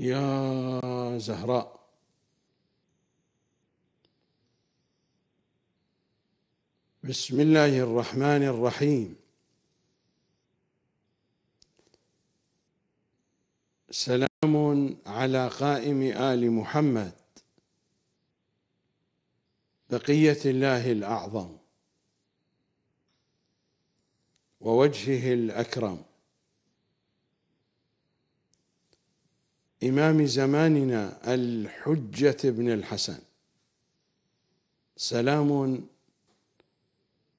يا زهراء بسم الله الرحمن الرحيم سلام على قائم آل محمد بقية الله الأعظم ووجهه الأكرم إمام زماننا الحجة بن الحسن سلام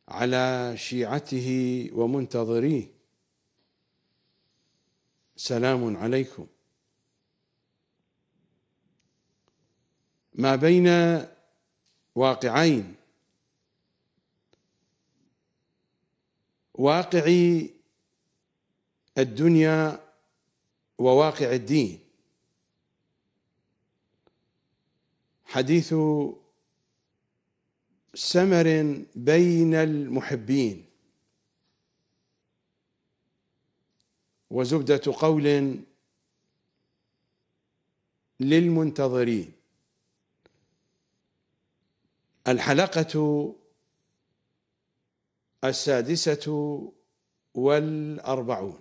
على شيعته ومنتظريه سلام عليكم ما بين واقعين واقع الدنيا وواقع الدين حديث سمر بين المحبين وزبدة قول للمنتظرين الحلقة السادسة والأربعون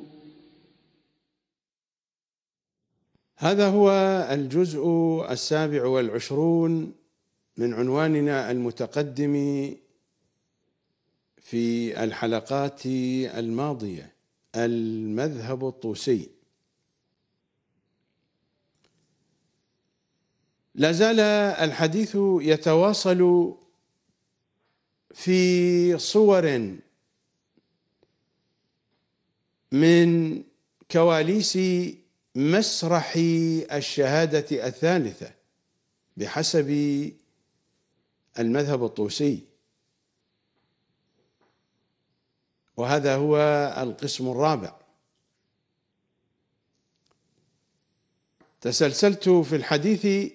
هذا هو الجزء السابع والعشرون من عنواننا المتقدم في الحلقات الماضيه المذهب الطوسي لا زال الحديث يتواصل في صور من كواليس مسرح الشهادة الثالثة بحسب المذهب الطوسي وهذا هو القسم الرابع تسلسلت في الحديث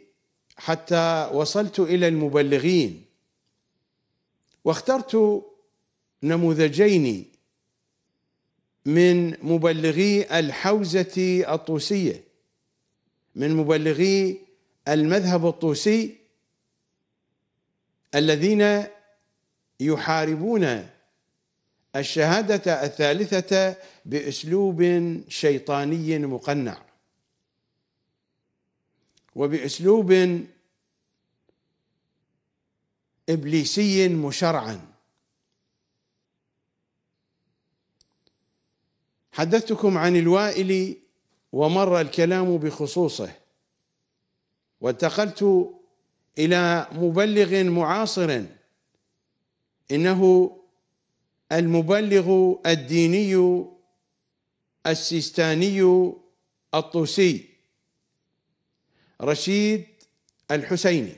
حتى وصلت الى المبلغين واخترت نموذجين من مبلغي الحوزة الطوسية من مبلغي المذهب الطوسي الذين يحاربون الشهادة الثالثة بأسلوب شيطاني مقنع وبأسلوب إبليسي مشرعا حدثتكم عن الوائل ومر الكلام بخصوصه وانتقلت الى مبلغ معاصر انه المبلغ الديني السيستاني الطوسي رشيد الحسيني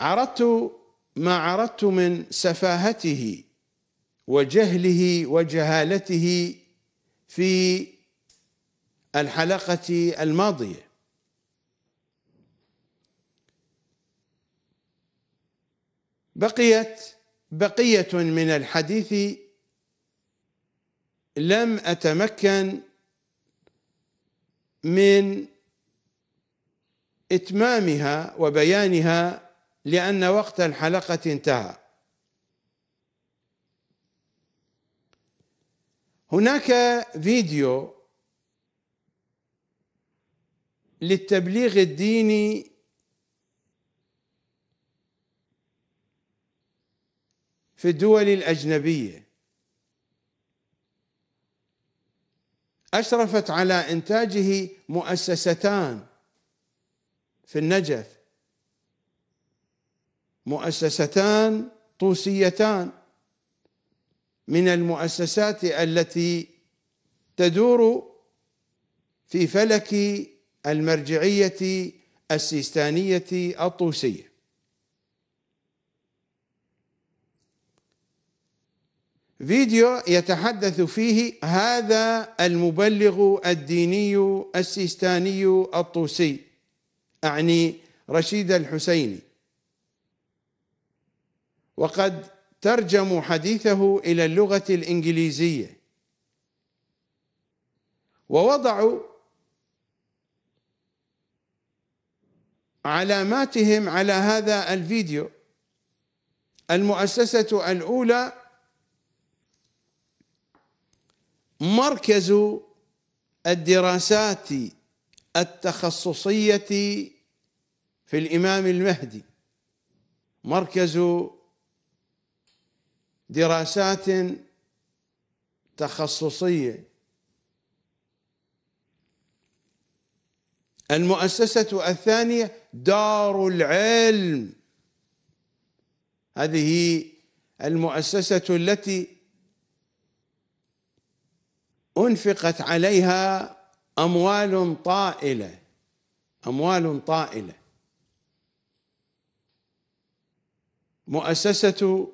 عرضت ما عرضت من سفاهته وجهله وجهالته في الحلقة الماضية بقيت بقية من الحديث لم أتمكن من إتمامها وبيانها لأن وقت الحلقة انتهى هناك فيديو للتبليغ الديني في الدول الاجنبيه اشرفت على انتاجه مؤسستان في النجف مؤسستان طوسيتان من المؤسسات التي تدور في فلك المرجعية السيستانية الطوسية فيديو يتحدث فيه هذا المبلغ الديني السيستاني الطوسي أعني رشيد الحسيني وقد ترجموا حديثه إلى اللغة الإنجليزية ووضعوا علاماتهم على هذا الفيديو المؤسسة الأولى مركز الدراسات التخصصية في الإمام المهدي مركز دراسات تخصصيه المؤسسه الثانيه دار العلم هذه المؤسسه التي انفقت عليها اموال طائله اموال طائله مؤسسه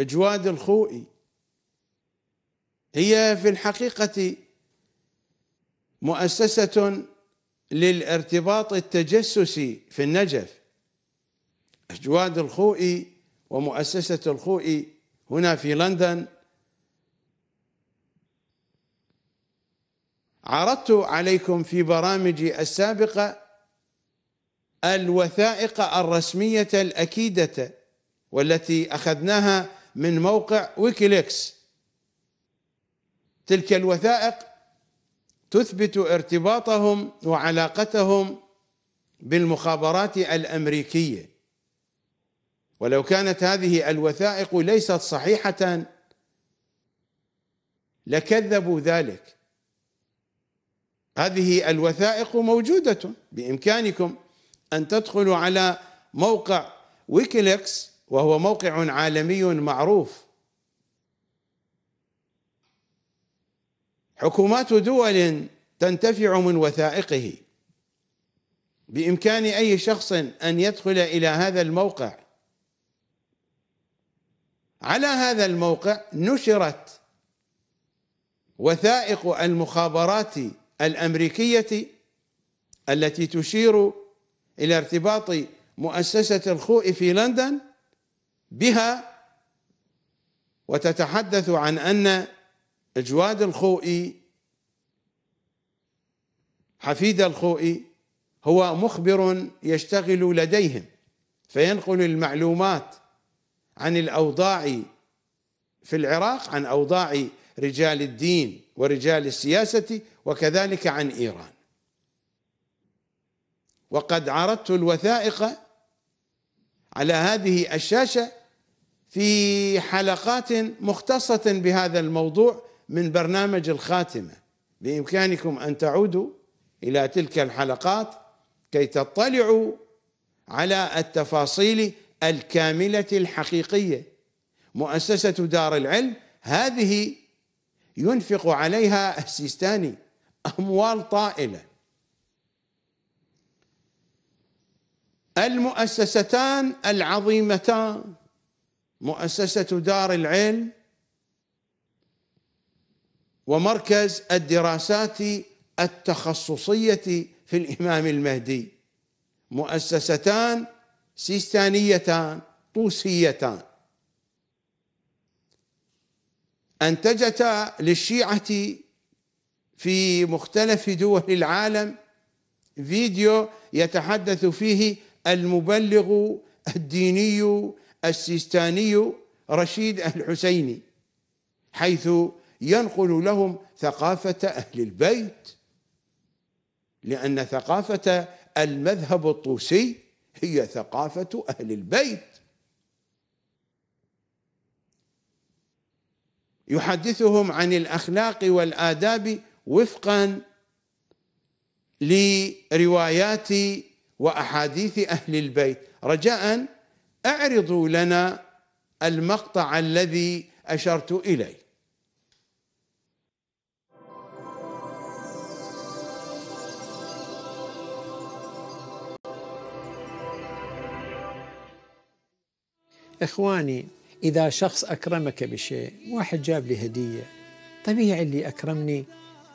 جواد الخوئي هي في الحقيقة مؤسسة للارتباط التجسسي في النجف جواد الخوئي ومؤسسة الخوئي هنا في لندن عرضت عليكم في برامجي السابقة الوثائق الرسمية الأكيدة والتي أخذناها من موقع ويكيليكس تلك الوثائق تثبت ارتباطهم وعلاقتهم بالمخابرات الامريكيه ولو كانت هذه الوثائق ليست صحيحه لكذبوا ذلك هذه الوثائق موجوده بامكانكم ان تدخلوا على موقع ويكيليكس وهو موقع عالمي معروف حكومات دول تنتفع من وثائقه بامكان اي شخص ان يدخل الى هذا الموقع على هذا الموقع نشرت وثائق المخابرات الامريكيه التي تشير الى ارتباط مؤسسه الخوء في لندن بها وتتحدث عن أن جواد الخوئي حفيد الخوئي هو مخبر يشتغل لديهم فينقل المعلومات عن الأوضاع في العراق عن أوضاع رجال الدين ورجال السياسة وكذلك عن إيران وقد عرضت الوثائق على هذه الشاشة في حلقات مختصة بهذا الموضوع من برنامج الخاتمة بإمكانكم أن تعودوا إلى تلك الحلقات كي تطلعوا على التفاصيل الكاملة الحقيقية مؤسسة دار العلم هذه ينفق عليها السيستاني أموال طائلة المؤسستان العظيمتان مؤسسة دار العلم ومركز الدراسات التخصصية في الإمام المهدي مؤسستان سيستانيتان طوسيتان أنتجتا للشيعة في مختلف دول العالم فيديو يتحدث فيه المبلغ الديني السيستاني رشيد الحسيني حيث ينقل لهم ثقافة أهل البيت لأن ثقافة المذهب الطوسي هي ثقافة أهل البيت يحدثهم عن الأخلاق والآداب وفقا لروايات وأحاديث أهل البيت رجاءً اعرضوا لنا المقطع الذي اشرت اليه إخواني إذا شخص أكرمك بشيء واحد جاب لي هدية طبيعي اللي أكرمني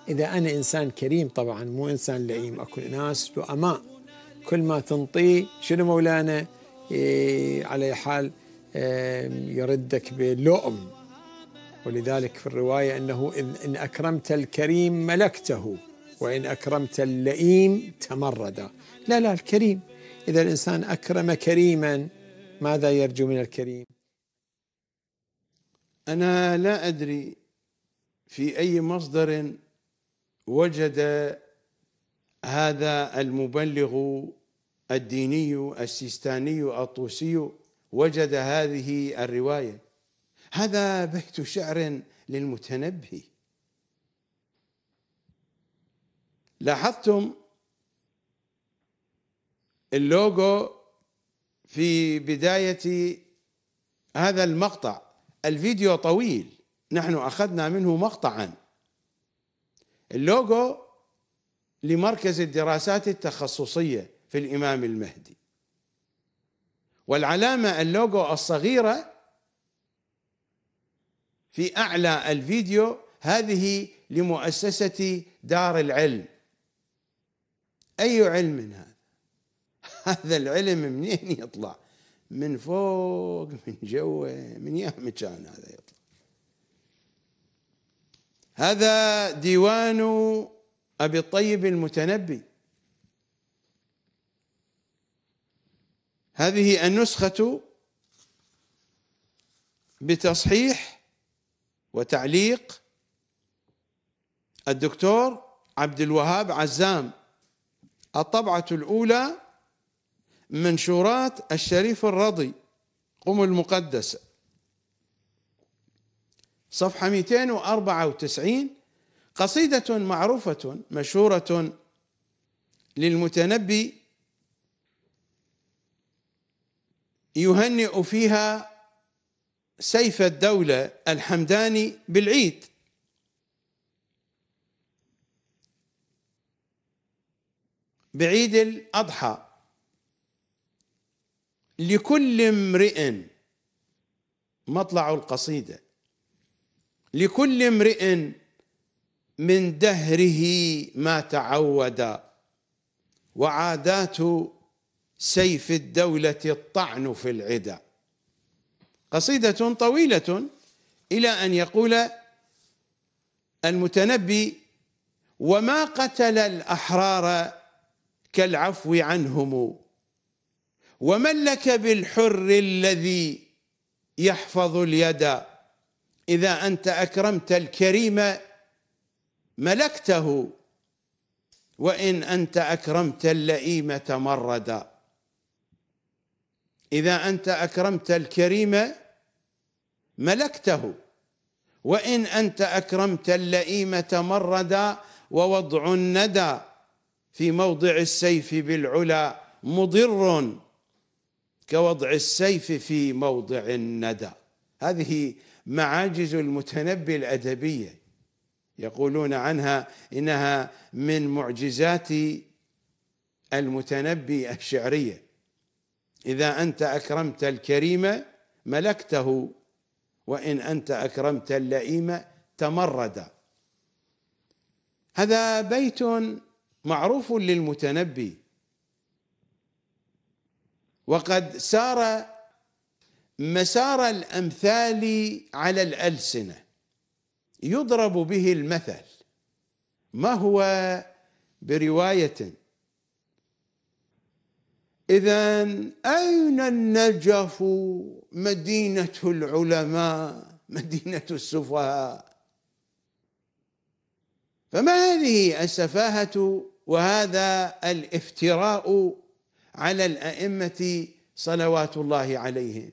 إذا أنا إنسان كريم طبعا مو إنسان لئيم أكو ناس لؤماء كل ما تنطيه شنو مولانا إيه، على حال يردك بلؤم ولذلك في الرواية أنه إن أكرمت الكريم ملكته وإن أكرمت اللئيم تمرد لا لا الكريم إذا الإنسان أكرم كريما ماذا يرجو من الكريم أنا لا أدري في أي مصدر وجد هذا المبلغ الديني السيستاني الطوسي وجد هذه الرواية هذا بيت شعر للمتنبي لاحظتم اللوجو في بداية هذا المقطع الفيديو طويل نحن أخذنا منه مقطعا اللوجو لمركز الدراسات التخصصية في الإمام المهدي والعلامة اللوجو الصغيرة في أعلى الفيديو هذه لمؤسسة دار العلم أي علم هذا هذا العلم منين يطلع من فوق من جوه من يهم كان هذا يطلع هذا ديوان أبي الطيب المتنبي هذه النسخة بتصحيح وتعليق الدكتور عبد الوهاب عزام الطبعة الأولى منشورات الشريف الرضي قم المقدس صفحة 294 قصيدة معروفة مشهورة للمتنبي يهنئ فيها سيف الدولة الحمداني بالعيد بعيد الأضحى لكل امرئ مطلع القصيدة لكل امرئ من دهره ما تعود وعادات سيف الدولة الطعن في العدا قصيدة طويلة إلى أن يقول المتنبي وما قتل الأحرار كالعفو عنهم ومن لك بالحر الذي يحفظ اليد إذا أنت أكرمت الكريم ملكته وإن أنت أكرمت اللئيم تمردا إذا أنت أكرمت الكريم ملكته وإن أنت أكرمت اللئيم تمردا ووضع الندى في موضع السيف بالعلا مضر كوضع السيف في موضع الندى هذه معاجز المتنبي الأدبية يقولون عنها إنها من معجزات المتنبي الشعرية إذا أنت أكرمت الكريم ملكته وإن أنت أكرمت اللئيم تمرد هذا بيت معروف للمتنبي وقد سار مسار الأمثال على الألسنة يضرب به المثل ما هو برواية إذا أين النجف مدينة العلماء مدينة السفهاء فما هذه السفاهة وهذا الافتراء على الأئمة صلوات الله عليهم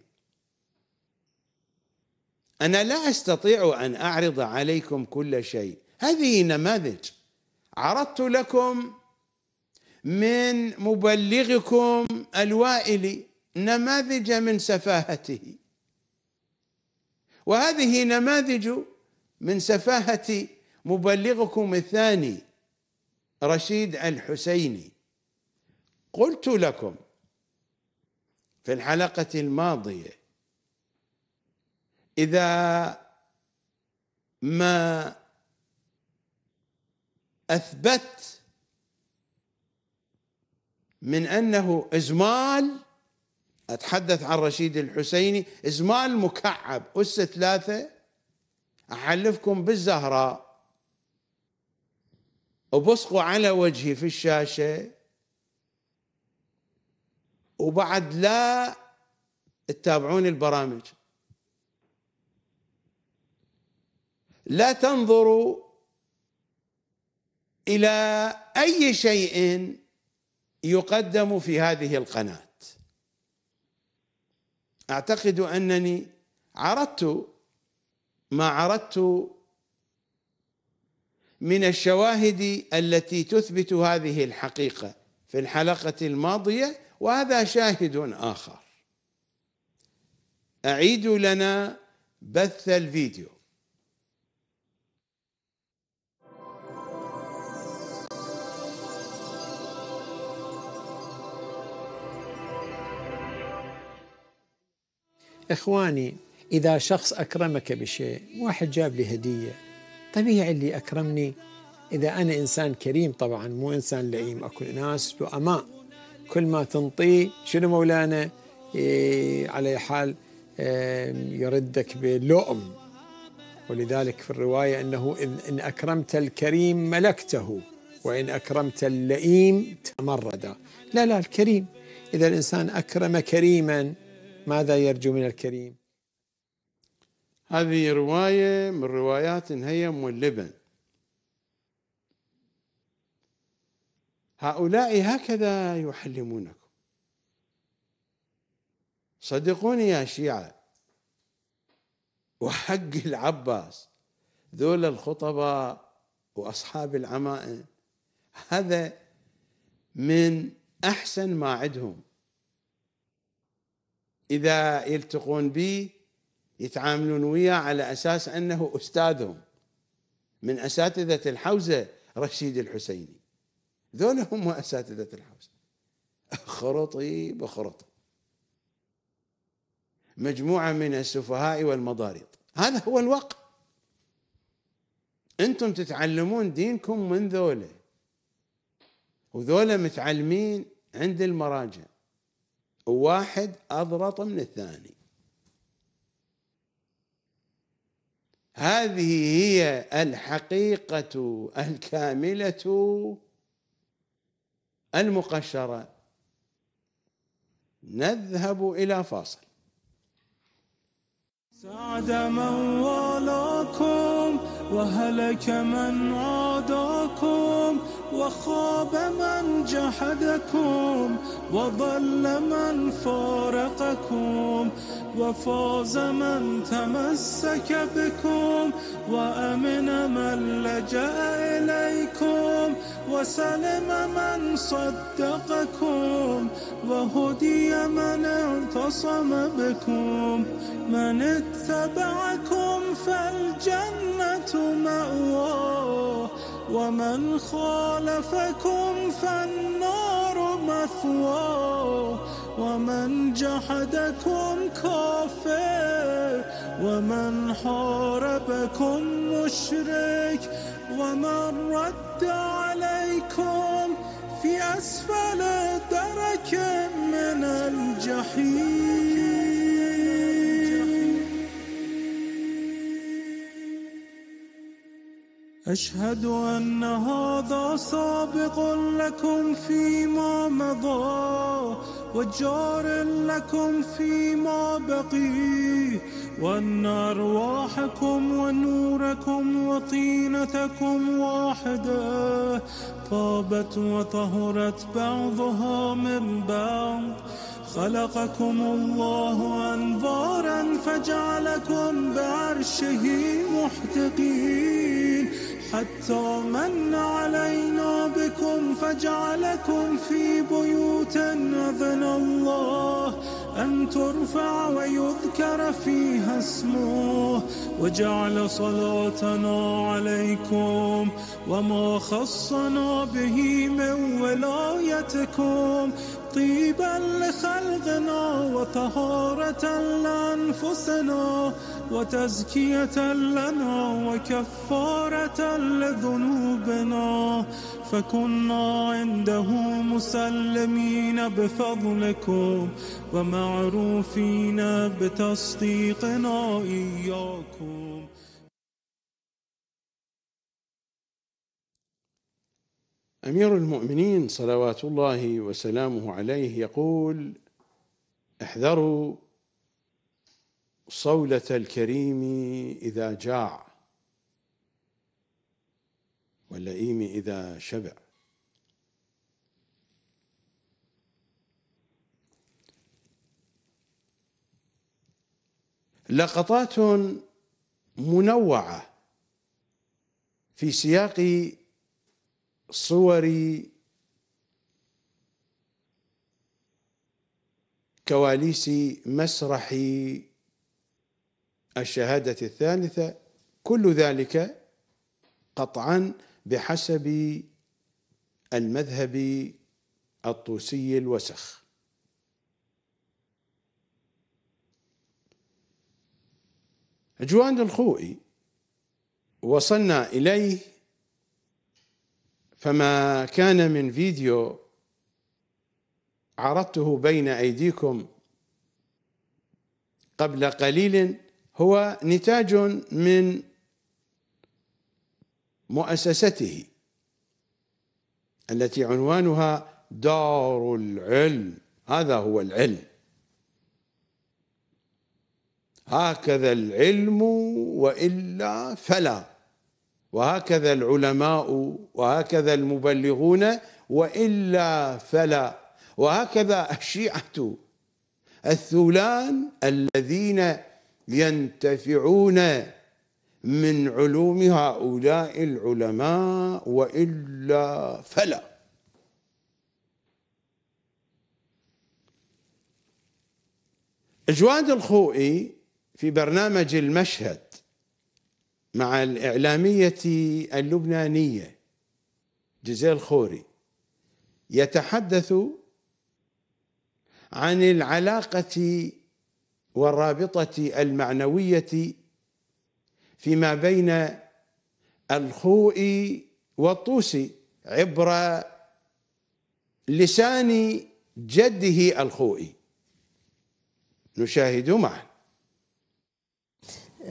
أنا لا أستطيع أن أعرض عليكم كل شيء هذه نماذج عرضت لكم من مبلغكم الوائل نماذج من سفاهته وهذه نماذج من سفاهة مبلغكم الثاني رشيد الحسيني قلت لكم في الحلقة الماضية إذا ما أثبت من أنه إزمال أتحدث عن رشيد الحسيني إزمال مكعب أس ثلاثة أحلفكم بالزهراء وبصقوا على وجهي في الشاشة وبعد لا تتابعون البرامج لا تنظروا إلى أي شيء يقدم في هذه القناة أعتقد أنني عرضت ما عرضت من الشواهد التي تثبت هذه الحقيقة في الحلقة الماضية وهذا شاهد آخر أعيد لنا بث الفيديو إخواني إذا شخص أكرمك بشيء واحد جاب لي هدية طبيعي اللي أكرمني إذا أنا إنسان كريم طبعا مو إنسان لئيم أكو ناس لؤماء كل ما تنطيه شنو مولانا إيه على حال إيه يردك بلؤم ولذلك في الرواية أنه إن أكرمت الكريم ملكته وإن أكرمت اللئيم تمردا لا لا الكريم إذا الإنسان أكرم كريما ماذا يرجو من الكريم هذه رواية من روايات هيم واللبن هؤلاء هكذا يحلمونكم صدقوني يا شيعة وحق العباس ذول الخطباء وأصحاب العمائم هذا من أحسن ما عندهم اذا يلتقون بي يتعاملون وياه على اساس انه استاذهم من اساتذه الحوزه رشيد الحسيني ذول هم اساتذه الحوزه خرطي بخرطي مجموعه من السفهاء والمضاريط هذا هو الوقت انتم تتعلمون دينكم من ذوله وذولا متعلمين عند المراجع واحد أضرط من الثاني هذه هي الحقيقة الكاملة المقشرة نذهب إلى فاصل سعد من والاكم وهلك من عاداكم وخاب من جحدكم وضل من فارقكم وفاز من تمسك بكم وأمن من لجأ إليكم وسلم من صدقكم وهدي من اعتصم بكم من اتبعكم فالجنة مأواه ومن خالفكم فالنار مثواه ومن جحدكم كافر ومن حاربكم مشرك ومن رد عليكم في أسفل درك من الجحيم أشهد أن هذا سابق لكم فيما مضى وجار لكم فيما بقي وأن أرواحكم ونوركم وطينتكم واحدة طابت وطهرت بعضها من بعض خلقكم الله أنظارا فجعلكم بعرشه محتقين حتى من علينا بكم فجعلكم في بيوت أذن الله أن ترفع ويذكر فيها اسمه وجعل صلاتنا عليكم وما خصنا به من ولايتكم طيبا لخلقنا وطهارة لأنفسنا وتزكية لنا وكفارة لذنوبنا فكنا عنده مسلمين بفضلكم ومعروفين بتصديقنا إياكم امير المؤمنين صلوات الله وسلامه عليه يقول احذروا صولة الكريم إذا جاع واللئيم إذا شبع لقطات منوعة في سياق صوري كواليس مسرح الشهادة الثالثة كل ذلك قطعا بحسب المذهب الطوسي الوسخ جوان الخوئي وصلنا إليه فما كان من فيديو عرضته بين ايديكم قبل قليل هو نتاج من مؤسسته التي عنوانها دار العلم هذا هو العلم هكذا العلم والا فلا وهكذا العلماء وهكذا المبلغون والا فلا وهكذا الشيعه الثولان الذين ينتفعون من علوم هؤلاء العلماء والا فلا اجواد الخوئي في برنامج المشهد مع الإعلامية اللبنانية جزيل خوري يتحدث عن العلاقة والرابطة المعنوية فيما بين الخوئي والطوسي عبر لسان جده الخوئي نشاهد معا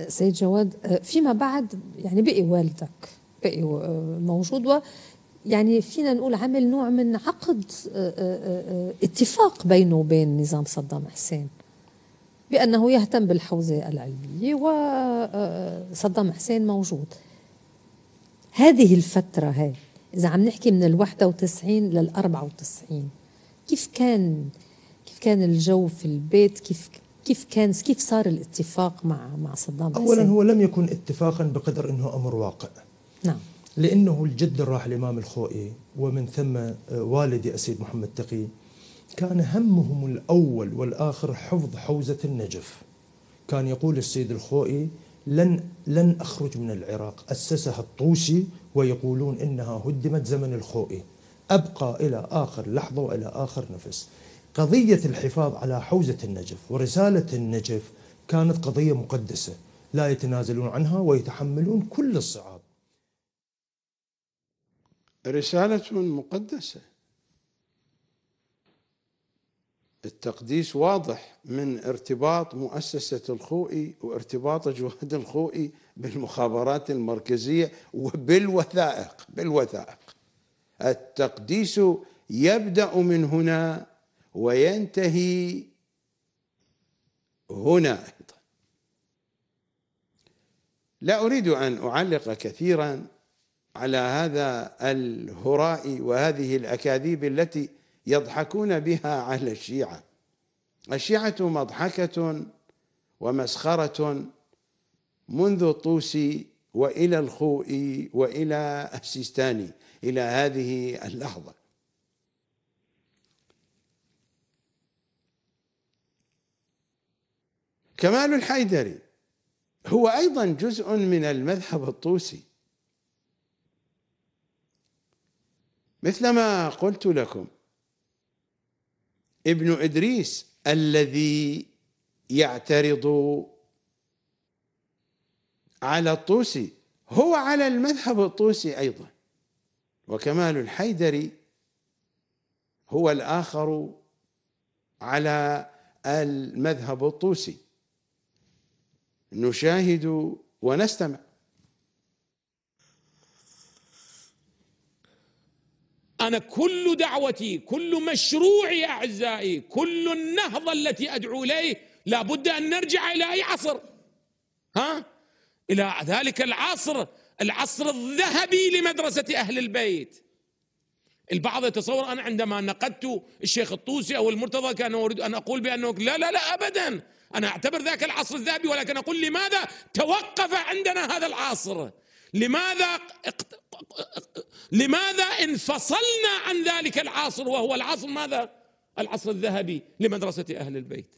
سيد جواد آه، فيما بعد يعني بقي والدك بقي آه، موجود و يعني فينا نقول عمل نوع من عقد آه، اتفاق بينه وبين نظام صدام حسين بأنه يهتم بالحوزة العلمية وصدام حسين موجود هذه الفترة هاي إذا عم نحكي من ال 91 لل 94 كيف كان كيف كان الجو في البيت كيف كيف كان كيف صار الاتفاق مع مع صدام حسين؟ اولا هو لم يكن اتفاقا بقدر انه امر واقع نعم لانه الجد الراحل امام الخوئي ومن ثم آه، والدي السيد محمد تقي كان همهم الاول والاخر حفظ حوزه النجف كان يقول السيد الخوئي لن لن اخرج من العراق اسسها الطوسي ويقولون انها هدمت زمن الخوئي ابقى الى اخر لحظه والى اخر نفس قضية الحفاظ على حوزة النجف ورسالة النجف كانت قضية مقدسة لا يتنازلون عنها ويتحملون كل الصعاب رسالة مقدسة التقديس واضح من ارتباط مؤسسة الخوئي وارتباط جهاد الخوئي بالمخابرات المركزية وبالوثائق بالوثائق التقديس يبدأ من هنا وينتهي هنا أيضا لا أريد أن أعلق كثيرا على هذا الهراء وهذه الأكاذيب التي يضحكون بها على الشيعة الشيعة مضحكة ومسخرة منذ الطوس وإلى الخوئي وإلى السيستاني إلى هذه اللحظة كمال الحيدري هو أيضا جزء من المذهب الطوسي مثلما قلت لكم ابن إدريس الذي يعترض على الطوسي هو على المذهب الطوسي أيضا وكمال الحيدري هو الآخر على المذهب الطوسي نشاهد ونستمع أنا كل دعوتي كل مشروعي أعزائي كل النهضة التي أدعو إليه لابد أن نرجع إلى أي عصر ها إلى ذلك العصر العصر الذهبي لمدرسة أهل البيت البعض يتصور أنا عندما نقدت الشيخ الطوسي أو المرتضى كان أريد أن أقول بأنه لا لا لا أبدا أنا أعتبر ذاك العصر الذهبي ولكن أقول لماذا توقف عندنا هذا العصر لماذا لماذا انفصلنا عن ذلك العصر وهو العصر ماذا العصر الذهبي لمدرسة أهل البيت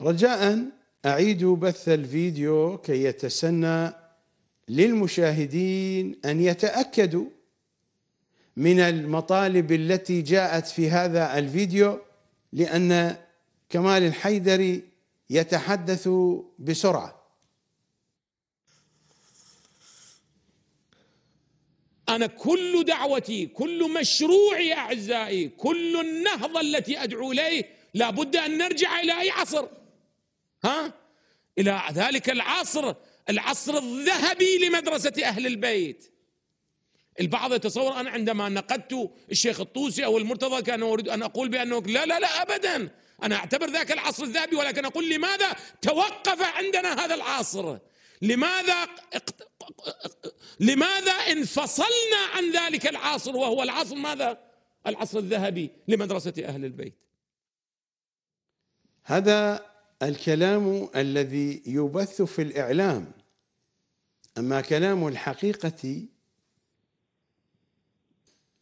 رجاء اعيد بث الفيديو كي يتسنى للمشاهدين أن يتأكدوا من المطالب التي جاءت في هذا الفيديو لأن كمال الحيدري يتحدث بسرعه أنا كل دعوتي كل مشروعي أعزائي كل النهضة التي أدعو إليه لابد أن نرجع إلى أي عصر ها إلى ذلك العصر العصر الذهبي لمدرسة أهل البيت البعض يتصور أنا عندما نقدت الشيخ الطوسي أو المرتضى كان أريد أن أقول بأنه لا لا لا أبدا أنا أعتبر ذاك العصر الذهبي ولكن أقول لماذا توقف عندنا هذا العصر لماذا لماذا انفصلنا عن ذلك العصر وهو العصر ماذا العصر الذهبي لمدرسة أهل البيت هذا الكلام الذي يبث في الإعلام أما كلام الحقيقة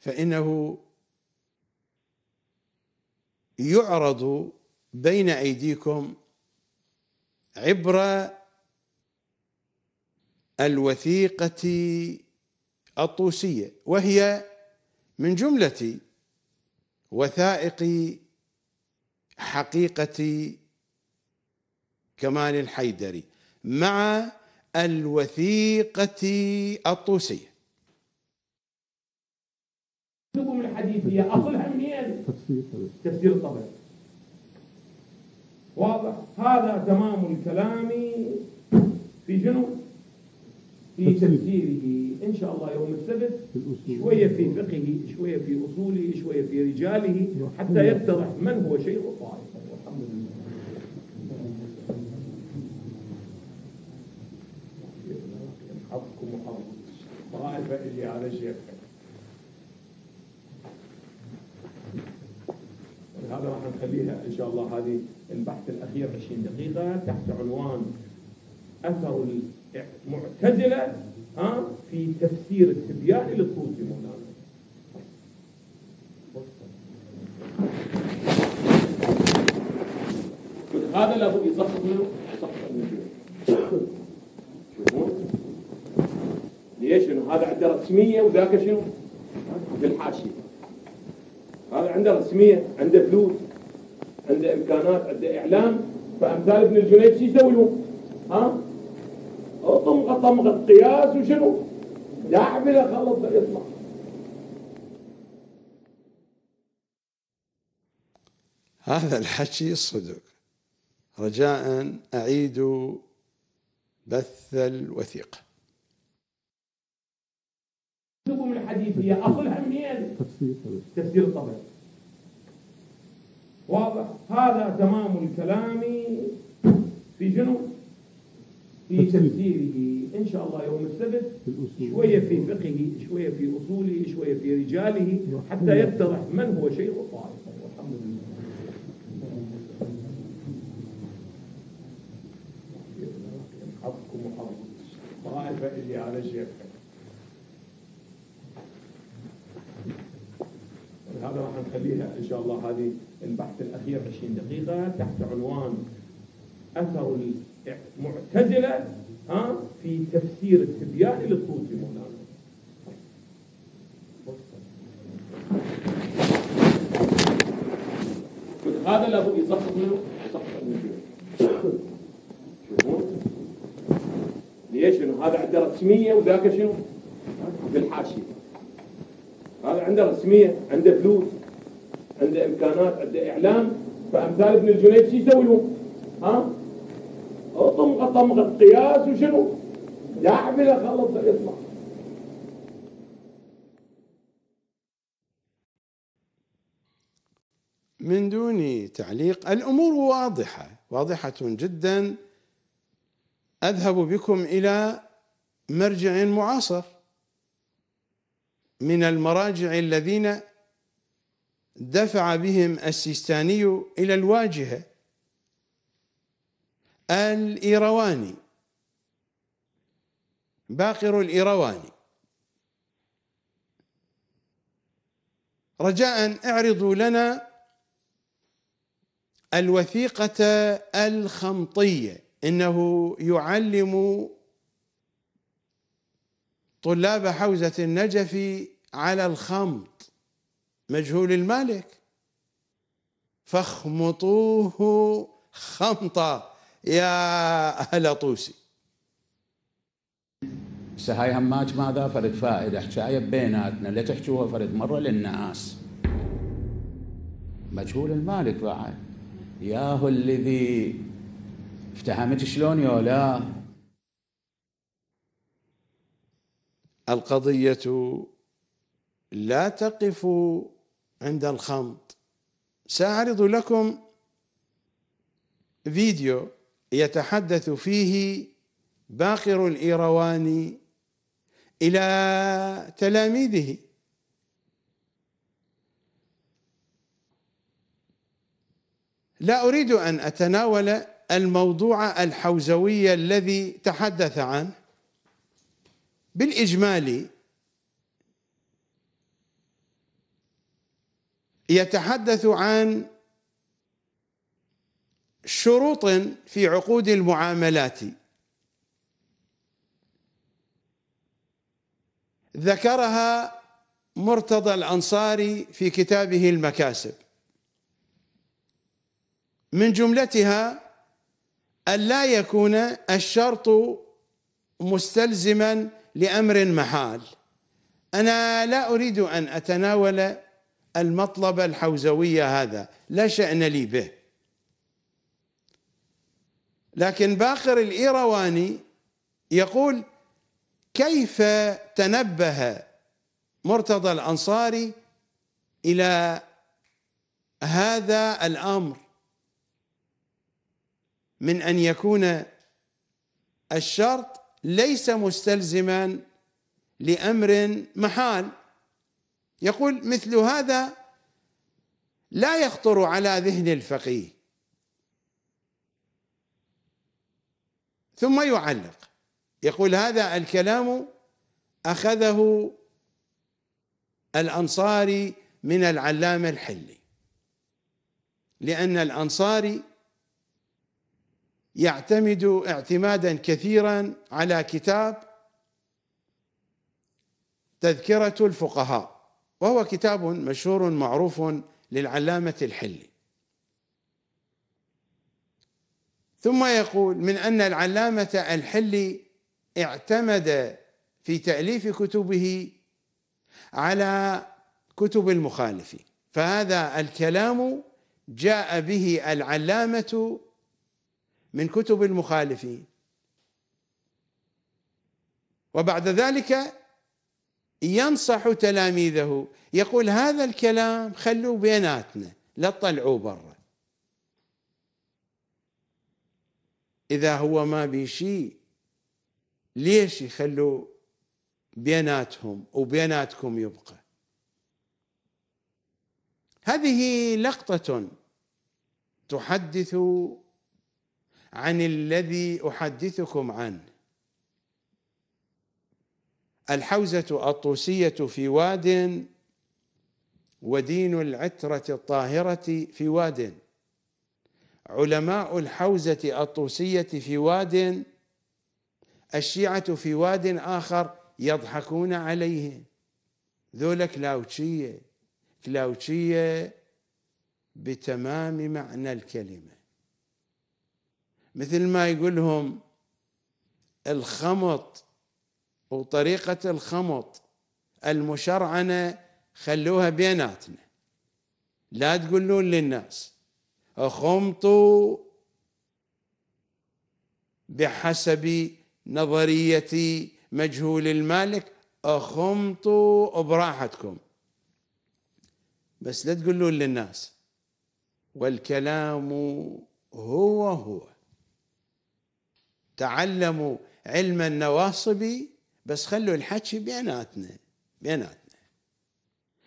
فإنه يعرض بين ايديكم عبر الوثيقه الطوسيه وهي من جمله وثائق حقيقه كمال الحيدري مع الوثيقه الطوسيه الحديثيه اصلها تفسير تفسير الطبري واضح هذا تمام الكلام في شنو؟ في تفسيره ان شاء الله يوم السبت شويه في فقهه شويه في اصوله شويه في رجاله حتى يتضح من هو شيخ الطائفه والحمد لله حظكم وحظ الطائفه اللي على شيخك الله هذه البحث الأخير 20 دقيقة تحت عنوان أثر المعتزلة ها في تفسير التبيان للطوسي مولانا هذا لابد يصحح منه صحح ليش؟ انه هذا عنده رسمية وذاك شنو؟ في الحاشية هذا عنده رسمية عنده فلوس عنده إمكانات عنده إعلام فأمثال ابن الجنيد شو يسوون؟ ها؟ طمغة طمغة قياس وشنو؟ يعمل خلص يطلع هذا الحكي صدق رجاء أعيدوا بث الوثيقة من الحديث هي أصلها منين؟ تفسير طبعا واضح هذا تمام الكلام في شنو في تفسيره ان شاء الله يوم السبت شويه في فقهه شويه في اصوله شويه في رجاله حتى يتضح من هو شيخ الطائفه والحمد لله حظكم وحظ طائفه اللي على ان شاء الله هذه البحث الاخير 20 دقيقه تحت عنوان اثر المعتزله ها في تفسير التبيان للطوسي مولانا هذا لابد يصحح منه يصحح منه ليش؟ لانه هذا عنده رسميه وذاك شنو؟ بالحاشيه هذا عنده رسميه عنده فلوس عنده امكانات عنده اعلام فامثال ابن الجنيد شو يسوي لهم؟ ها؟ طمغه طمغه قياس وشنو؟ لا يعمل خلص يطلع من دون تعليق الامور واضحه واضحه جدا اذهب بكم الى مرجع معاصر من المراجع الذين دفع بهم السيستاني إلى الواجهة الإيرواني باقر الإيرواني رجاء اعرضوا لنا الوثيقة الخمطية إنه يعلم طلاب حوزة النجف على الخمط مجهول المالك فاخمطوه خمطة يا أهل طوسي هسه هاي هماج ماذا فرد فائدة حكاية بيناتنا لا تحجوها فرد مرة للناس مجهول المالك بعد ياهو الذي افتهمت شلون لا القضية لا تقف عند الخمط سأعرض لكم فيديو يتحدث فيه باقر الإيرواني إلى تلاميذه لا أريد أن أتناول الموضوع الحوزوي الذي تحدث عنه بالإجمال يتحدث عن شروط في عقود المعاملات ذكرها مرتضى الانصاري في كتابه المكاسب من جملتها الا يكون الشرط مستلزما لامر محال انا لا اريد ان اتناول المطلب الحوزوية هذا لا شأن لي به لكن باقر الإيرواني يقول كيف تنبه مرتضى الأنصاري إلى هذا الأمر من أن يكون الشرط ليس مستلزما لأمر محال يقول مثل هذا لا يخطر على ذهن الفقيه ثم يعلق يقول هذا الكلام اخذه الانصاري من العلامه الحلي لان الانصاري يعتمد اعتمادا كثيرا على كتاب تذكره الفقهاء وهو كتاب مشهور معروف للعلامة الحلي ثم يقول من أن العلامة الحلي اعتمد في تأليف كتبه على كتب المخالف فهذا الكلام جاء به العلامة من كتب المخالفين وبعد ذلك ينصح تلاميذه يقول هذا الكلام خلوه بيناتنا لا تطلعوه برا اذا هو ما بي شيء ليش يخلوه بيناتهم وبيناتكم يبقى هذه لقطة تحدث عن الذي أحدثكم عنه الحوزة الطوسية في واد ودين العترة الطاهرة في واد علماء الحوزة الطوسية في واد الشيعة في واد آخر يضحكون عليه ذولا كلاوتشية كلاوتشية بتمام معنى الكلمة مثل ما يقولهم الخمط وطريقة الخمط المشرعنة خلوها بيناتنا لا تقولون للناس خمطوا بحسب نظرية مجهول المالك اخمطوا براحتكم بس لا تقولون للناس والكلام هو هو تعلموا علم النواصب بس خلوا الحكي بيناتنا بيناتنا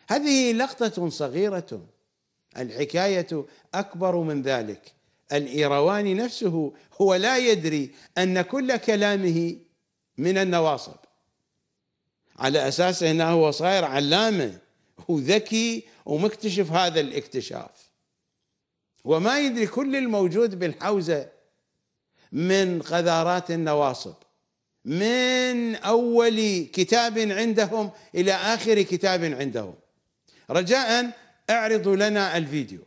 هذه لقطة صغيرة الحكاية أكبر من ذلك الإيرواني نفسه هو لا يدري أن كل كلامه من النواصب على أساس أنه هو صاير علامة وذكي ومكتشف هذا الاكتشاف وما يدري كل الموجود بالحوزة من قذارات النواصب من اول كتاب عندهم الى اخر كتاب عندهم رجاء اعرضوا لنا الفيديو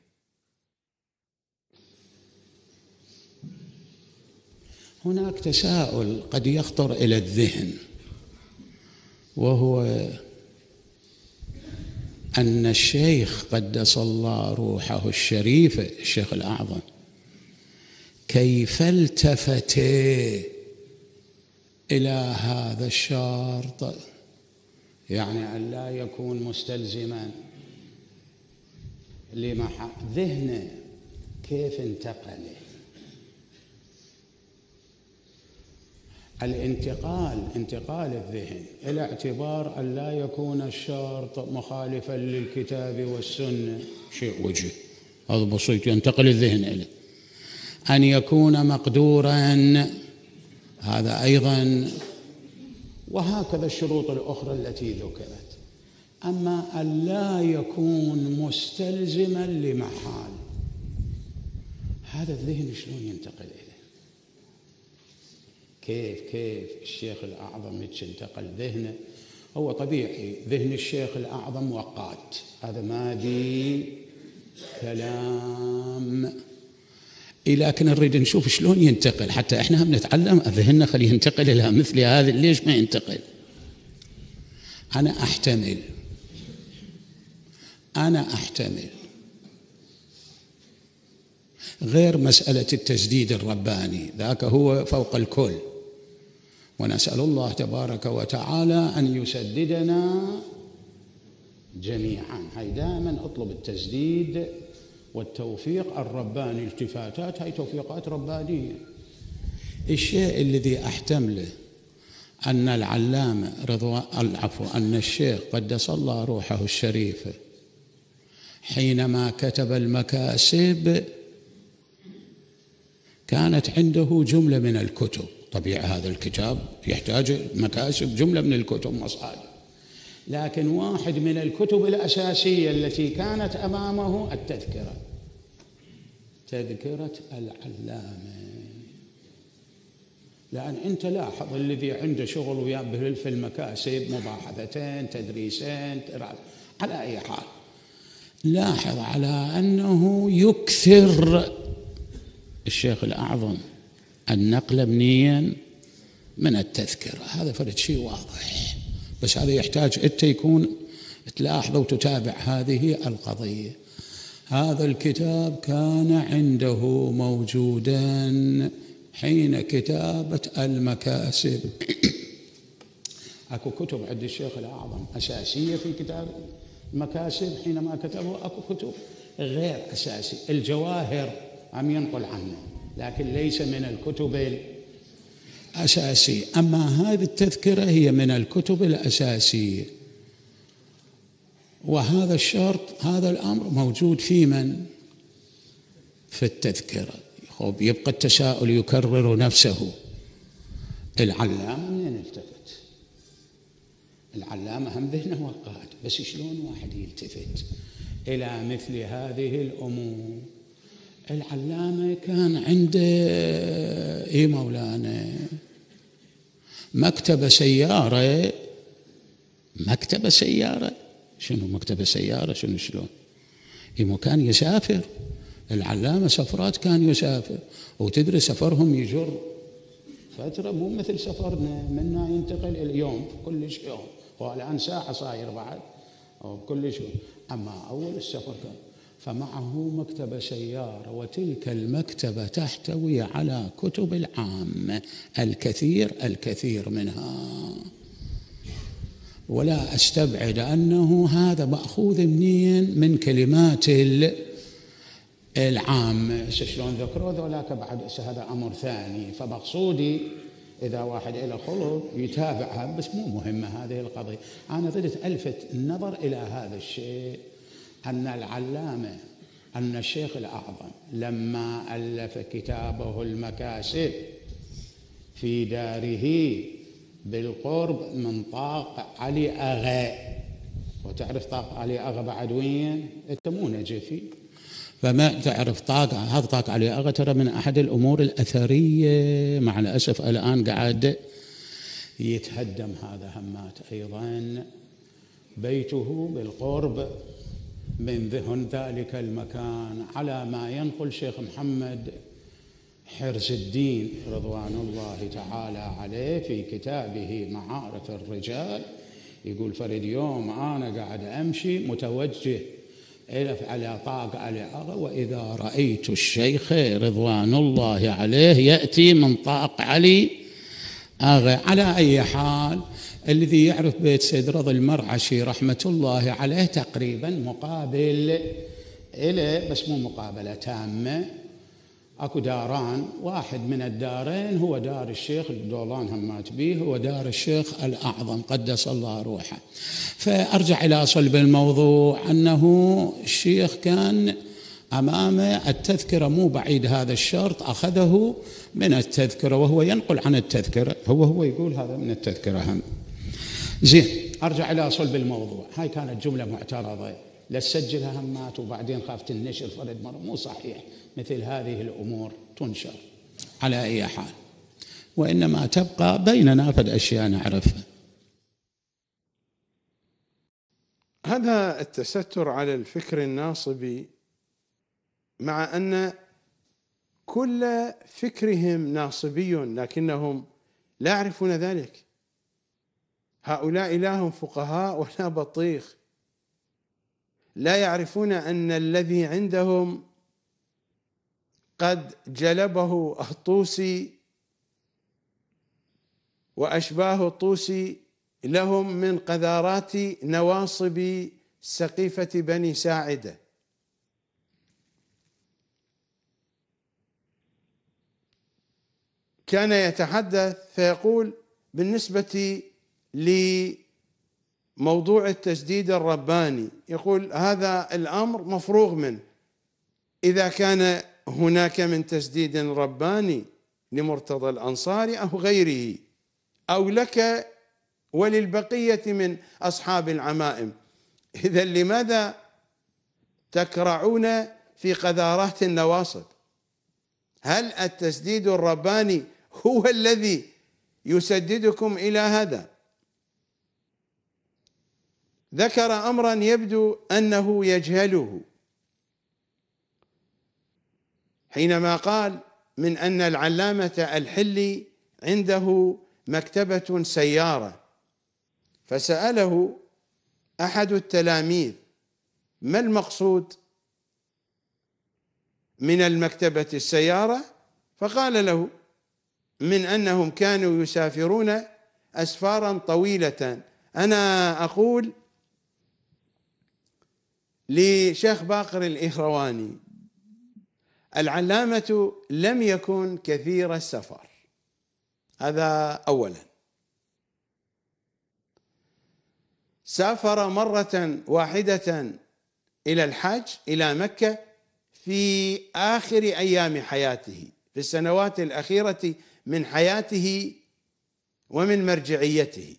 هناك تساؤل قد يخطر الى الذهن وهو ان الشيخ قدس الله روحه الشريفه الشيخ الاعظم كيف التفت إلى هذا الشرط يعني أن لا يكون مستلزما لمحا ذهنه كيف انتقل الانتقال انتقال الذهن إلى اعتبار أن لا يكون الشرط مخالفا للكتاب والسنة شيء وجه هذا بسيط ينتقل الذهن الى أن يكون مقدورا هذا أيضا وهكذا الشروط الأخرى التي ذكرت أما أن لا يكون مستلزما لمحال هذا الذهن شلون ينتقل إليه كيف كيف الشيخ الأعظم انتقل ذهنه هو طبيعي ذهن الشيخ الأعظم وقات هذا ما بي كلام إلى لكن نريد نشوف شلون ينتقل حتى احنا هم نتعلم ذهننا خليه ينتقل الى مثل هذا ليش ما ينتقل؟ انا احتمل انا احتمل غير مساله التسديد الرباني ذاك هو فوق الكل ونسال الله تبارك وتعالى ان يسددنا جميعا هي دائما اطلب التسديد والتوفيق الرباني التفاتات هي توفيقات ربانية الشيء الذي أحتمله أن العلامة رضوان العفو أن الشيخ قدس الله روحه الشريفة حينما كتب المكاسب كانت عنده جملة من الكتب طبيعة هذا الكتاب يحتاج مكاسب جملة من الكتب مصادر لكن واحد من الكتب الأساسية التي كانت أمامه التذكرة تذكرة العلامة لأن أنت لاحظ الذي عنده شغل وياه في المكاسب مباحثتين تدريسين على أي حال لاحظ على أنه يكثر الشيخ الأعظم النقل منيا من التذكرة هذا فرد شيء واضح بس هذا يحتاج أنت يكون تلاحظ وتتابع هذه القضية هذا الكتاب كان عنده موجودا حين كتابة المكاسب أكو كتب عند الشيخ الأعظم أساسية في كتاب المكاسب حينما كتبه أكو كتب غير اساسيه الجواهر عم ينقل عنه لكن ليس من الكتب أساسي أما هذه التذكرة هي من الكتب الأساسية وهذا الشرط هذا الأمر موجود في من؟ في التذكرة يبقى التساؤل يكرر نفسه العلامة منين التفت؟ العلامة هم ذهنه وقعت بس شلون واحد يلتفت إلى مثل هذه الأمور العلامة كان عنده إيه مولانا مكتبة سيارة مكتبة سيارة شنو مكتبة سيارة شنو شلون إيه كان يسافر العلامة سفرات كان يسافر وتدري سفرهم يجر فترة مو مثل سفرنا منا ينتقل اليوم كلش يوم والآن ساعة صاير بعد أو كلش يوم أما أول السفر كان فمعه مكتبة سيارة وتلك المكتبة تحتوي على كتب العام الكثير الكثير منها ولا أستبعد أنه هذا مأخوذ منين من كلمات العام شلون ذكروا ذولاك بعد هذا أمر ثاني فمقصودي إذا واحد إلى خلق يتابعها بس مو مهمة هذه القضية أنا ظلت ألفت النظر إلى هذا الشيء أن العلامة أن الشيخ الأعظم لما ألف كتابه المكاسب في داره بالقرب من طاق علي أغا وتعرف طاق علي أغا بعد وين أنت مو نجفي فما تعرف طاق هذا طاق علي أغا ترى من أحد الأمور الأثرية مع الأسف الآن قاعد يتهدم هذا همات أيضا بيته بالقرب من ذهن ذلك المكان على ما ينقل شيخ محمد حرز الدين رضوان الله تعالى عليه في كتابه معارة الرجال يقول فرد يوم أنا قاعد أمشي متوجه على طاق علي أغا وإذا رأيت الشيخ رضوان الله عليه يأتي من طاق علي أغا على أي حال الذي يعرف بيت سيد رضا المرعشي رحمة الله عليه تقريبا مقابل إلى بس مو مقابلة تامة اكو داران واحد من الدارين هو دار الشيخ الدولان هم مات به هو دار الشيخ الاعظم قدس الله روحه فارجع الى صلب الموضوع انه الشيخ كان امامه التذكره مو بعيد هذا الشرط اخذه من التذكره وهو ينقل عن التذكره هو هو يقول هذا من التذكره هم زين ارجع الى صلب الموضوع هاي كانت جمله معترضه لا تسجلها همات وبعدين خافت النشر فرد مره مو صحيح مثل هذه الامور تنشر على اي حال وانما تبقى بيننا فد اشياء نعرفها هذا التستر على الفكر الناصبي مع ان كل فكرهم ناصبي لكنهم لا يعرفون ذلك هؤلاء لا هم فقهاء ولا بطيخ لا يعرفون ان الذي عندهم قد جلبه الطوسي واشباه الطوسي لهم من قذارات نواصب سقيفه بني ساعده كان يتحدث فيقول بالنسبه لموضوع التسديد الرباني يقول هذا الامر مفروغ منه اذا كان هناك من تسديد رباني لمرتضى الانصاري او غيره او لك وللبقيه من اصحاب العمائم اذا لماذا تكرعون في قذارات النواصب هل التسديد الرباني هو الذي يسددكم الى هذا ذكر امرا يبدو انه يجهله حينما قال من ان العلامه الحلي عنده مكتبه سياره فساله احد التلاميذ ما المقصود من المكتبه السياره فقال له من انهم كانوا يسافرون اسفارا طويله انا اقول لشيخ باقر الإخرواني العلامة لم يكن كثير السفر هذا أولا سافر مرة واحدة إلى الحج إلى مكة في آخر أيام حياته في السنوات الأخيرة من حياته ومن مرجعيته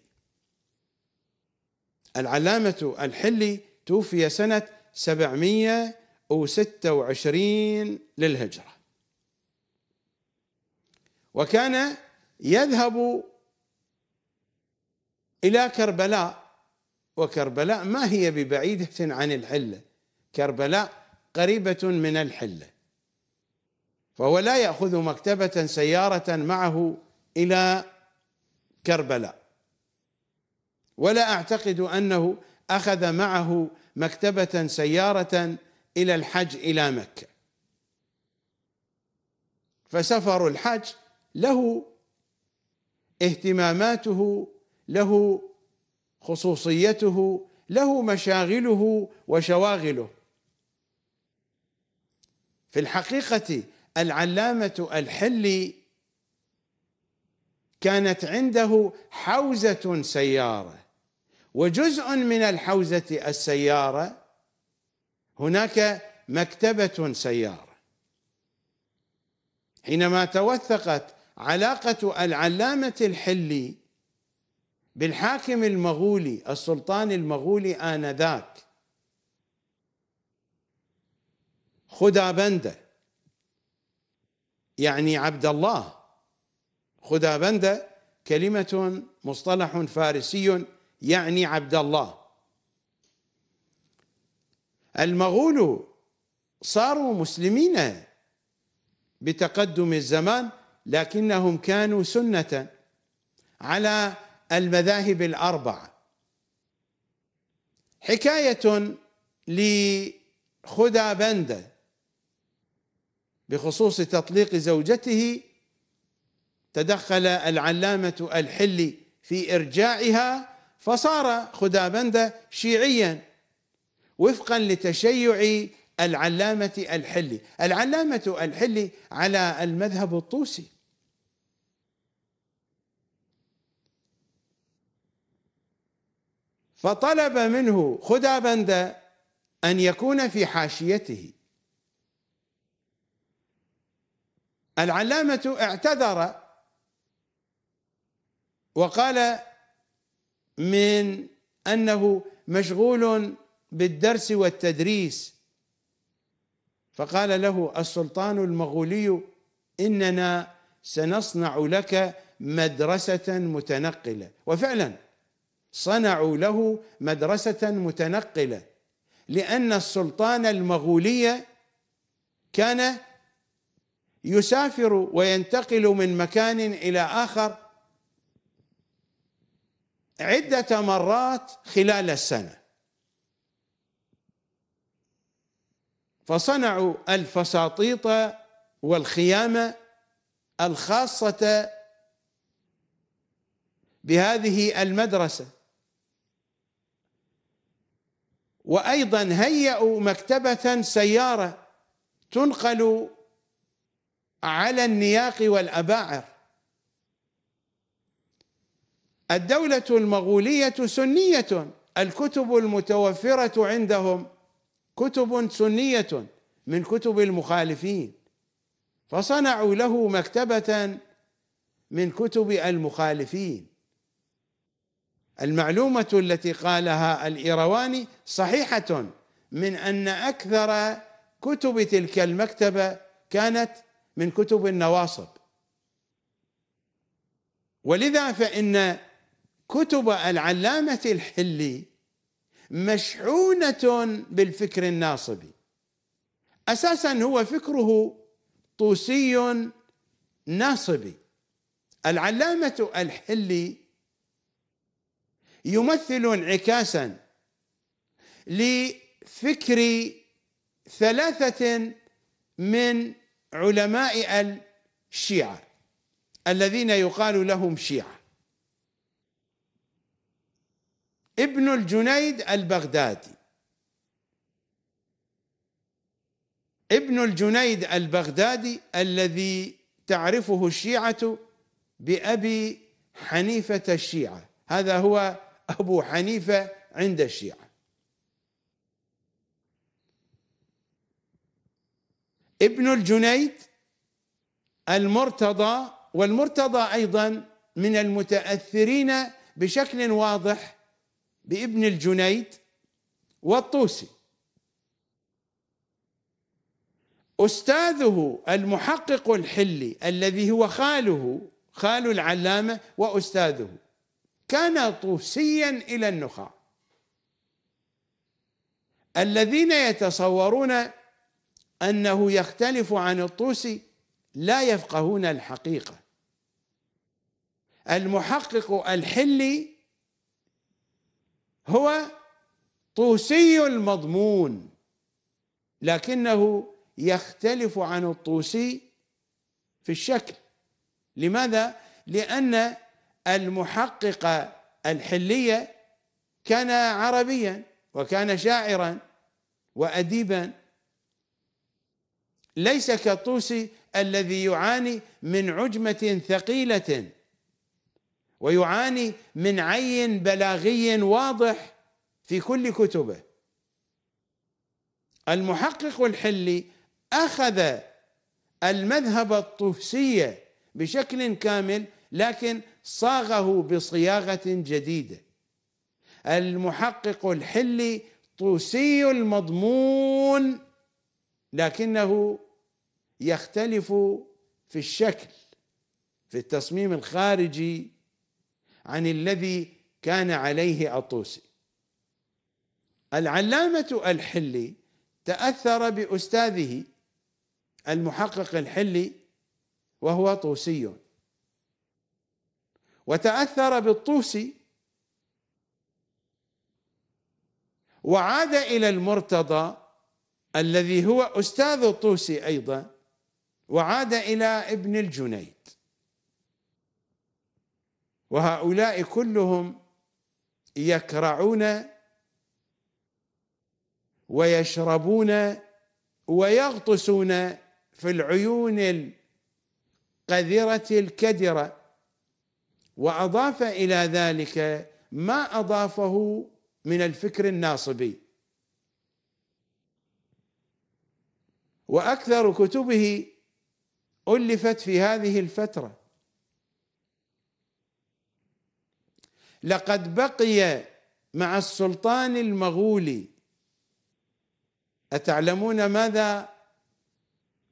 العلامة الحلي توفي سنة 726 للهجرة وكان يذهب إلى كربلاء وكربلاء ما هي ببعيدة عن الحلة كربلاء قريبة من الحلة فهو لا يأخذ مكتبة سيارة معه إلى كربلاء ولا أعتقد أنه أخذ معه مكتبة سيارة إلى الحج إلى مكة فسفر الحج له اهتماماته له خصوصيته له مشاغله وشواغله في الحقيقة العلامة الحلي كانت عنده حوزة سيارة وجزء من الحوزة السيارة هناك مكتبة سيارة حينما توثقت علاقة العلامة الحلي بالحاكم المغولي السلطان المغولي آنذاك خدابندة يعني عبد الله خدابندة كلمة مصطلح فارسي يعني عبد الله المغول صاروا مسلمين بتقدم الزمان لكنهم كانوا سنة على المذاهب الأربعة حكاية لخدا بند بخصوص تطليق زوجته تدخل العلامة الحلي في إرجاعها فصار خدابند شيعيا وفقا لتشيع العلامة الحلي العلامة الحلي على المذهب الطوسي فطلب منه خدابند أن يكون في حاشيته العلامة اعتذر وقال من انه مشغول بالدرس والتدريس فقال له السلطان المغولي اننا سنصنع لك مدرسه متنقله وفعلا صنعوا له مدرسه متنقله لان السلطان المغولي كان يسافر وينتقل من مكان الى اخر عدة مرات خلال السنة فصنعوا الفساطيط والخيام الخاصة بهذه المدرسة وأيضا هيئوا مكتبة سيارة تنقل على النياق والأباعر الدولة المغولية سنية الكتب المتوفرة عندهم كتب سنية من كتب المخالفين فصنعوا له مكتبة من كتب المخالفين المعلومة التي قالها الإيرواني صحيحة من أن أكثر كتب تلك المكتبة كانت من كتب النواصب ولذا فإن كتب العلامة الحلي مشحونة بالفكر الناصبي أساسا هو فكره طوسي ناصبي العلامة الحلي يمثل انعكاسا لفكر ثلاثة من علماء الشيعة الذين يقال لهم شيعة ابن الجنيد البغدادي ابن الجنيد البغدادي الذي تعرفه الشيعة بأبي حنيفة الشيعة هذا هو أبو حنيفة عند الشيعة ابن الجنيد المرتضى والمرتضى أيضا من المتأثرين بشكل واضح بابن الجنيد والطوسي أستاذه المحقق الحلي الذي هو خاله خال العلامة وأستاذه كان طوسيا إلى النخاع الذين يتصورون أنه يختلف عن الطوسي لا يفقهون الحقيقة المحقق الحلي هو طوسي المضمون لكنه يختلف عن الطوسي في الشكل لماذا؟ لأن المحقق الحلية كان عربيا وكان شاعرا وأديبا ليس كالطوسي الذي يعاني من عجمة ثقيلة ويعاني من عي بلاغي واضح في كل كتبه المحقق الحلي اخذ المذهب الطوسي بشكل كامل لكن صاغه بصياغه جديده المحقق الحلي طوسي المضمون لكنه يختلف في الشكل في التصميم الخارجي عن الذي كان عليه الطوسي العلامة الحلي تأثر بأستاذه المحقق الحلي وهو طوسي وتأثر بالطوسي وعاد إلى المرتضى الذي هو أستاذ الطوسي أيضا وعاد إلى ابن الجنيد وهؤلاء كلهم يكرعون ويشربون ويغطسون في العيون القذرة الكدرة وأضاف إلى ذلك ما أضافه من الفكر الناصبي وأكثر كتبه ألفت في هذه الفترة لقد بقي مع السلطان المغولي أتعلمون ماذا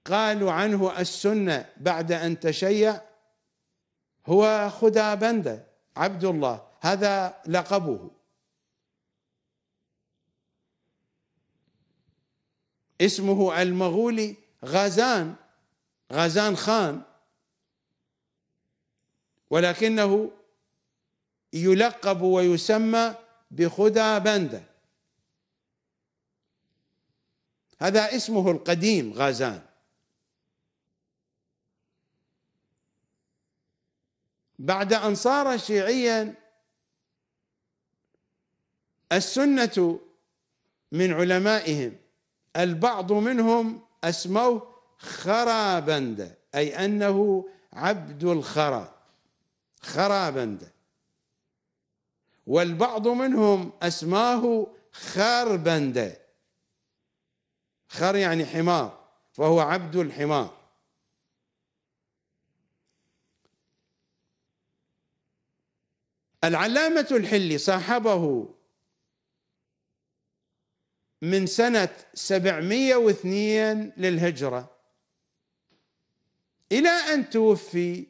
قالوا عنه السنة بعد أن تشيع هو بنده عبد الله هذا لقبه اسمه المغولي غازان غازان خان ولكنه يلقب ويسمى بخدا بندا هذا اسمه القديم غازان بعد أن صار شيعيا السنة من علمائهم البعض منهم أسموه خرابند أي أنه عبد الخرا خرابند والبعض منهم أسماه خربندة خر يعني حمار فهو عبد الحمار العلامة الحلي صاحبه من سنة 702 للهجرة إلى أن توفي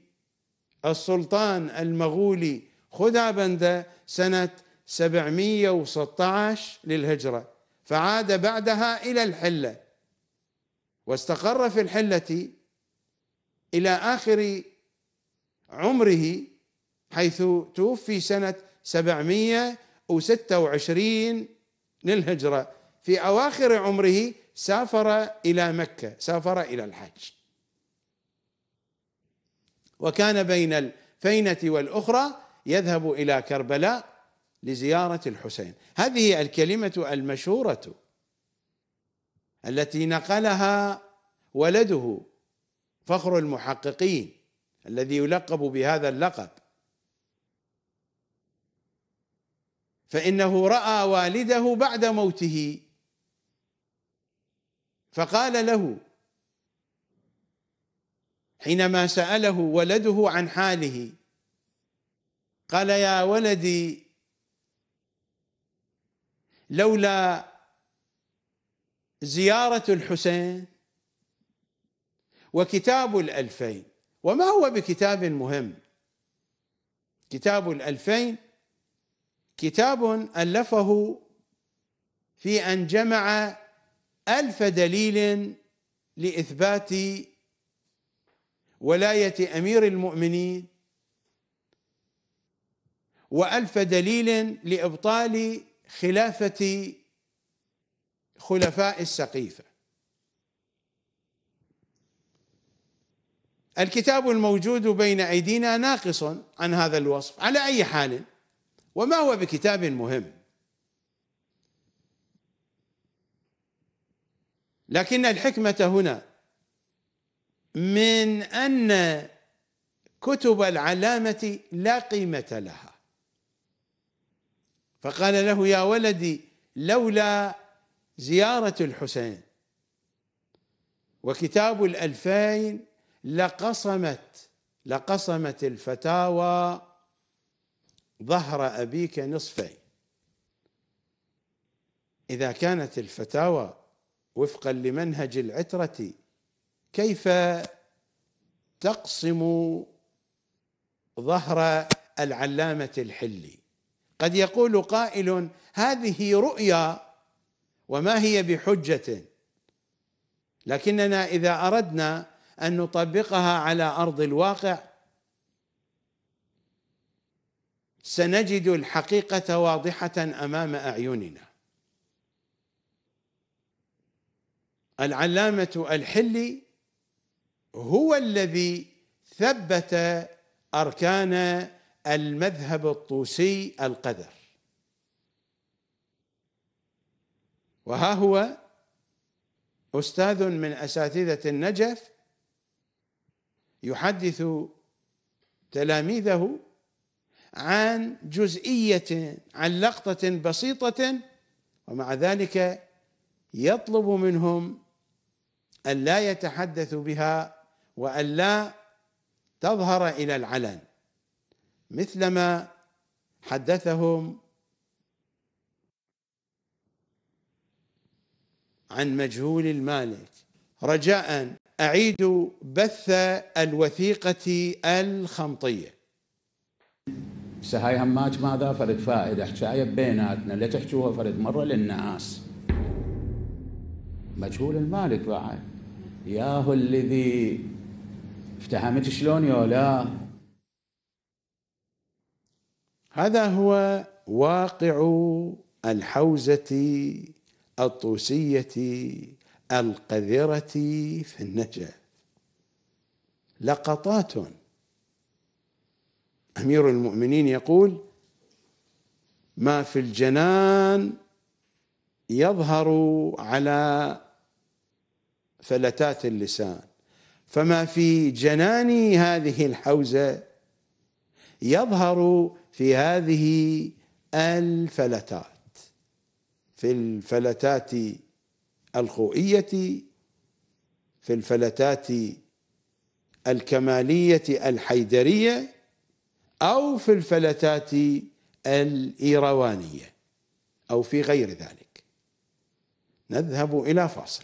السلطان المغولي خدابنده سنة 716 للهجرة فعاد بعدها إلى الحلة واستقر في الحلة إلى آخر عمره حيث توفي سنة 726 للهجرة في أواخر عمره سافر إلى مكة سافر إلى الحج وكان بين الفينة والأخرى يذهب إلى كربلاء لزيارة الحسين هذه الكلمة المشهورة التي نقلها ولده فخر المحققين الذي يلقب بهذا اللقب فإنه رأى والده بعد موته فقال له حينما سأله ولده عن حاله قال يا ولدي لولا زيارة الحسين وكتاب الألفين وما هو بكتاب مهم كتاب الألفين كتاب ألفه في أن جمع ألف دليل لإثبات ولاية أمير المؤمنين وألف دليل لإبطال خلافة خلفاء السقيفة الكتاب الموجود بين أيدينا ناقص عن هذا الوصف على أي حال وما هو بكتاب مهم لكن الحكمة هنا من أن كتب العلامة لا قيمة لها فقال له يا ولدي لولا زيارة الحسين وكتاب الألفين لقصمت لقصمت الفتاوى ظهر أبيك نصفين إذا كانت الفتاوى وفقا لمنهج العترة كيف تقسم ظهر العلامة الحلي قد يقول قائل هذه رؤيا وما هي بحجه لكننا اذا اردنا ان نطبقها على ارض الواقع سنجد الحقيقه واضحه امام اعيننا العلامه الحلي هو الذي ثبت اركان المذهب الطوسي القدر وها هو أستاذ من أساتذة النجف يحدث تلاميذه عن جزئية عن لقطة بسيطة ومع ذلك يطلب منهم أن لا يتحدثوا بها وأن لا تظهر إلى العلن مثلما حدثهم عن مجهول المالك رجاء اعيدوا بث الوثيقه الخمطيه سهاي هماج ماذا فرد فائده حكايه بيناتنا لا تحجوها فرد مره للناس مجهول المالك بعد ياهو الذي افتهمت شلون يولا هذا هو واقع الحوزة الطوسية القذرة في النجف لقطات أمير المؤمنين يقول ما في الجنان يظهر على فلتات اللسان فما في جنان هذه الحوزة يظهر في هذه الفلتات في الفلتات الخوئية في الفلتات الكمالية الحيدرية أو في الفلتات الإيروانية أو في غير ذلك نذهب إلى فاصل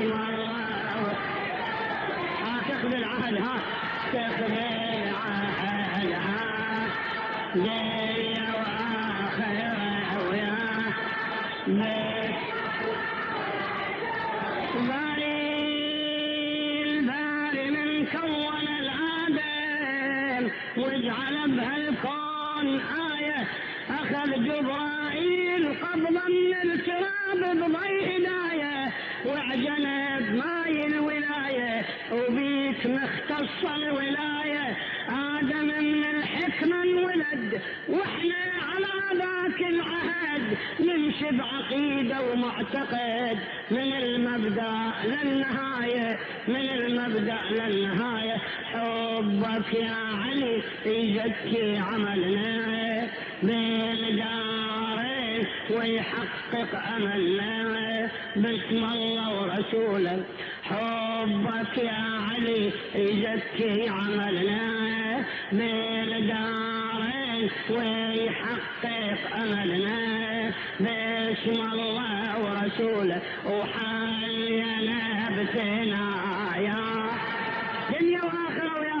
ها تخذ العهد ها تخذ العهد ها لي وآخر ويا باري الباري من كون الآدم واجعل بها الكون آية أخذ جبرائيل قبضا من التراب بضيء داية وعجنب ماي الولاية وبيت مختصة الولاية آدم من الحكمة انولد واحنا على ذاك العهد نمشي بعقيدة ومعتقد من المبدأ للنهاية من المبدأ للنهاية حبك يا علي يزكي عملنا دارين ويحقق أملنا باسم الله ورسوله حبك يا علي يزكي عملنا من دارين ويحقق أملنا باسم الله ورسوله وحلينا بسنا يا دنيا وآخرة ويا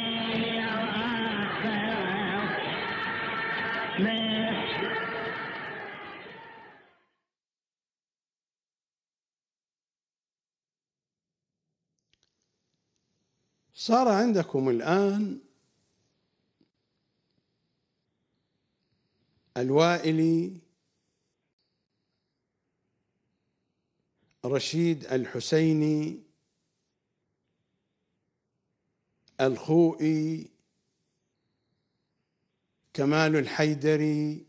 صار عندكم الآن الوائلي رشيد الحسيني الخوئي كمال الحيدري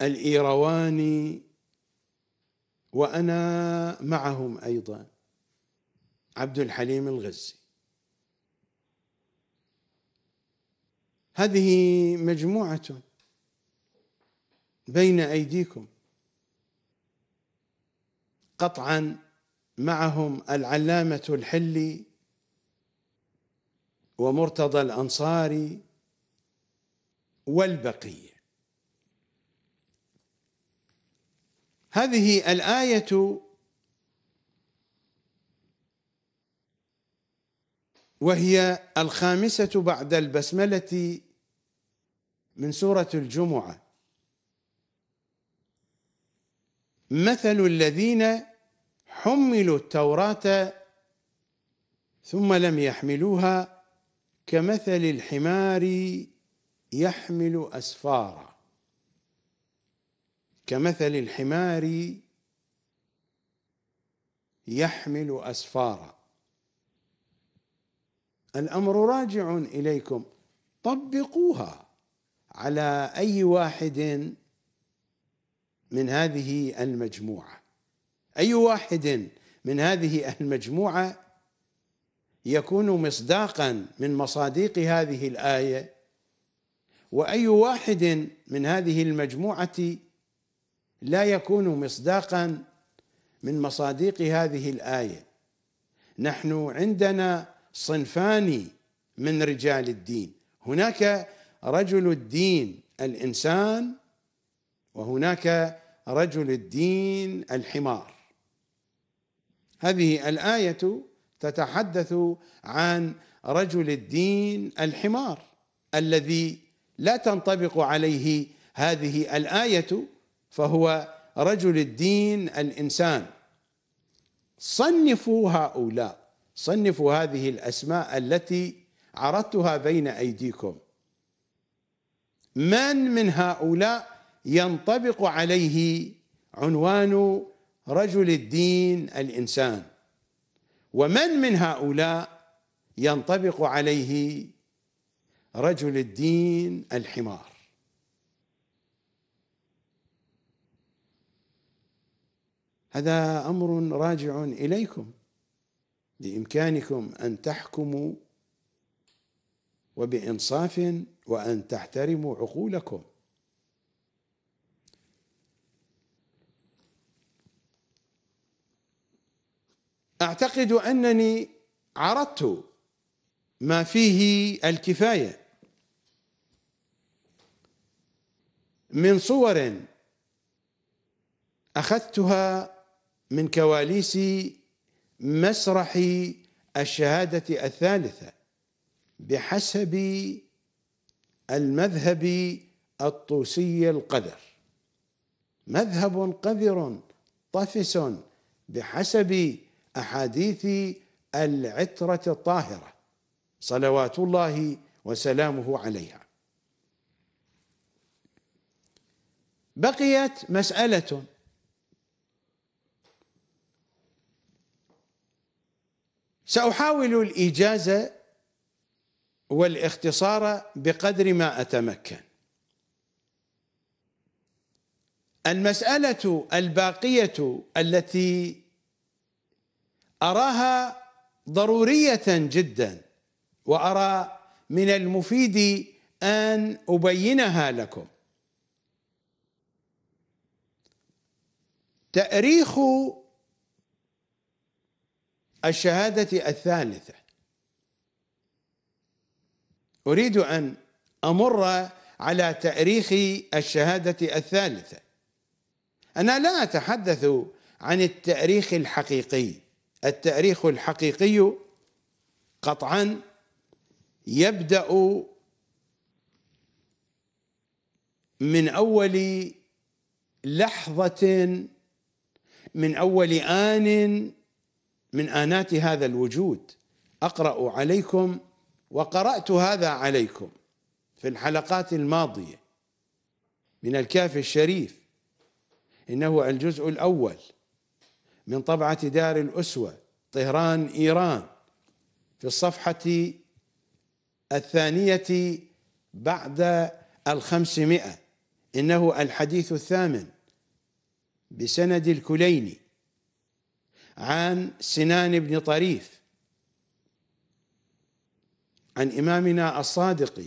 الإيرواني وأنا معهم أيضا عبد الحليم الغزي هذه مجموعة بين أيديكم قطعا معهم العلامة الحلي ومرتضى الأنصاري والبقية هذه الآية وهي الخامسة بعد البسملة من سورة الجمعة مثل الذين حملوا التوراة ثم لم يحملوها كمثل الحمار يحمل أسفارا كمثل الحمار يحمل أسفارا الامر راجع اليكم طبقوها على اي واحد من هذه المجموعه اي واحد من هذه المجموعه يكون مصداقا من مصاديق هذه الايه واي واحد من هذه المجموعه لا يكون مصداقا من مصاديق هذه الايه نحن عندنا صنفان من رجال الدين هناك رجل الدين الانسان وهناك رجل الدين الحمار هذه الايه تتحدث عن رجل الدين الحمار الذي لا تنطبق عليه هذه الايه فهو رجل الدين الانسان صنفوا هؤلاء صنفوا هذه الاسماء التي عرضتها بين ايديكم من من هؤلاء ينطبق عليه عنوان رجل الدين الانسان ومن من هؤلاء ينطبق عليه رجل الدين الحمار هذا امر راجع اليكم بإمكانكم أن تحكموا وبإنصاف وأن تحترموا عقولكم أعتقد أنني عرضت ما فيه الكفاية من صور أخذتها من كواليس مسرح الشهادة الثالثة بحسب المذهب الطوسي القذر مذهب قذر طفس بحسب أحاديث العترة الطاهرة صلوات الله وسلامه عليها بقيت مسألة سأحاول الإجازة والاختصار بقدر ما أتمكن المسألة الباقية التي أراها ضرورية جدا وأرى من المفيد أن أبينها لكم تأريخ الشهادة الثالثة أريد أن أمر على تأريخ الشهادة الثالثة أنا لا أتحدث عن التأريخ الحقيقي التأريخ الحقيقي قطعا يبدأ من أول لحظة من أول آن من آنات هذا الوجود أقرأ عليكم وقرأت هذا عليكم في الحلقات الماضية من الكاف الشريف إنه الجزء الأول من طبعة دار الأسوة طهران إيران في الصفحة الثانية بعد الخمسمائة إنه الحديث الثامن بسند الكليني عن سنان بن طريف عن إمامنا الصادق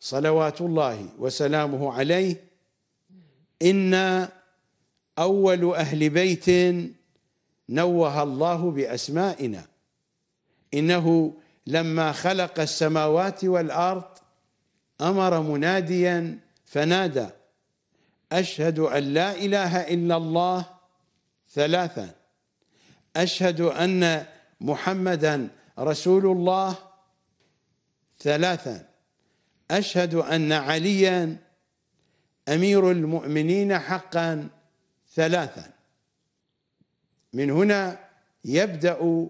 صلوات الله وسلامه عليه إن أول أهل بيت نوه الله بأسمائنا إنه لما خلق السماوات والأرض أمر مناديا فنادى أشهد أن لا إله إلا الله ثلاثا أشهد أن محمدا رسول الله ثلاثا أشهد أن عليا أمير المؤمنين حقا ثلاثا من هنا يبدأ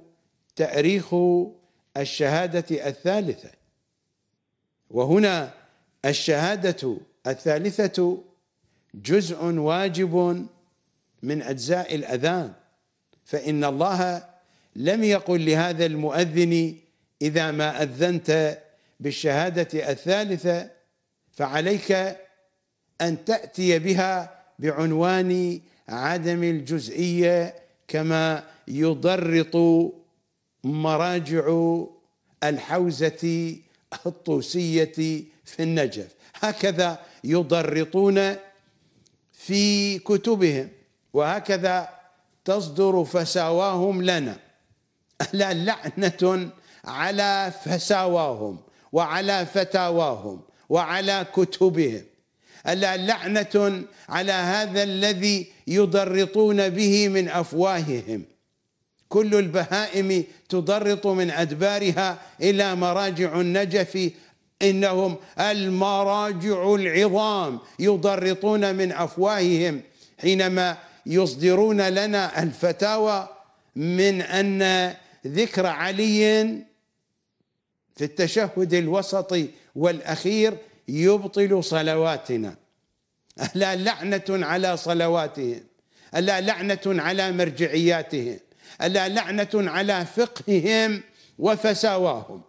تأريخ الشهادة الثالثة وهنا الشهادة الثالثة جزء واجب من أجزاء الأذان فإن الله لم يقل لهذا المؤذن إذا ما أذنت بالشهادة الثالثة فعليك أن تأتي بها بعنوان عدم الجزئية كما يضرط مراجع الحوزة الطوسية في النجف هكذا يضرطون في كتبهم وهكذا تصدر فساواهم لنا ألا لعنة على فساواهم وعلى فتاواهم وعلى كتبهم ألا لعنة على هذا الذي يضرطون به من أفواههم كل البهائم تضرط من أدبارها إلى مراجع النجف إنهم المراجع العظام يضرطون من أفواههم حينما يصدرون لنا الفتاوى من ان ذكر علي في التشهد الوسطي والاخير يبطل صلواتنا الا لعنه على صلواتهم الا لعنه على مرجعياتهم الا لعنه على فقههم وفساواهم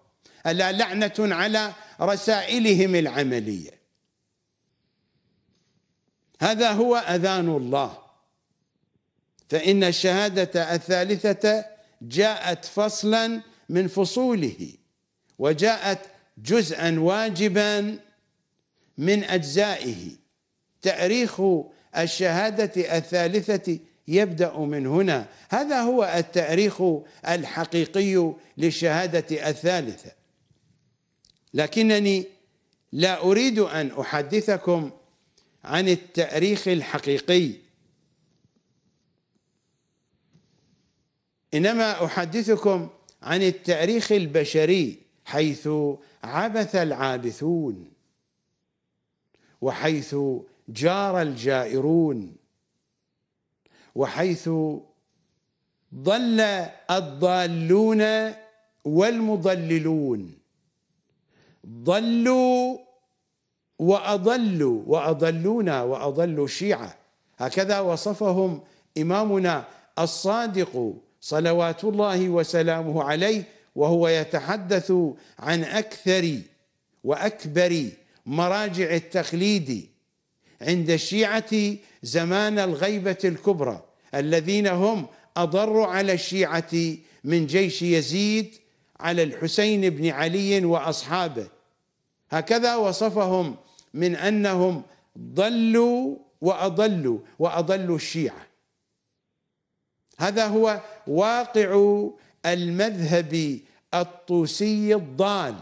الا لعنه على رسائلهم العمليه هذا هو اذان الله فإن الشهادة الثالثة جاءت فصلا من فصوله وجاءت جزءا واجبا من أجزائه تأريخ الشهادة الثالثة يبدأ من هنا هذا هو التأريخ الحقيقي للشهادة الثالثة لكنني لا أريد أن أحدثكم عن التأريخ الحقيقي انما احدثكم عن التاريخ البشري حيث عبث العابثون وحيث جار الجائرون وحيث ضل الضالون والمضللون ضلوا واضلوا واضلونا واضلوا الشيعه هكذا وصفهم امامنا الصادق صلوات الله وسلامه عليه وهو يتحدث عن اكثر واكبر مراجع التقليد عند الشيعه زمان الغيبه الكبرى الذين هم اضر على الشيعه من جيش يزيد على الحسين بن علي واصحابه هكذا وصفهم من انهم ضلوا واضلوا واضلوا الشيعه هذا هو واقع المذهب الطوسي الضال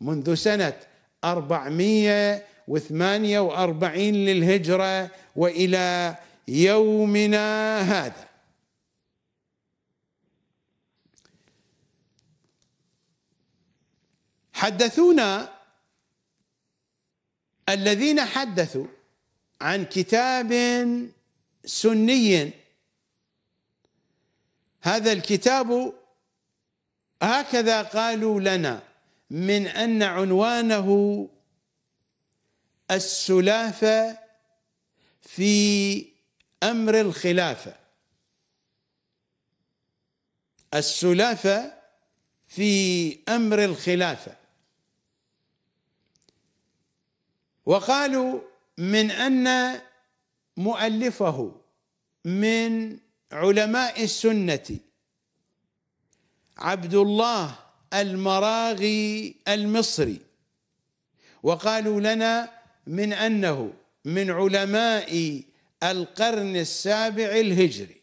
منذ سنة 448 للهجرة وإلى يومنا هذا حدثونا الذين حدثوا عن كتاب سني هذا الكتاب هكذا قالوا لنا من أن عنوانه السلافة في أمر الخلافة السلافة في أمر الخلافة وقالوا من أن مؤلفه من علماء السنه عبد الله المراغي المصري وقالوا لنا من انه من علماء القرن السابع الهجري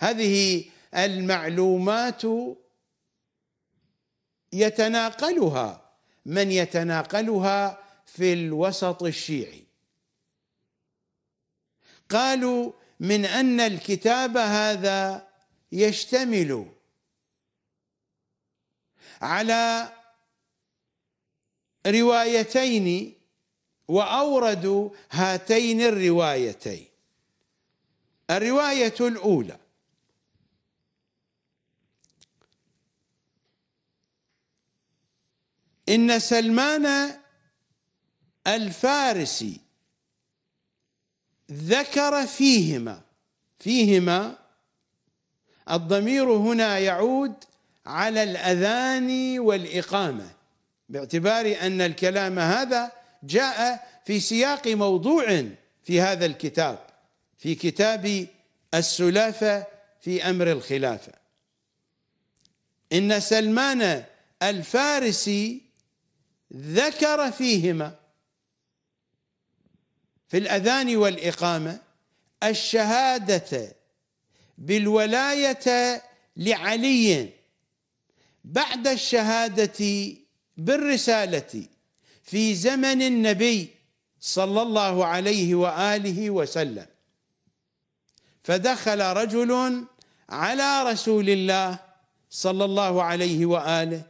هذه المعلومات يتناقلها من يتناقلها في الوسط الشيعي قالوا من أن الكتاب هذا يشتمل على روايتين وأوردوا هاتين الروايتين الرواية الأولى إن سلمان الفارسي ذكر فيهما فيهما الضمير هنا يعود على الأذان والإقامة باعتبار أن الكلام هذا جاء في سياق موضوع في هذا الكتاب في كتاب السلافة في أمر الخلافة إن سلمان الفارسي ذكر فيهما في الأذان والإقامة الشهادة بالولاية لعلي بعد الشهادة بالرسالة في زمن النبي صلى الله عليه وآله وسلم فدخل رجل على رسول الله صلى الله عليه وآله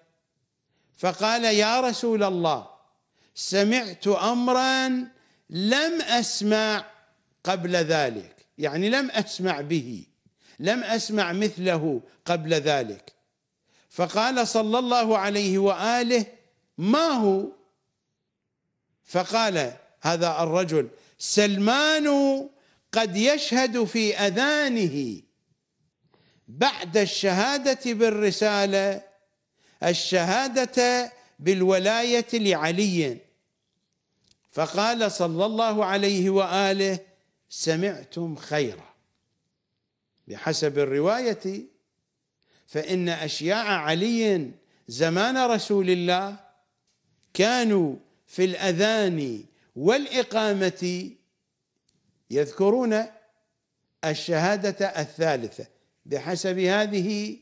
فقال يا رسول الله سمعت أمرا لم أسمع قبل ذلك يعني لم أسمع به لم أسمع مثله قبل ذلك فقال صلى الله عليه وآله ما هو فقال هذا الرجل سلمان قد يشهد في أذانه بعد الشهادة بالرسالة الشهادة بالولاية لعلي فقال صلى الله عليه وآله سمعتم خيرا بحسب الرواية فإن أشياع علي زمان رسول الله كانوا في الأذان والإقامة يذكرون الشهادة الثالثة بحسب هذه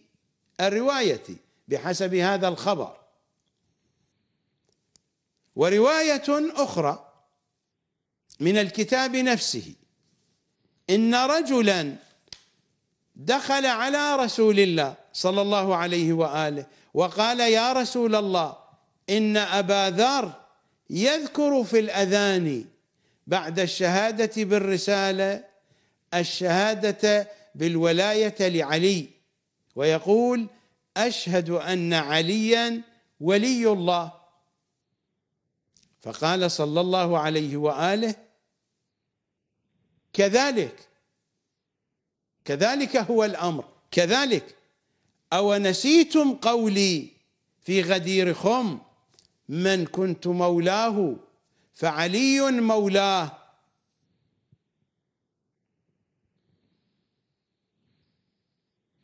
الرواية بحسب هذا الخبر وروايه اخرى من الكتاب نفسه ان رجلا دخل على رسول الله صلى الله عليه واله وقال يا رسول الله ان ابا ذر يذكر في الاذان بعد الشهاده بالرساله الشهاده بالولايه لعلي ويقول اشهد ان عليا ولي الله فقال صلى الله عليه واله كذلك كذلك هو الامر كذلك او نسيتم قولي في غدير خم من كنت مولاه فعلي مولاه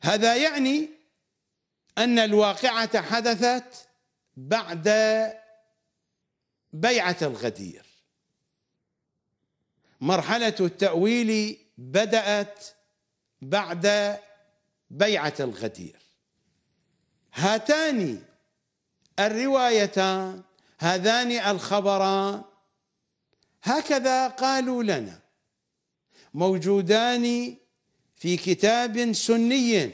هذا يعني ان الواقعه حدثت بعد بيعة الغدير مرحلة التأويل بدأت بعد بيعة الغدير هاتان الروايتان هذان الخبران هكذا قالوا لنا موجودان في كتاب سني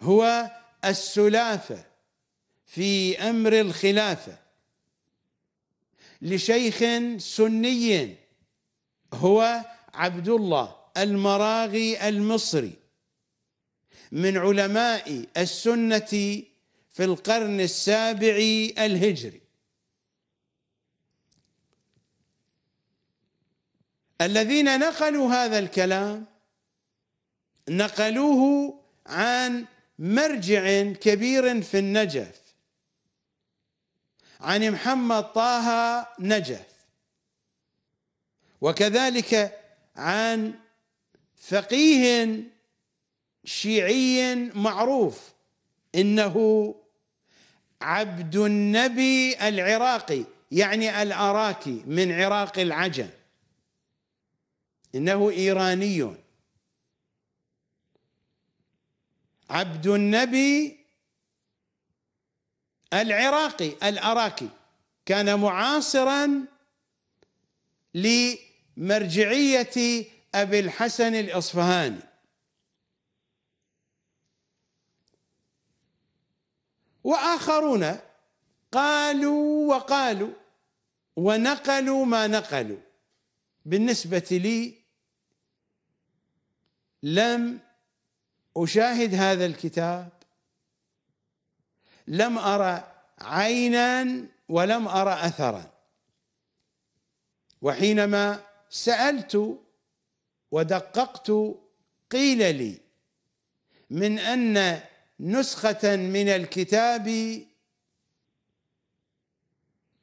هو السلافه في امر الخلافه لشيخ سني هو عبد الله المراغي المصري من علماء السنه في القرن السابع الهجري الذين نقلوا هذا الكلام نقلوه عن مرجع كبير في النجف عن محمد طه نجف وكذلك عن فقيه شيعي معروف انه عبد النبي العراقي يعني الاراكي من عراق العجم انه ايراني عبد النبي العراقي الأراكي كان معاصرا لمرجعية أبي الحسن الإصفهاني وآخرون قالوا وقالوا ونقلوا ما نقلوا بالنسبة لي لم أشاهد هذا الكتاب لم أرى عينا ولم أرى أثرا وحينما سألت ودققت قيل لي من أن نسخة من الكتاب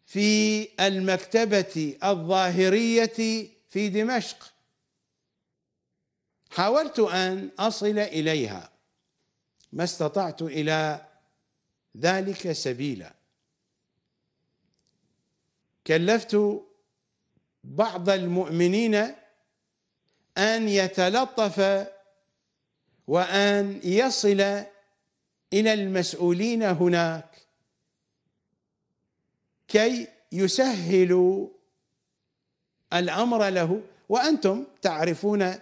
في المكتبة الظاهرية في دمشق حاولت أن أصل إليها ما استطعت إلى ذلك سبيلا كلفت بعض المؤمنين ان يتلطف وان يصل الى المسؤولين هناك كي يسهلوا الامر له وانتم تعرفون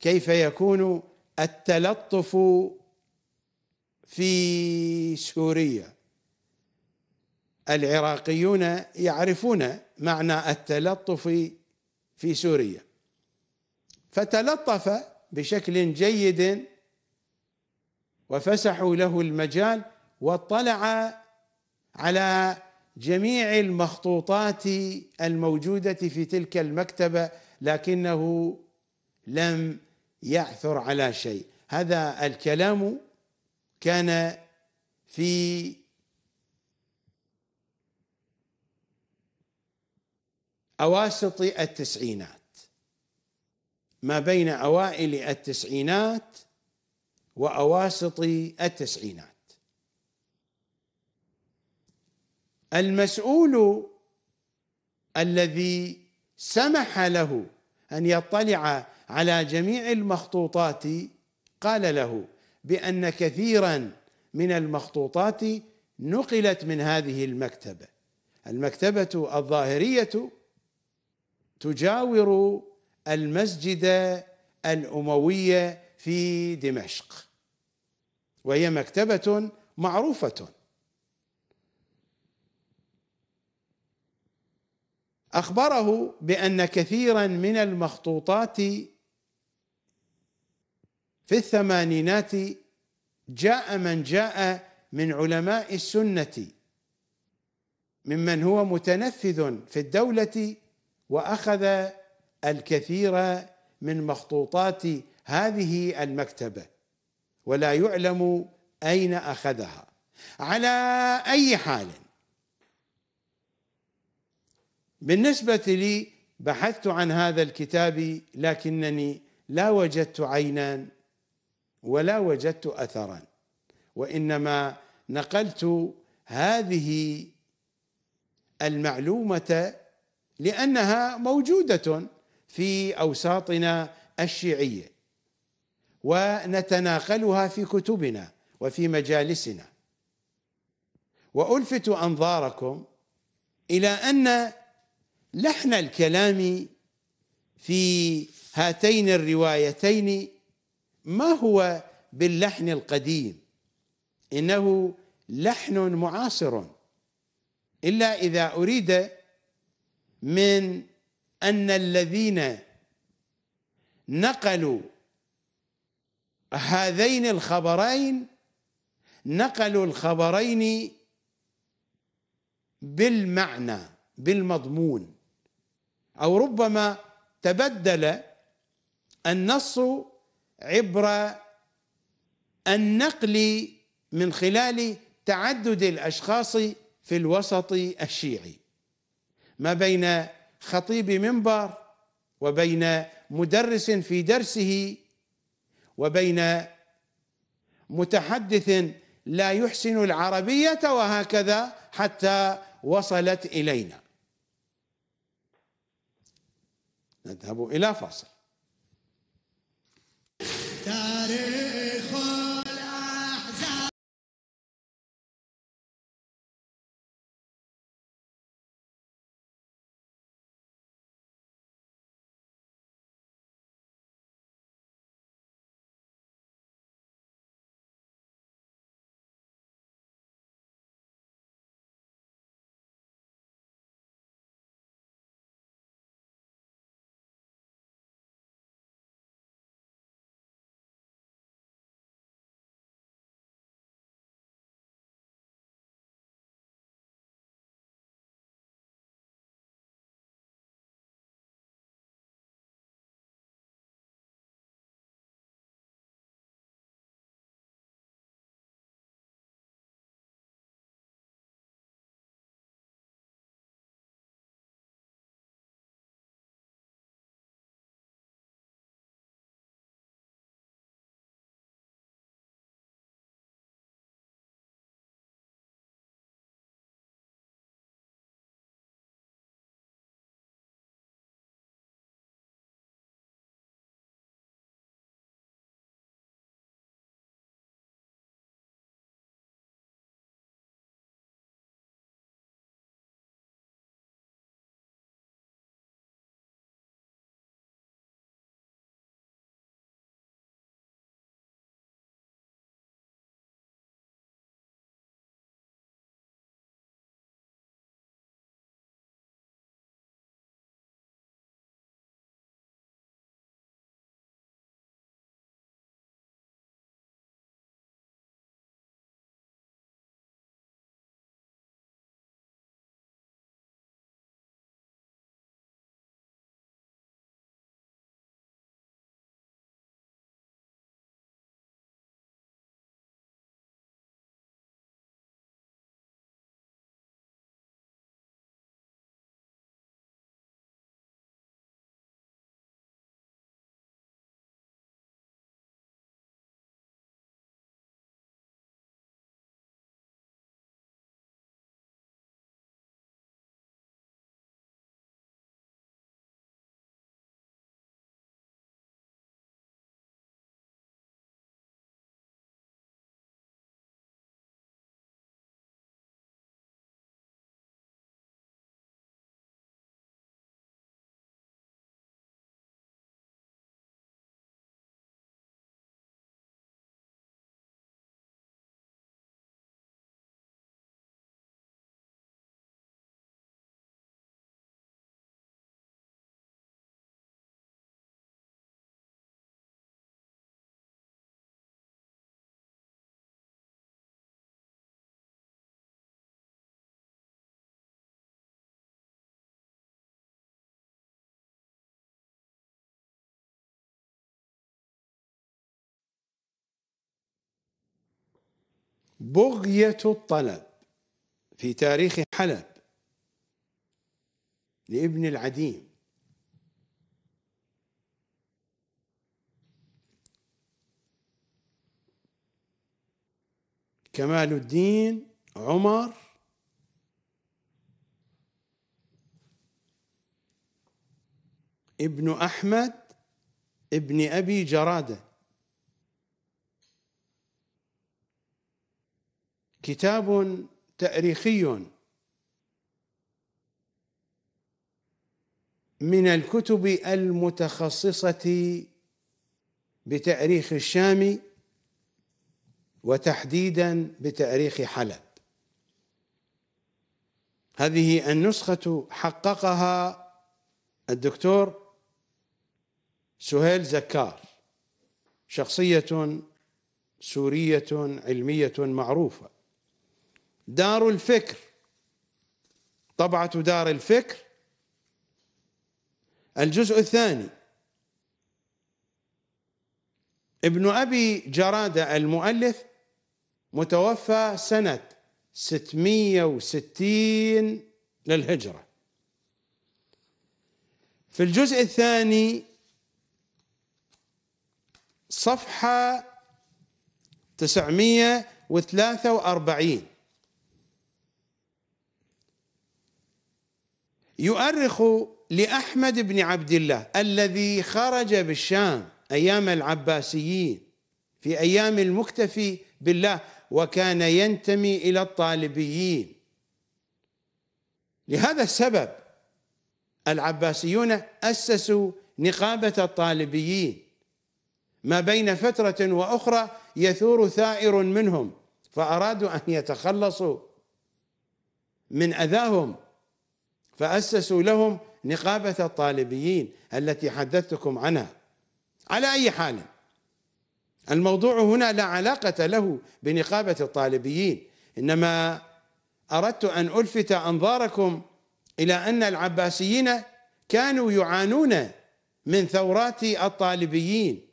كيف يكون التلطف في سوريا العراقيون يعرفون معنى التلطف في سوريا فتلطف بشكل جيد وفسحوا له المجال واطلع على جميع المخطوطات الموجوده في تلك المكتبه لكنه لم يعثر على شيء هذا الكلام كان في أواسط التسعينات ما بين أوائل التسعينات وأواسط التسعينات المسؤول الذي سمح له أن يطلع على جميع المخطوطات قال له بان كثيرا من المخطوطات نقلت من هذه المكتبه المكتبه الظاهريه تجاور المسجد الاموي في دمشق وهي مكتبه معروفه اخبره بان كثيرا من المخطوطات في الثمانينات جاء من جاء من علماء السنه ممن هو متنفذ في الدوله واخذ الكثير من مخطوطات هذه المكتبه ولا يعلم اين اخذها على اي حال بالنسبه لي بحثت عن هذا الكتاب لكنني لا وجدت عينا ولا وجدت اثرا وانما نقلت هذه المعلومه لانها موجوده في اوساطنا الشيعيه ونتناقلها في كتبنا وفي مجالسنا والفت انظاركم الى ان لحن الكلام في هاتين الروايتين ما هو باللحن القديم انه لحن معاصر الا اذا اريد من ان الذين نقلوا هذين الخبرين نقلوا الخبرين بالمعنى بالمضمون او ربما تبدل النص عبر النقل من خلال تعدد الاشخاص في الوسط الشيعي ما بين خطيب منبر وبين مدرس في درسه وبين متحدث لا يحسن العربيه وهكذا حتى وصلت الينا نذهب الى فاصل daré. بغية الطلب في تاريخ حلب لابن العديم كمال الدين عمر ابن أحمد ابن أبي جرادة كتاب تاريخي من الكتب المتخصصه بتاريخ الشام وتحديدا بتاريخ حلب هذه النسخه حققها الدكتور سهيل زكار شخصيه سوريه علميه معروفه دار الفكر طبعة دار الفكر الجزء الثاني ابن أبي جرادة المؤلف متوفى سنة 660 للهجرة في الجزء الثاني صفحة 943 يؤرخ لأحمد بن عبد الله الذي خرج بالشام أيام العباسيين في أيام المكتفي بالله وكان ينتمي إلى الطالبيين لهذا السبب العباسيون أسسوا نقابة الطالبيين ما بين فترة وأخرى يثور ثائر منهم فأرادوا أن يتخلصوا من أذاهم فأسسوا لهم نقابة الطالبيين التي حدثتكم عنها على أي حال الموضوع هنا لا علاقة له بنقابة الطالبيين إنما أردت أن ألفت أنظاركم إلى أن العباسيين كانوا يعانون من ثورات الطالبيين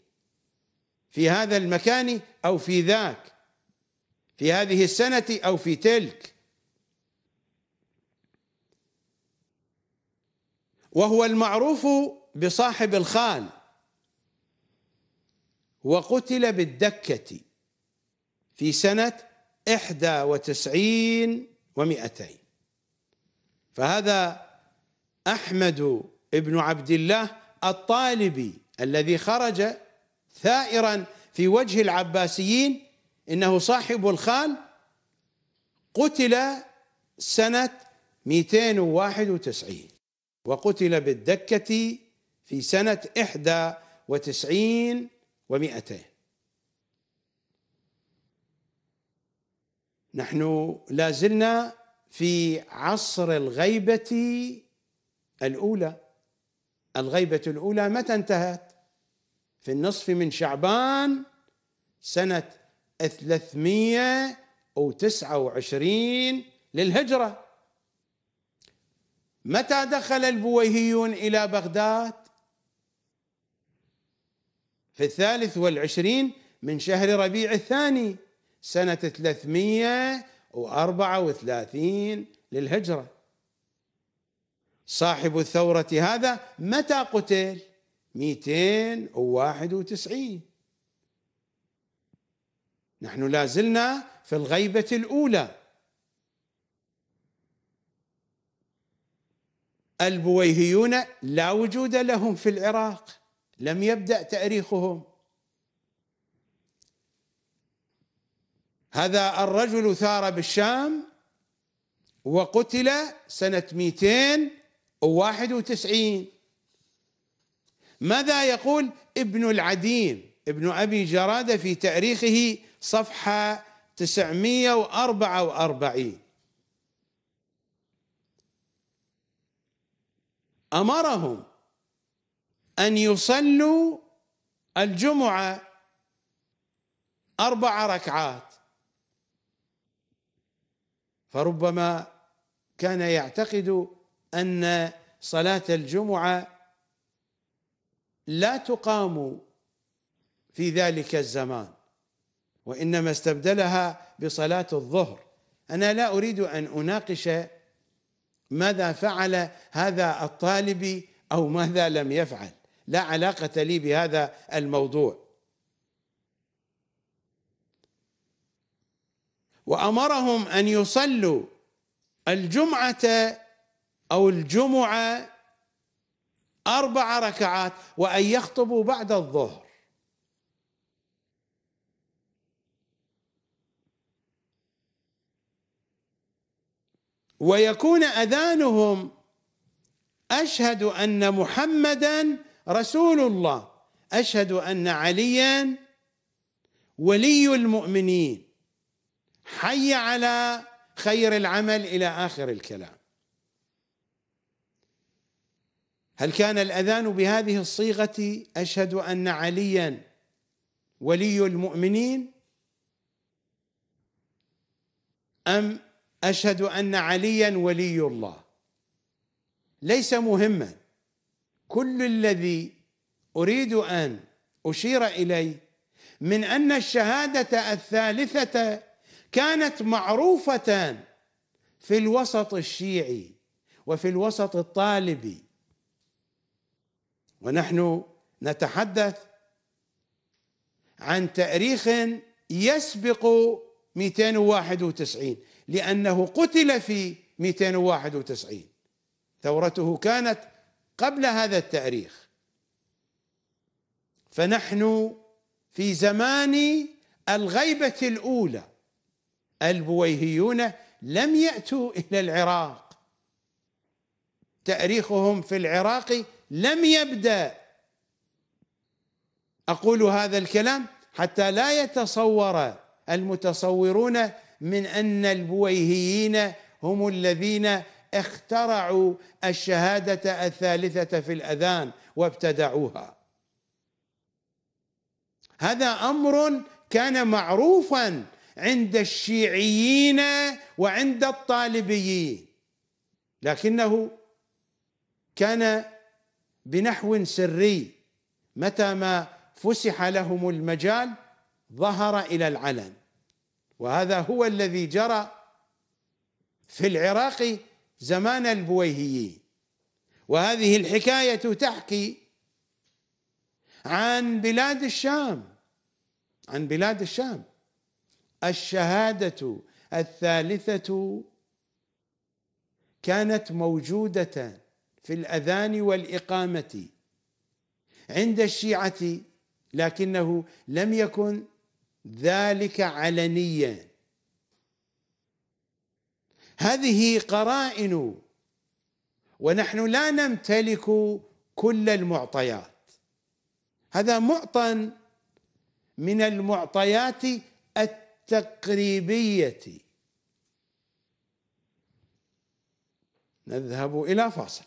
في هذا المكان أو في ذاك في هذه السنة أو في تلك وهو المعروف بصاحب الخان وقتل بالدكة في سنة إحدى وتسعين ومئتين فهذا أحمد ابن عبد الله الطالبي الذي خرج ثائرا في وجه العباسيين إنه صاحب الخان قتل سنة 291 وقتل بالدكة في سنة إحدى وتسعين ومائتين نحن لا زلنا في عصر الغيبة الأولى الغيبة الأولى متى انتهت؟ في النصف من شعبان سنة 329 للهجرة متى دخل البويهيون إلى بغداد في الثالث والعشرين من شهر ربيع الثاني سنة 334 للهجرة صاحب الثورة هذا متى قتل 291 نحن لازلنا في الغيبة الأولى البويهيون لا وجود لهم في العراق لم يبدأ تاريخهم هذا الرجل ثار بالشام وقتل سنة 291 ماذا يقول ابن العديم ابن أبي جرادة في تاريخه صفحة 944 امرهم ان يصلوا الجمعه اربع ركعات فربما كان يعتقد ان صلاه الجمعه لا تقام في ذلك الزمان وانما استبدلها بصلاه الظهر انا لا اريد ان اناقش ماذا فعل هذا الطالب او ماذا لم يفعل لا علاقه لي بهذا الموضوع وامرهم ان يصلوا الجمعه او الجمعه اربع ركعات وان يخطبوا بعد الظهر ويكون اذانهم اشهد ان محمدا رسول الله اشهد ان عليا ولي المؤمنين حي على خير العمل الى اخر الكلام هل كان الاذان بهذه الصيغه اشهد ان عليا ولي المؤمنين ام اشهد ان عليا ولي الله ليس مهما كل الذي اريد ان اشير اليه من ان الشهاده الثالثه كانت معروفه في الوسط الشيعي وفي الوسط الطالبي ونحن نتحدث عن تاريخ يسبق 291 لأنه قتل في 291 ثورته كانت قبل هذا التاريخ فنحن في زمان الغيبة الأولى البويهيون لم يأتوا إلى العراق تاريخهم في العراق لم يبدأ أقول هذا الكلام حتى لا يتصور المتصورون من ان البويهيين هم الذين اخترعوا الشهاده الثالثه في الاذان وابتدعوها هذا امر كان معروفا عند الشيعيين وعند الطالبيين لكنه كان بنحو سري متى ما فسح لهم المجال ظهر الى العلن وهذا هو الذي جرى في العراق زمان البويهيين وهذه الحكاية تحكي عن بلاد الشام عن بلاد الشام الشهادة الثالثة كانت موجودة في الأذان والإقامة عند الشيعة لكنه لم يكن ذلك علنيا هذه قرائن ونحن لا نمتلك كل المعطيات هذا معطى من المعطيات التقريبيه نذهب الى فاصل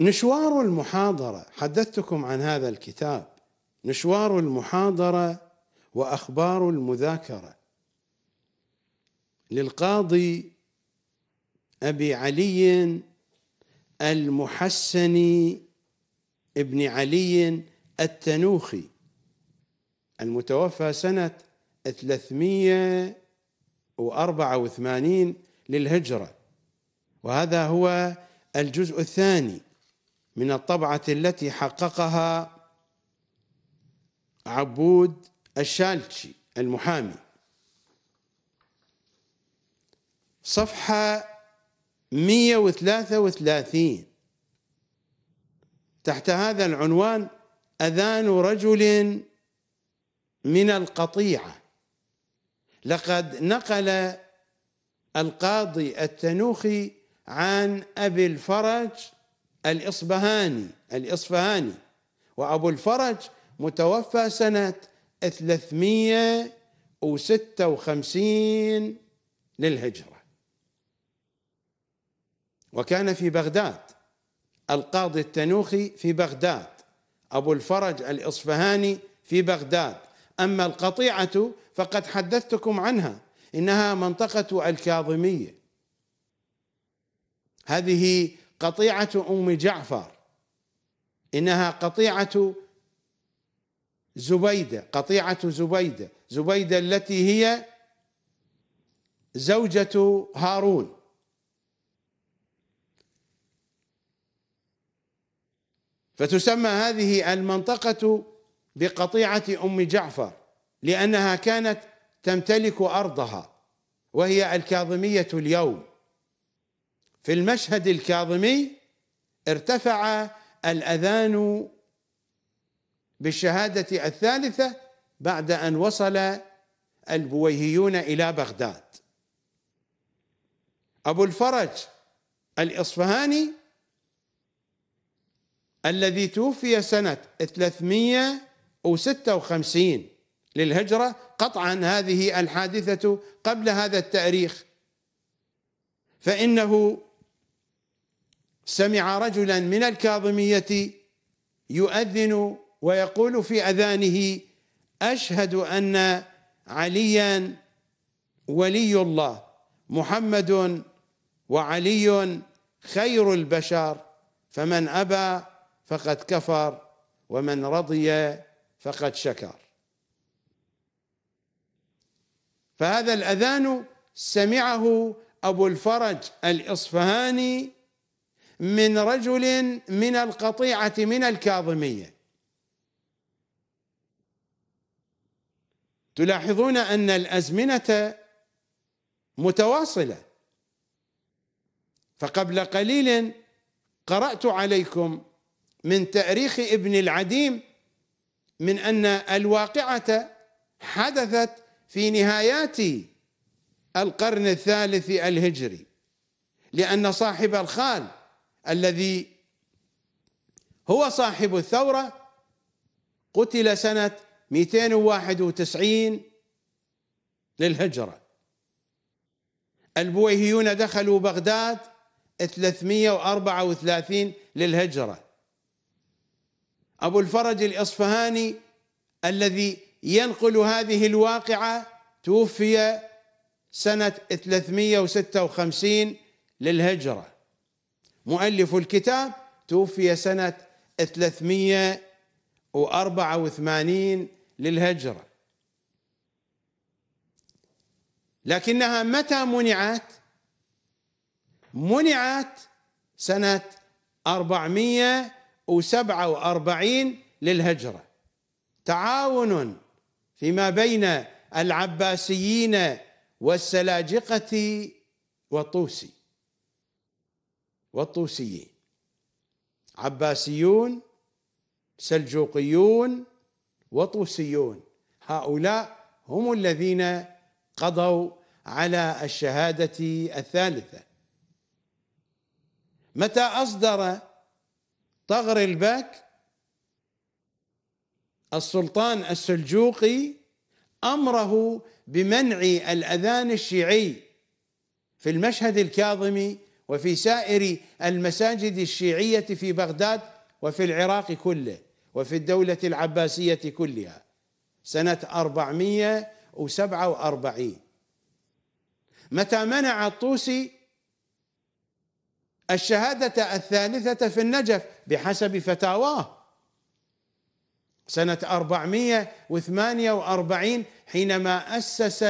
نشوار المحاضرة حدثتكم عن هذا الكتاب نشوار المحاضرة وأخبار المذاكرة للقاضي أبي علي المحسني ابن علي التنوخي المتوفى سنة 384 للهجرة وهذا هو الجزء الثاني من الطبعة التي حققها عبود الشالشي المحامي صفحة 133 تحت هذا العنوان أذان رجل من القطيعة لقد نقل القاضي التنوخي عن أبي الفرج الإصبهاني الإصفهاني وأبو الفرج متوفى سنة 356 للهجرة وكان في بغداد القاضي التنوخي في بغداد أبو الفرج الإصفهاني في بغداد أما القطيعة فقد حدثتكم عنها إنها منطقة الكاظمية هذه قطيعة أم جعفر إنها قطيعة زبيدة قطيعة زبيدة زبيدة التي هي زوجة هارون فتسمى هذه المنطقة بقطيعة أم جعفر لأنها كانت تمتلك أرضها وهي الكاظمية اليوم في المشهد الكاظمي ارتفع الاذان بالشهاده الثالثه بعد ان وصل البويهيون الى بغداد ابو الفرج الاصفهاني الذي توفي سنه 356 للهجره قطعا هذه الحادثه قبل هذا التاريخ فانه سمع رجلا من الكاظمية يؤذن ويقول في أذانه أشهد أن عليا ولي الله محمد وعلي خير البشر فمن أبى فقد كفر ومن رضي فقد شكر فهذا الأذان سمعه أبو الفرج الإصفهاني من رجل من القطيعة من الكاظمية تلاحظون أن الأزمنة متواصلة فقبل قليل قرأت عليكم من تأريخ ابن العديم من أن الواقعة حدثت في نهايات القرن الثالث الهجري لأن صاحب الخال الذي هو صاحب الثورة قتل سنة 291 للهجرة البويهيون دخلوا بغداد 334 للهجرة أبو الفرج الإصفهاني الذي ينقل هذه الواقعة توفي سنة 356 للهجرة مؤلف الكتاب توفي سنة 384 للهجرة لكنها متى منعت منعت سنة 447 للهجرة تعاون فيما بين العباسيين والسلاجقة والطوسي والطوسيين عباسيون سلجوقيون وطوسيون هؤلاء هم الذين قضوا على الشهاده الثالثه متى اصدر طغر الباك السلطان السلجوقي امره بمنع الاذان الشيعي في المشهد الكاظمي وفي سائر المساجد الشيعيه في بغداد وفي العراق كله وفي الدوله العباسيه كلها سنه 447 متى منع الطوسي الشهاده الثالثه في النجف بحسب فتاواه سنة 448 حينما أسس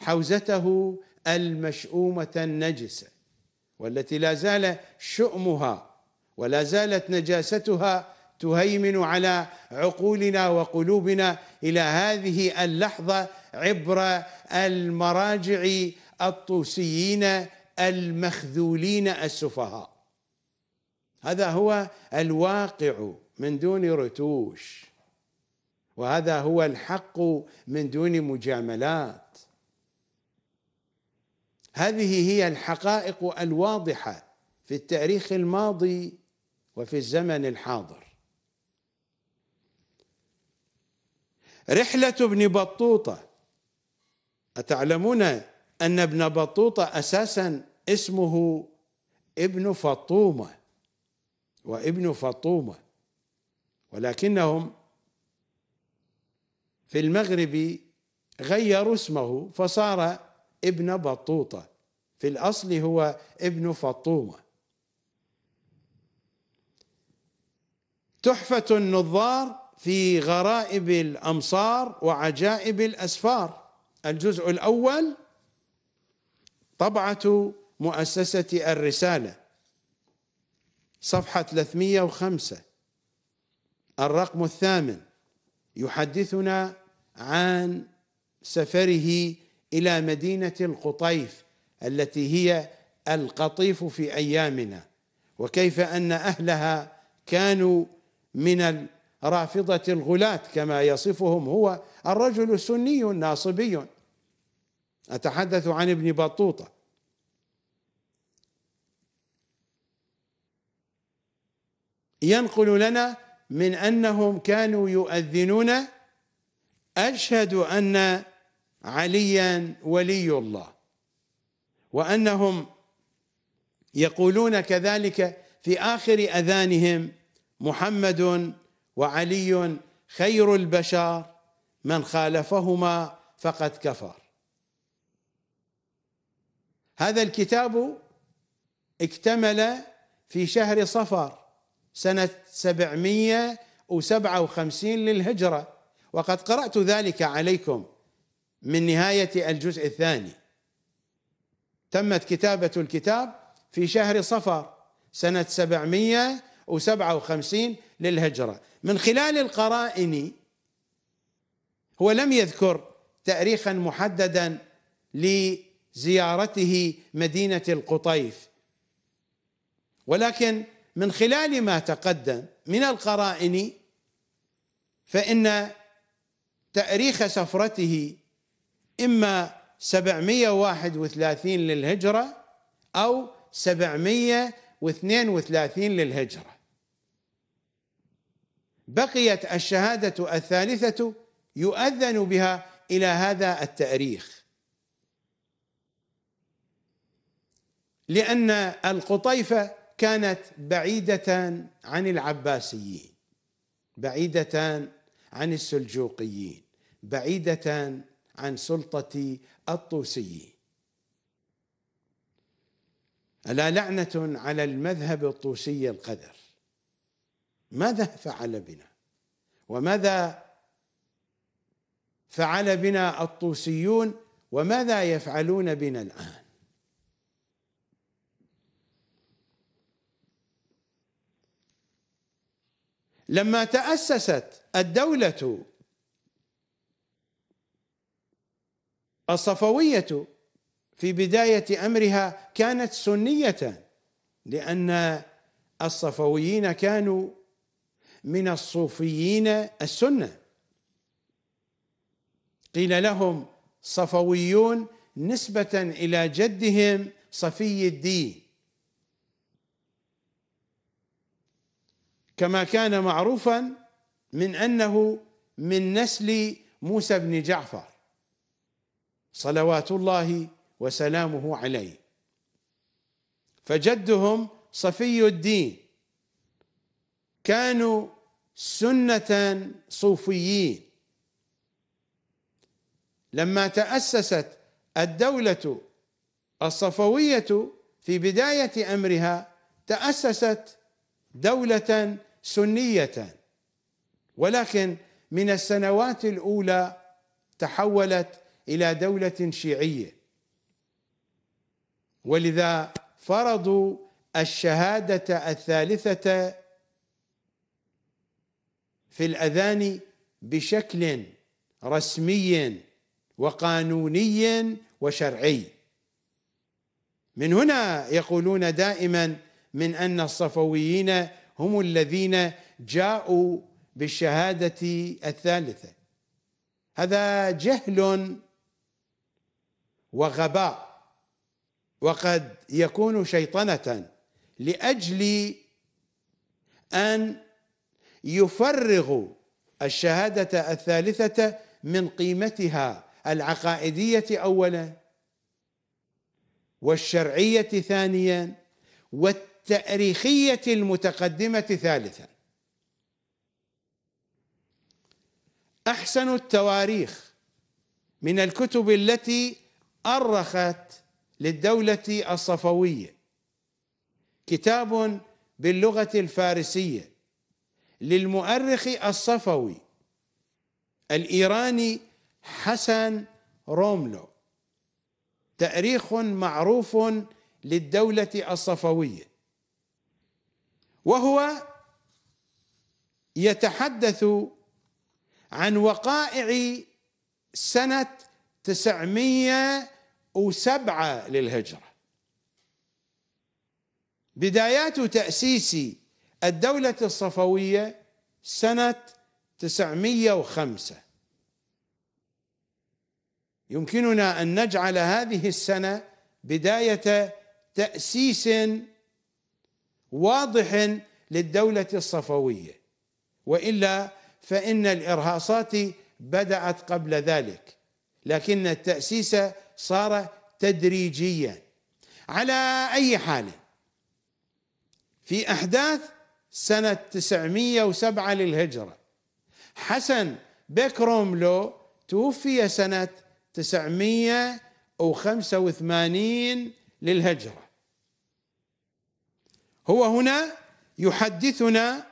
حوزته المشؤومة النجسة والتي لا زال شؤمها ولا زالت نجاستها تهيمن على عقولنا وقلوبنا الى هذه اللحظه عبر المراجع الطوسيين المخذولين السفهاء هذا هو الواقع من دون رتوش وهذا هو الحق من دون مجاملات هذه هي الحقائق الواضحه في التاريخ الماضي وفي الزمن الحاضر رحله ابن بطوطه اتعلمون ان ابن بطوطه اساسا اسمه ابن فطومه وابن فطومه ولكنهم في المغرب غيروا اسمه فصار ابن بطوطه في الاصل هو ابن فطومه تحفه النظار في غرائب الامصار وعجائب الاسفار الجزء الاول طبعه مؤسسه الرساله صفحه 305 الرقم الثامن يحدثنا عن سفره الى مدينه القطيف التي هي القطيف في ايامنا وكيف ان اهلها كانوا من الرافضه الغلاة كما يصفهم هو الرجل سني ناصبي اتحدث عن ابن بطوطه ينقل لنا من انهم كانوا يؤذنون اشهد ان عليا ولي الله وانهم يقولون كذلك في اخر اذانهم محمد وعلي خير البشر من خالفهما فقد كفر هذا الكتاب اكتمل في شهر صفر سنة 757 للهجرة وقد قرأت ذلك عليكم من نهاية الجزء الثاني تمت كتابة الكتاب في شهر صفر سنة 757 للهجرة من خلال القرائن هو لم يذكر تاريخا محددا لزيارته مدينة القطيف ولكن من خلال ما تقدم من القرائن فإن تاريخ سفرته إما 731 للهجرة أو 732 للهجرة بقيت الشهادة الثالثة يؤذن بها إلى هذا التاريخ لأن القطيفة كانت بعيدة عن العباسيين بعيدة عن السلجوقيين بعيدة عن سلطة الطوسي ألا لعنة على المذهب الطوسي القدر ماذا فعل بنا وماذا فعل بنا الطوسيون وماذا يفعلون بنا الآن لما تأسست الدولة الصفويه في بدايه امرها كانت سنيه لان الصفويين كانوا من الصوفيين السنه قيل لهم صفويون نسبه الى جدهم صفي الدين كما كان معروفا من انه من نسل موسى بن جعفر صلوات الله وسلامه عليه فجدهم صفي الدين كانوا سنة صوفيين لما تأسست الدولة الصفوية في بداية أمرها تأسست دولة سنية ولكن من السنوات الأولى تحولت الى دوله شيعيه ولذا فرضوا الشهاده الثالثه في الاذان بشكل رسمي وقانوني وشرعي من هنا يقولون دائما من ان الصفويين هم الذين جاءوا بالشهاده الثالثه هذا جهل وغباء وقد يكون شيطنه لاجل ان يفرغ الشهاده الثالثه من قيمتها العقائديه اولا والشرعيه ثانيا والتاريخيه المتقدمه ثالثا احسن التواريخ من الكتب التي أرخت للدولة الصفوية كتاب باللغة الفارسية للمؤرخ الصفوي الإيراني حسن روملو تأريخ معروف للدولة الصفوية وهو يتحدث عن وقائع سنة تسعمائة وسبعة للهجرة بدايات تأسيس الدولة الصفوية سنة 905 يمكننا أن نجعل هذه السنة بداية تأسيس واضح للدولة الصفوية وإلا فإن الإرهاصات بدأت قبل ذلك لكن التأسيس صار تدريجيا على أي حال في أحداث سنة 907 للهجرة حسن بكروملو توفي سنة 985 للهجرة هو هنا يحدثنا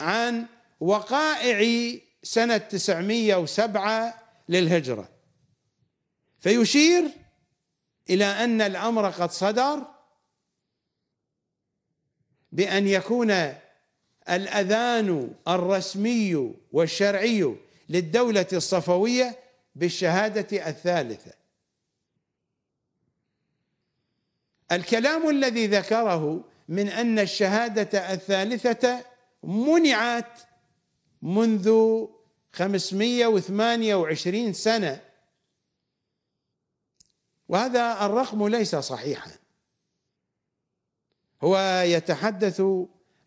عن وقائع سنة 907 للهجرة فيشير الى ان الامر قد صدر بان يكون الاذان الرسمي والشرعي للدوله الصفويه بالشهاده الثالثه الكلام الذي ذكره من ان الشهاده الثالثه منعت منذ خمسمائه وثمانيه وعشرين سنه وهذا الرقم ليس صحيحا هو يتحدث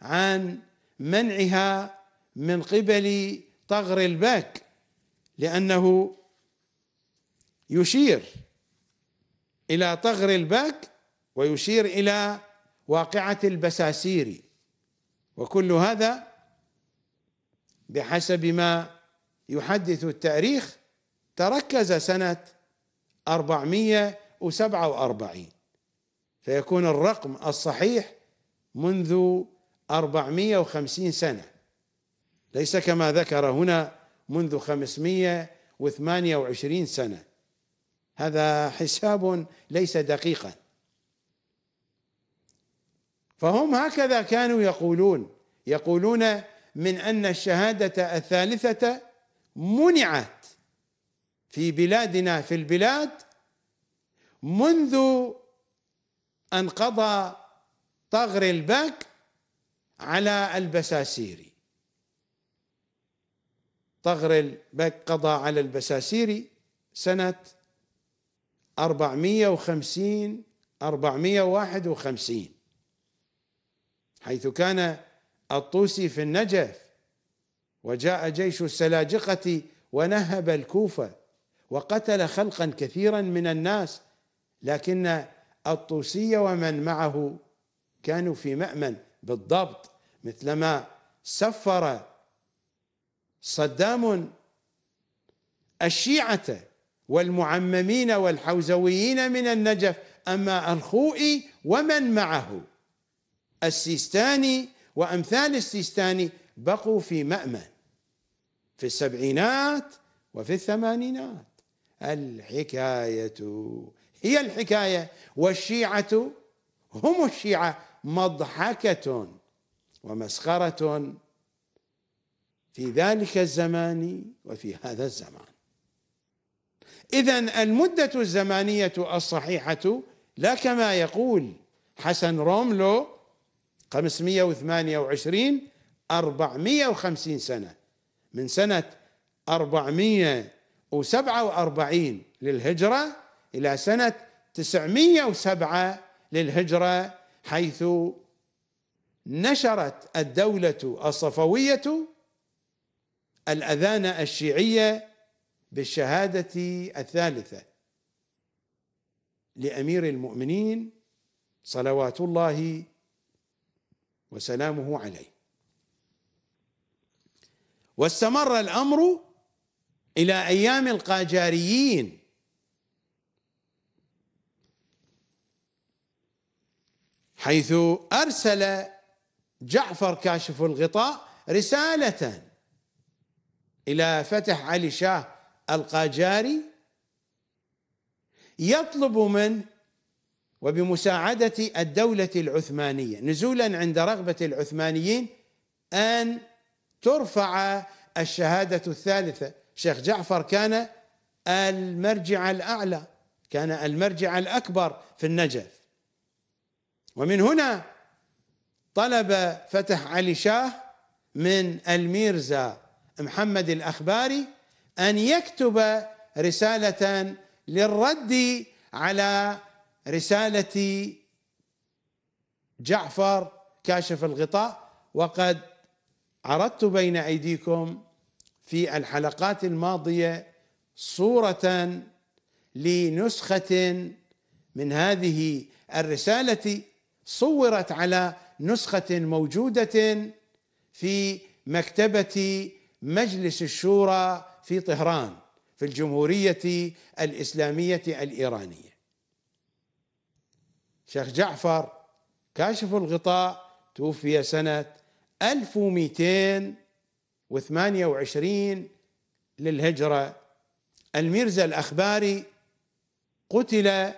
عن منعها من قبل طغر الباك لأنه يشير إلى طغر الباك ويشير إلى واقعة البساسيري وكل هذا بحسب ما يحدث التاريخ تركز سنه 447 فيكون الرقم الصحيح منذ 450 سنة ليس كما ذكر هنا منذ 528 سنة هذا حساب ليس دقيقا فهم هكذا كانوا يقولون يقولون من ان الشهاده الثالثه منعت في بلادنا في البلاد منذ أن قضى طغر الباك على البساسيري طغر الباك قضى على البساسيري سنة 450 451 حيث كان الطوسي في النجف وجاء جيش السلاجقة ونهب الكوفة وقتل خلقا كثيرا من الناس لكن الطوسي ومن معه كانوا في مأمن بالضبط مثلما سفر صدام الشيعة والمعممين والحوزويين من النجف أما الخوئي ومن معه السيستاني وأمثال السيستاني بقوا في مأمن في السبعينات وفي الثمانينات الحكاية هي الحكاية والشيعة هم الشيعة مضحكة ومسخرة في ذلك الزمان وفي هذا الزمان إذا المدة الزمانية الصحيحة لا كما يقول حسن روملو 528 450 سنة من سنة 400 وسبعة وأربعين للهجرة إلى سنة تسعمية وسبعة للهجرة حيث نشرت الدولة الصفوية الأذان الشيعية بالشهادة الثالثة لأمير المؤمنين صلوات الله وسلامه عليه واستمر الأمر إلى أيام القاجاريين حيث أرسل جعفر كاشف الغطاء رسالة إلى فتح علي شاه القاجاري يطلب منه وبمساعدة الدولة العثمانية نزولا عند رغبة العثمانيين أن ترفع الشهادة الثالثة شيخ جعفر كان المرجع الاعلى كان المرجع الاكبر في النجف ومن هنا طلب فتح علي شاه من الميرزا محمد الاخباري ان يكتب رساله للرد على رساله جعفر كاشف الغطاء وقد عرضت بين ايديكم في الحلقات الماضيه صوره لنسخه من هذه الرساله صورت على نسخه موجوده في مكتبه مجلس الشورى في طهران في الجمهوريه الاسلاميه الايرانيه شيخ جعفر كاشف الغطاء توفي سنه 1200 وثمانية وعشرين للهجرة الميرزا الأخباري قتل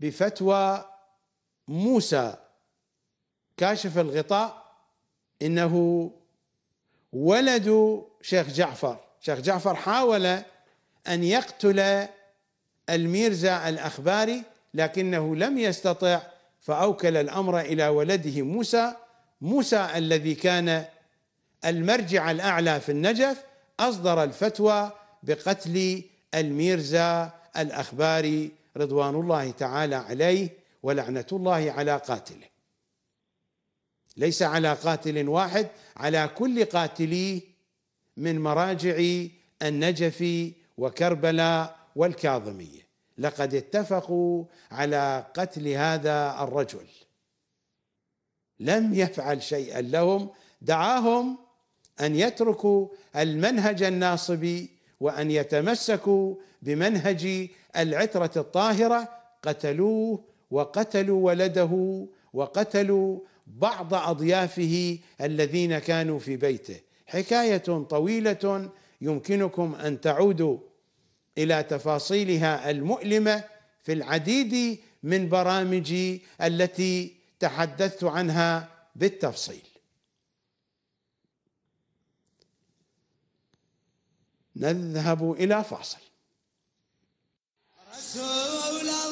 بفتوى موسى كاشف الغطاء إنه ولد شيخ جعفر شيخ جعفر حاول أن يقتل الميرزا الأخباري لكنه لم يستطع فأوكل الأمر إلى ولده موسى موسى الذي كان المرجع الاعلى في النجف اصدر الفتوى بقتل الميرزا الاخباري رضوان الله تعالى عليه ولعنه الله على قاتله ليس على قاتل واحد على كل قاتليه من مراجع النجف وكربلاء والكاظميه لقد اتفقوا على قتل هذا الرجل لم يفعل شيئا لهم دعاهم ان يتركوا المنهج الناصبي وان يتمسكوا بمنهج العتره الطاهره قتلوه وقتلوا ولده وقتلوا بعض اضيافه الذين كانوا في بيته حكايه طويله يمكنكم ان تعودوا الى تفاصيلها المؤلمه في العديد من برامجي التي تحدثت عنها بالتفصيل نذهب إلى فاصل رسول الله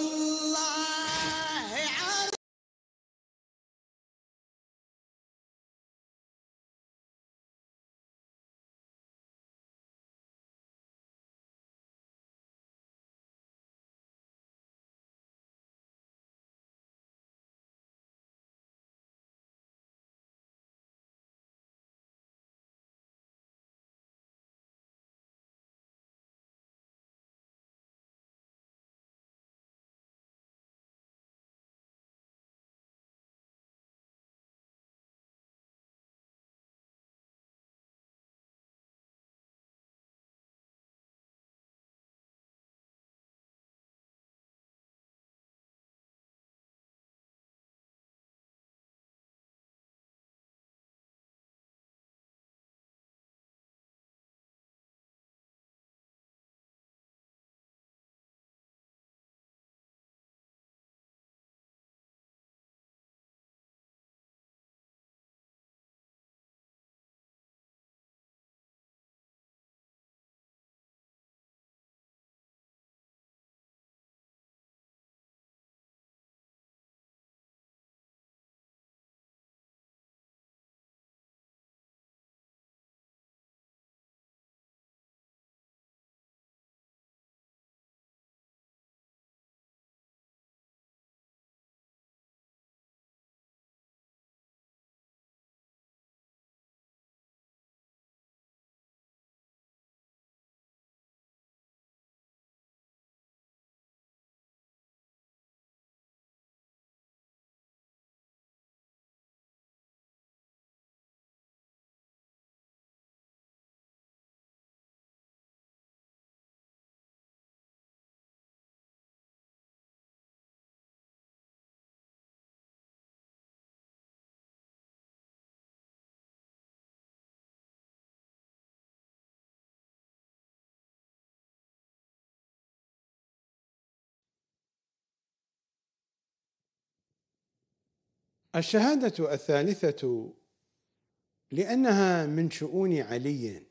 الشهادة الثالثة لأنها من شؤون علي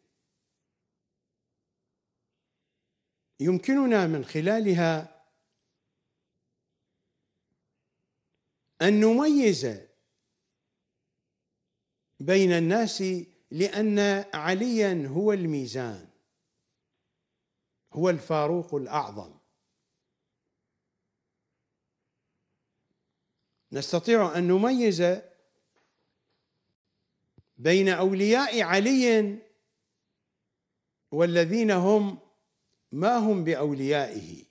يمكننا من خلالها أن نميز بين الناس لأن عليا هو الميزان هو الفاروق الأعظم نستطيع أن نميز بين أولياء علي والذين هم ما هم بأوليائه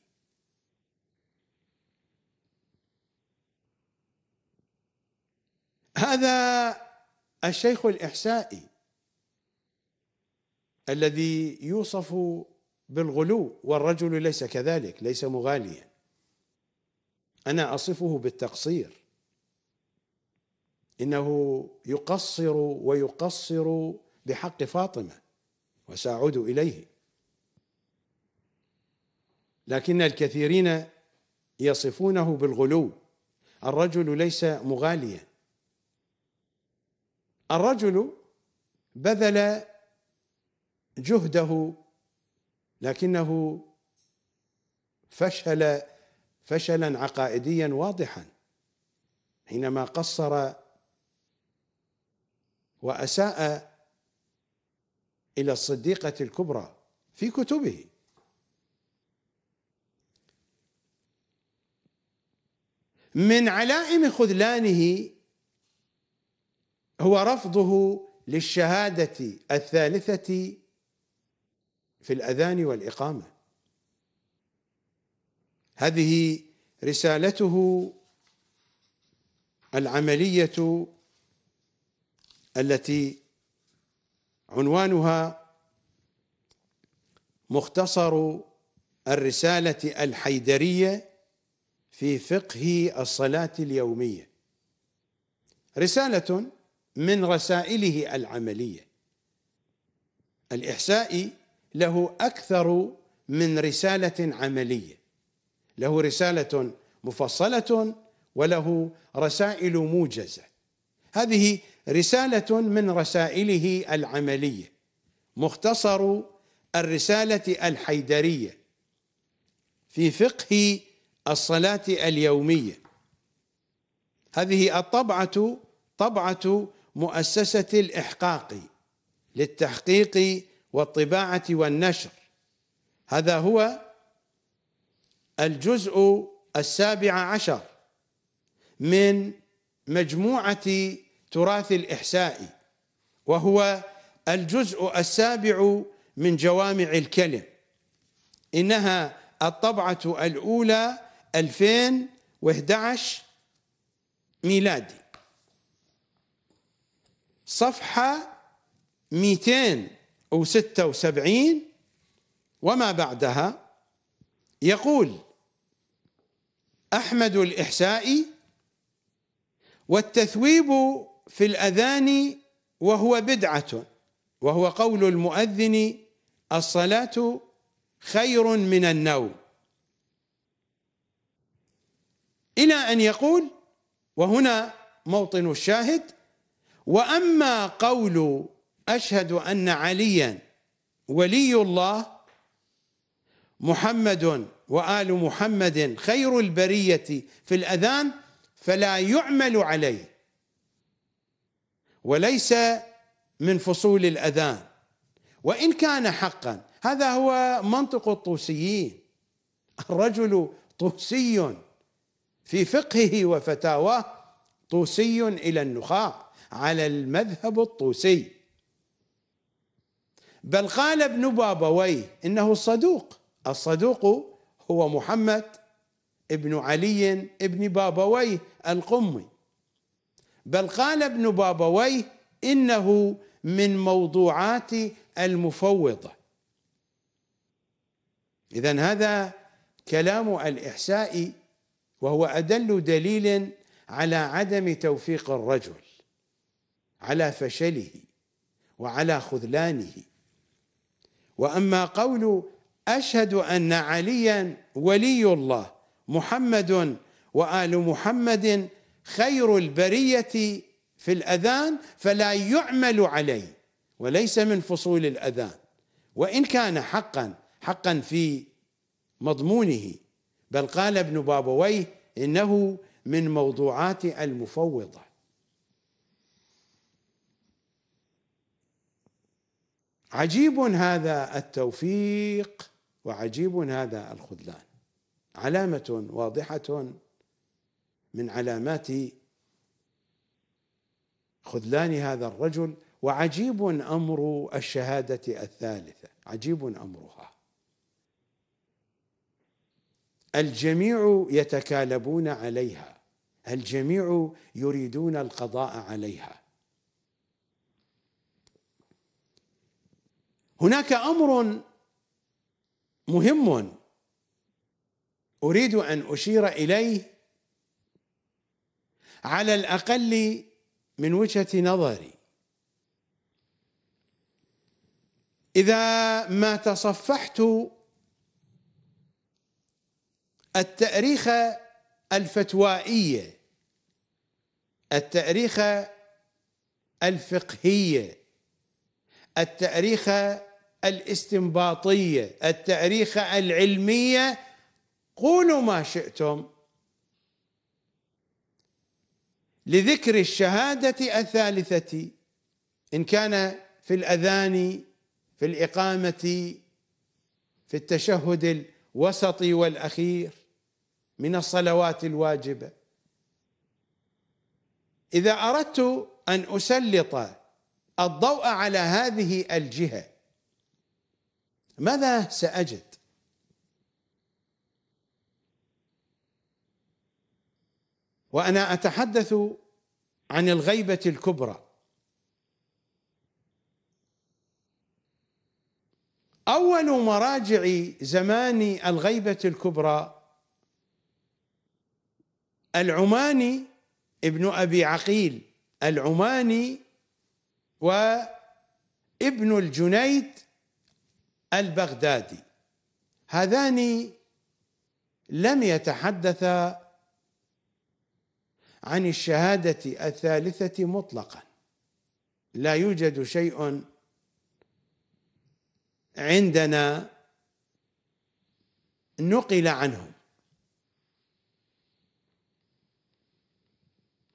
هذا الشيخ الإحسائي الذي يوصف بالغلو والرجل ليس كذلك ليس مغاليا أنا أصفه بالتقصير انه يقصر ويقصر بحق فاطمه وساعود اليه لكن الكثيرين يصفونه بالغلو الرجل ليس مغاليا الرجل بذل جهده لكنه فشل فشلا عقائديا واضحا حينما قصر وأساء إلى الصديقة الكبرى في كتبه من علائم خذلانه هو رفضه للشهادة الثالثة في الأذان والإقامة هذه رسالته العملية التي عنوانها مختصر الرسالة الحيدرية في فقه الصلاة اليومية رسالة من رسائله العملية الإحساء له أكثر من رسالة عملية له رسالة مفصلة وله رسائل موجزة هذه رسالة من رسائله العملية مختصر الرسالة الحيدرية في فقه الصلاة اليومية هذه الطبعة طبعة مؤسسة الإحقاق للتحقيق والطباعة والنشر هذا هو الجزء السابع عشر من مجموعة التراث الإحسائي وهو الجزء السابع من جوامع الكلم إنها الطبعة الأولى 2011 ميلادي صفحة 276 وما بعدها يقول أحمد الإحسائي والتثويب في الأذان وهو بدعة وهو قول المؤذن الصلاة خير من النوم إلى أن يقول وهنا موطن الشاهد وأما قول أشهد أن عليا ولي الله محمد وآل محمد خير البرية في الأذان فلا يعمل عليه وليس من فصول الاذان وان كان حقا هذا هو منطق الطوسيين الرجل طوسي في فقهه وفتاواه طوسي الى النخاع على المذهب الطوسي بل قال ابن بابويه انه الصدوق الصدوق هو محمد ابن علي ابن بابويه القمي بل قال ابن بابويه انه من موضوعات المفوضه اذا هذا كلام الاحساء وهو ادل دليل على عدم توفيق الرجل على فشله وعلى خذلانه واما قول اشهد ان عليا ولي الله محمد وال محمد خير البريه في الاذان فلا يعمل عليه وليس من فصول الاذان وان كان حقا حقا في مضمونه بل قال ابن بابويه انه من موضوعات المفوضه عجيب هذا التوفيق وعجيب هذا الخذلان علامه واضحه من علامات خذلان هذا الرجل وعجيب امر الشهاده الثالثه عجيب امرها الجميع يتكالبون عليها الجميع يريدون القضاء عليها هناك امر مهم اريد ان اشير اليه على الأقل من وجهة نظري إذا ما تصفحت التأريخ الفتوائية التأريخ الفقهية التأريخ الاستنباطية التأريخ العلمية قولوا ما شئتم لذكر الشهادة الثالثة إن كان في الأذان في الإقامة في التشهد الوسطي والأخير من الصلوات الواجبة إذا أردت أن أسلط الضوء على هذه الجهة ماذا سأجد وانا اتحدث عن الغيبه الكبرى اول مراجع زمان الغيبه الكبرى العماني ابن ابي عقيل العماني وابن الجنيد البغدادي هذان لم يتحدثا عن الشهاده الثالثه مطلقا لا يوجد شيء عندنا نقل عنهم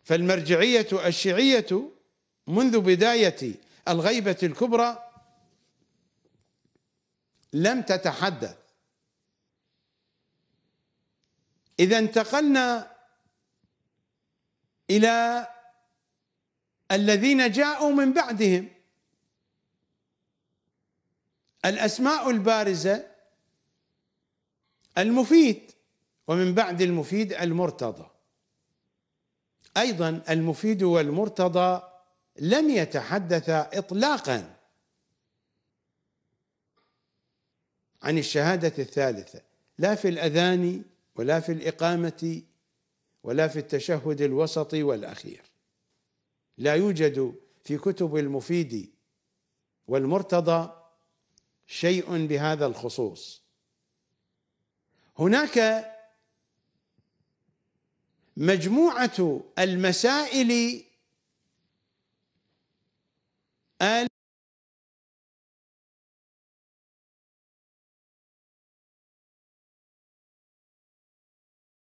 فالمرجعيه الشيعيه منذ بدايه الغيبه الكبرى لم تتحدث اذا انتقلنا إلى الذين جاءوا من بعدهم الأسماء البارزة المفيد ومن بعد المفيد المرتضى أيضا المفيد والمرتضى لم يتحدث إطلاقا عن الشهادة الثالثة لا في الأذان ولا في الإقامة ولا في التشهد الوسطي والاخير لا يوجد في كتب المفيد والمرتضى شيء بهذا الخصوص هناك مجموعه المسائل ال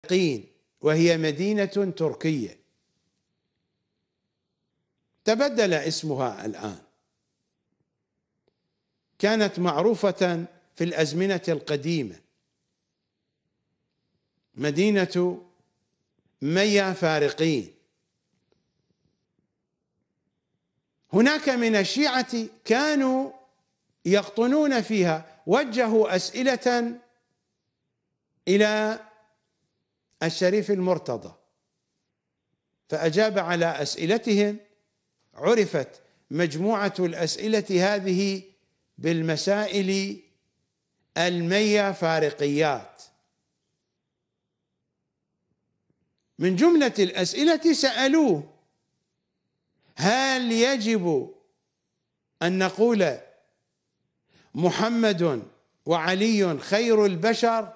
اليقين وهي مدينة تركية تبدل اسمها الآن كانت معروفة في الأزمنة القديمة مدينة ميا فارقين هناك من الشيعة كانوا يقطنون فيها وجهوا أسئلة إلى الشريف المرتضى فأجاب على أسئلتهم عرفت مجموعة الأسئلة هذه بالمسائل المية فارقيات من جملة الأسئلة سألوه هل يجب أن نقول محمد وعلي خير البشر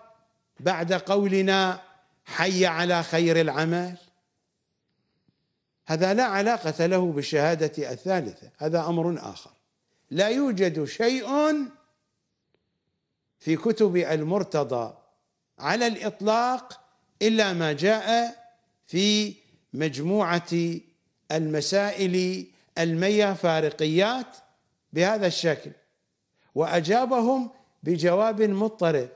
بعد قولنا حي على خير العمل هذا لا علاقة له بالشهادة الثالثة هذا أمر آخر لا يوجد شيء في كتب المرتضى على الإطلاق إلا ما جاء في مجموعة المسائل المية فارقيات بهذا الشكل وأجابهم بجواب مضطرب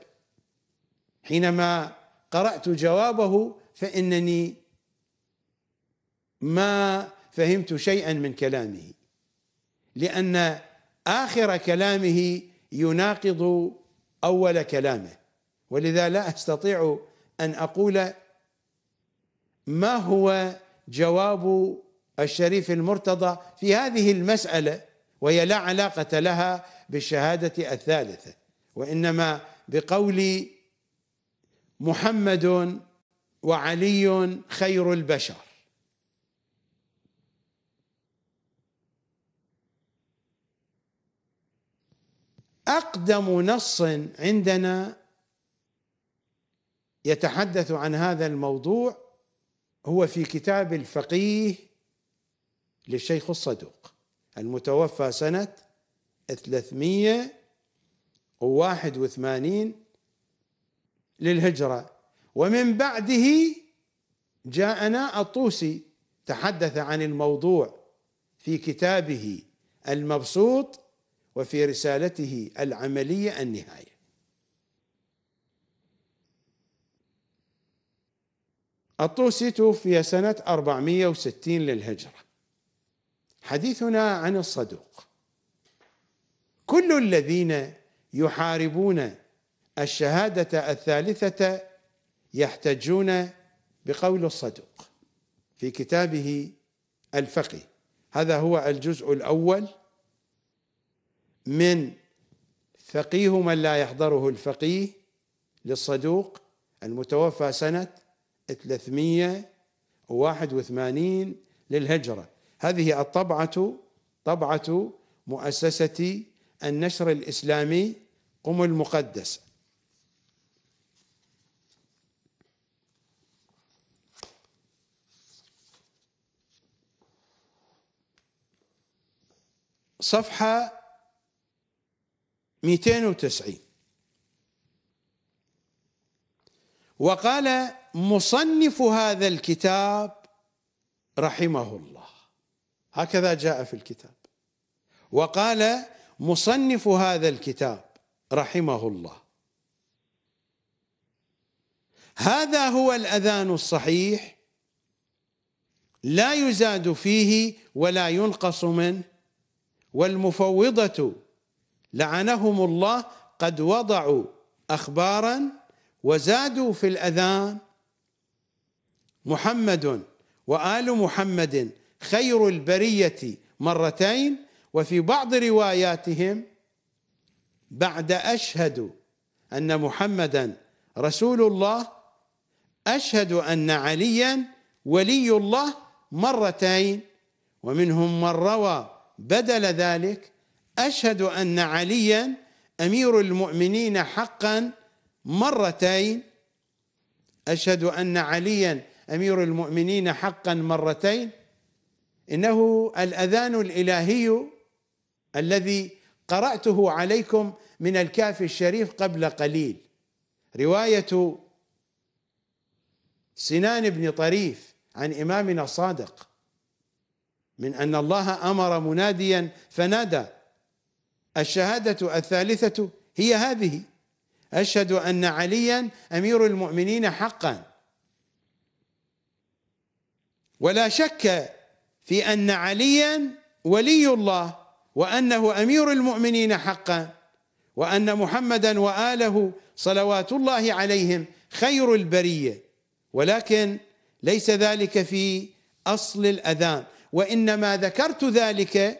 حينما قرأت جوابه فإنني ما فهمت شيئا من كلامه لأن آخر كلامه يناقض أول كلامه ولذا لا أستطيع أن أقول ما هو جواب الشريف المرتضى في هذه المسألة وهي لا علاقة لها بالشهادة الثالثة وإنما بقولي محمد وعلي خير البشر اقدم نص عندنا يتحدث عن هذا الموضوع هو في كتاب الفقيه للشيخ الصدوق المتوفى سنه 381 للهجرة ومن بعده جاءنا الطوسي تحدث عن الموضوع في كتابه المبسوط وفي رسالته العملية النهاية الطوسي توفي سنة 460 للهجرة حديثنا عن الصدوق كل الذين يحاربون الشهادة الثالثة يحتجون بقول الصدوق في كتابه الفقه هذا هو الجزء الأول من فقيه من لا يحضره الفقيه للصدوق المتوفى سنة 381 للهجرة هذه الطبعة طبعة مؤسسة النشر الإسلامي قم المقدس صفحة 290 وقال مصنف هذا الكتاب رحمه الله هكذا جاء في الكتاب وقال مصنف هذا الكتاب رحمه الله هذا هو الاذان الصحيح لا يزاد فيه ولا ينقص منه والمفوضة لعنهم الله قد وضعوا أخبارا وزادوا في الأذان محمد وآل محمد خير البرية مرتين وفي بعض رواياتهم بعد أشهد أن محمدا رسول الله أشهد أن عليا ولي الله مرتين ومنهم من روى بدل ذلك اشهد ان عليا امير المؤمنين حقا مرتين اشهد ان عليا امير المؤمنين حقا مرتين انه الاذان الالهي الذي قراته عليكم من الكاف الشريف قبل قليل روايه سنان بن طريف عن امامنا الصادق من أن الله أمر مناديا فنادى الشهادة الثالثة هي هذه أشهد أن عليا أمير المؤمنين حقا ولا شك في أن عليا ولي الله وأنه أمير المؤمنين حقا وأن محمدا وآله صلوات الله عليهم خير البرية ولكن ليس ذلك في أصل الأذان وانما ذكرت ذلك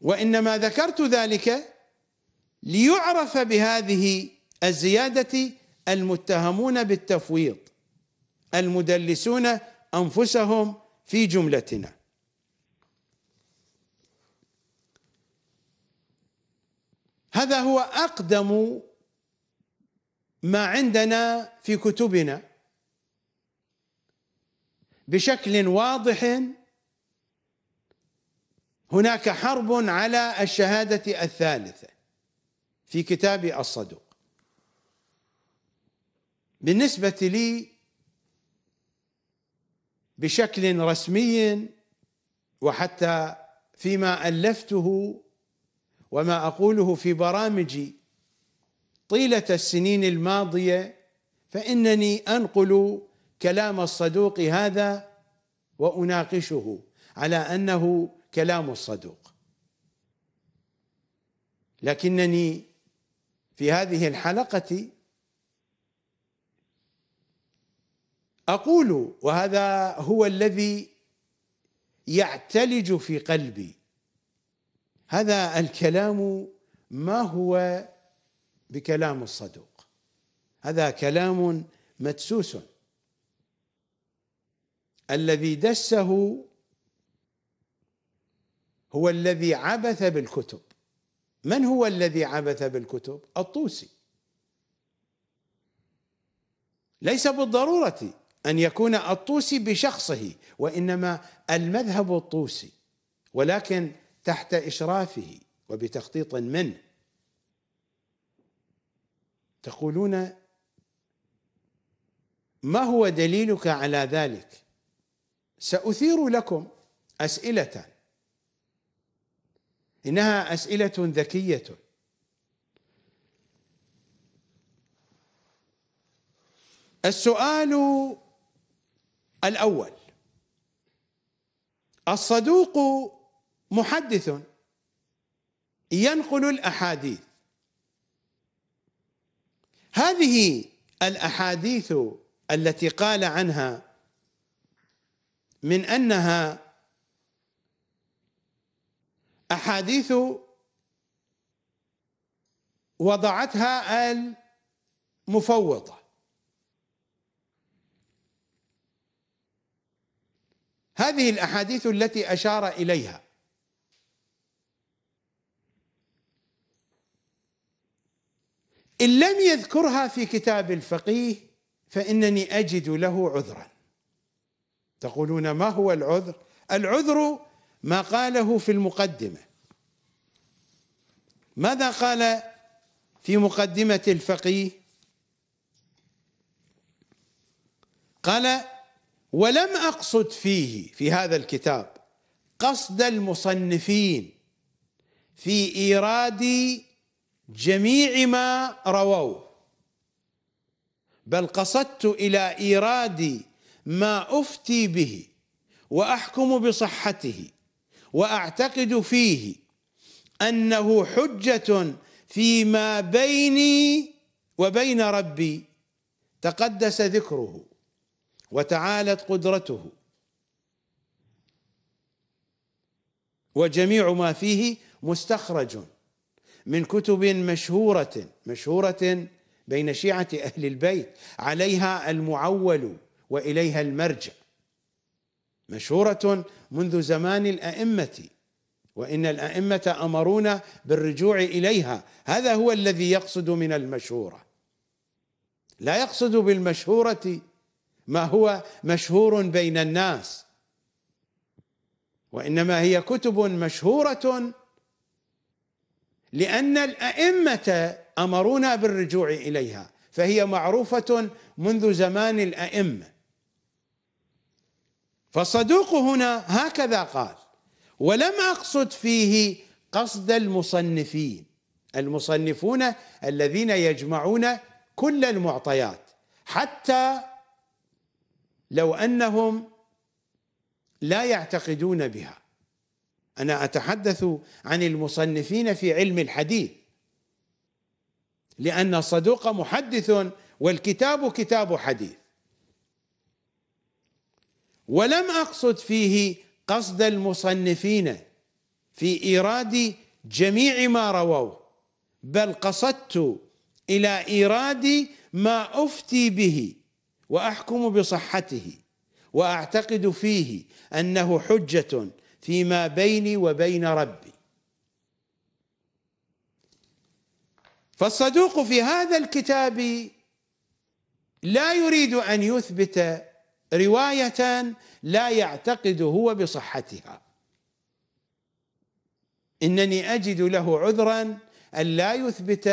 وانما ذكرت ذلك ليعرف بهذه الزياده المتهمون بالتفويض المدلسون انفسهم في جملتنا هذا هو اقدم ما عندنا في كتبنا بشكل واضح هناك حرب على الشهاده الثالثه في كتاب الصدوق بالنسبه لي بشكل رسمي وحتى فيما الفته وما اقوله في برامجي طيله السنين الماضيه فانني انقل كلام الصدوق هذا واناقشه على انه كلام الصدوق لكنني في هذه الحلقه اقول وهذا هو الذي يعتلج في قلبي هذا الكلام ما هو بكلام الصدوق هذا كلام مدسوس الذي دسه هو الذي عبث بالكتب من هو الذي عبث بالكتب الطوسي ليس بالضروره ان يكون الطوسي بشخصه وانما المذهب الطوسي ولكن تحت اشرافه وبتخطيط منه تقولون ما هو دليلك على ذلك ساثير لكم اسئله انها اسئله ذكيه السؤال الاول الصدوق محدث ينقل الاحاديث هذه الاحاديث التي قال عنها من انها احاديث وضعتها المفوضه هذه الاحاديث التي اشار اليها ان لم يذكرها في كتاب الفقيه فانني اجد له عذرا تقولون ما هو العذر العذر ما قاله في المقدمه ماذا قال في مقدمه الفقيه قال ولم اقصد فيه في هذا الكتاب قصد المصنفين في ايراد جميع ما رووه بل قصدت الى ايراد ما افتي به واحكم بصحته واعتقد فيه انه حجه فيما بيني وبين ربي تقدس ذكره وتعالت قدرته وجميع ما فيه مستخرج من كتب مشهورة مشهورة بين شيعة أهل البيت عليها المعول واليها المرجع مشهوره منذ زمان الائمه وان الائمه امرونا بالرجوع اليها هذا هو الذي يقصد من المشهوره لا يقصد بالمشهوره ما هو مشهور بين الناس وانما هي كتب مشهوره لان الائمه امرونا بالرجوع اليها فهي معروفه منذ زمان الائمه فالصدوق هنا هكذا قال ولم اقصد فيه قصد المصنفين المصنفون الذين يجمعون كل المعطيات حتى لو انهم لا يعتقدون بها انا اتحدث عن المصنفين في علم الحديث لان الصدوق محدث والكتاب كتاب حديث ولم اقصد فيه قصد المصنفين في ايراد جميع ما رووه بل قصدت الى ايراد ما افتي به واحكم بصحته واعتقد فيه انه حجه فيما بيني وبين ربي فالصدوق في هذا الكتاب لا يريد ان يثبت رواية لا يعتقد هو بصحتها إنني أجد له عذرا أن لا يثبت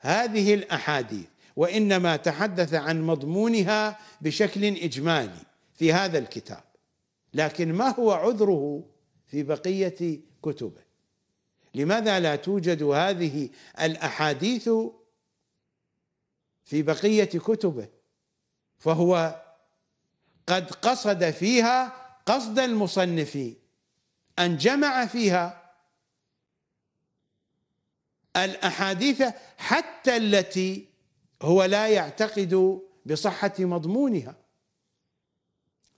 هذه الأحاديث وإنما تحدث عن مضمونها بشكل إجمالي في هذا الكتاب لكن ما هو عذره في بقية كتبه لماذا لا توجد هذه الأحاديث في بقية كتبه فهو قد قصد فيها قصد المصنف أن جمع فيها الأحاديث حتى التي هو لا يعتقد بصحة مضمونها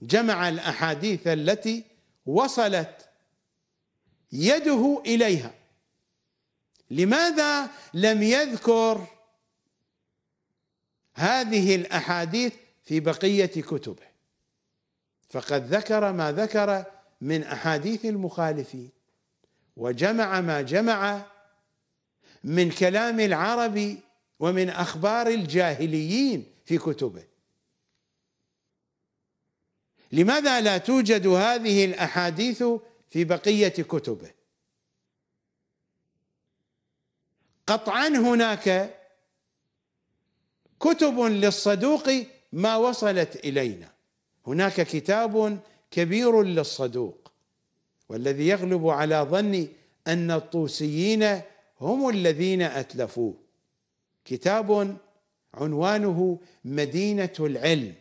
جمع الأحاديث التي وصلت يده إليها لماذا لم يذكر هذه الأحاديث في بقية كتبه فقد ذكر ما ذكر من احاديث المخالفين وجمع ما جمع من كلام العرب ومن اخبار الجاهليين في كتبه لماذا لا توجد هذه الاحاديث في بقيه كتبه قطعا هناك كتب للصدوق ما وصلت الينا هناك كتاب كبير للصدوق والذي يغلب على ظني ان الطوسيين هم الذين اتلفوه كتاب عنوانه مدينه العلم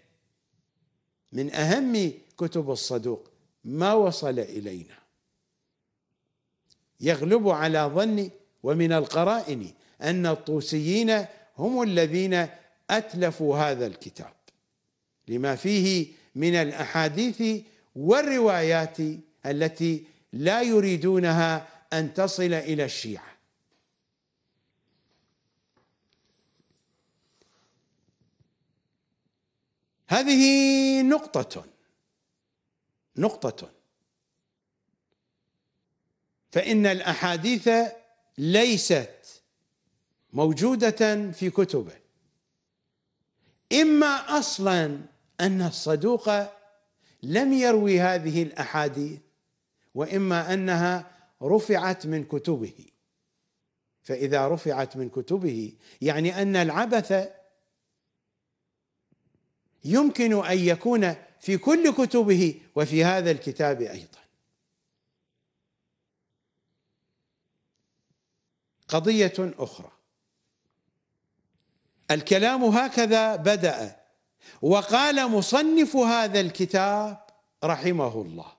من اهم كتب الصدوق ما وصل الينا يغلب على ظني ومن القرائن ان الطوسيين هم الذين اتلفوا هذا الكتاب لما فيه من الاحاديث والروايات التي لا يريدونها ان تصل الى الشيعه هذه نقطه نقطه فان الاحاديث ليست موجوده في كتبه اما اصلا أن الصدوق لم يروي هذه الأحاديث وإما أنها رفعت من كتبه فإذا رفعت من كتبه يعني أن العبث يمكن أن يكون في كل كتبه وفي هذا الكتاب أيضا قضية أخرى الكلام هكذا بدأ وقال مصنف هذا الكتاب رحمه الله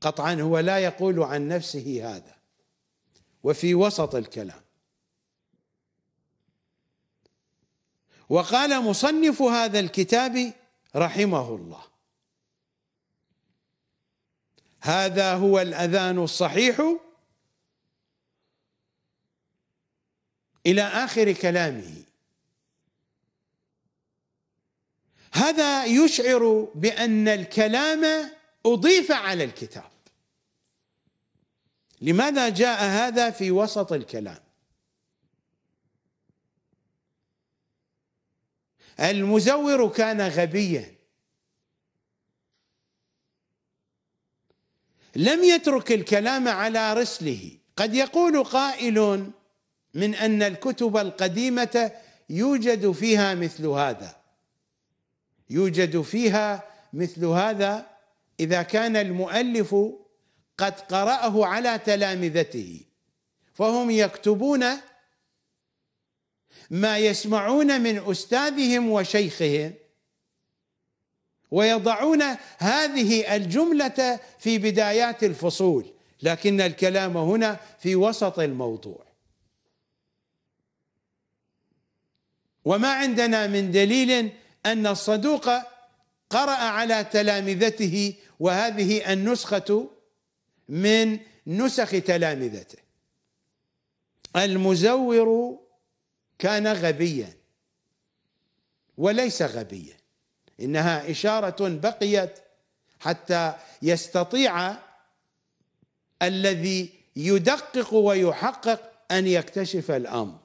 قطعا هو لا يقول عن نفسه هذا وفي وسط الكلام وقال مصنف هذا الكتاب رحمه الله هذا هو الاذان الصحيح الى اخر كلامه هذا يشعر بأن الكلام أضيف على الكتاب لماذا جاء هذا في وسط الكلام المزور كان غبيا لم يترك الكلام على رسله قد يقول قائل من ان الكتب القديمه يوجد فيها مثل هذا يوجد فيها مثل هذا اذا كان المؤلف قد قراه على تلامذته فهم يكتبون ما يسمعون من استاذهم وشيخهم ويضعون هذه الجمله في بدايات الفصول لكن الكلام هنا في وسط الموضوع وما عندنا من دليل أن الصدوق قرأ على تلامذته وهذه النسخة من نسخ تلامذته المزور كان غبيا وليس غبيا إنها إشارة بقيت حتى يستطيع الذي يدقق ويحقق أن يكتشف الأمر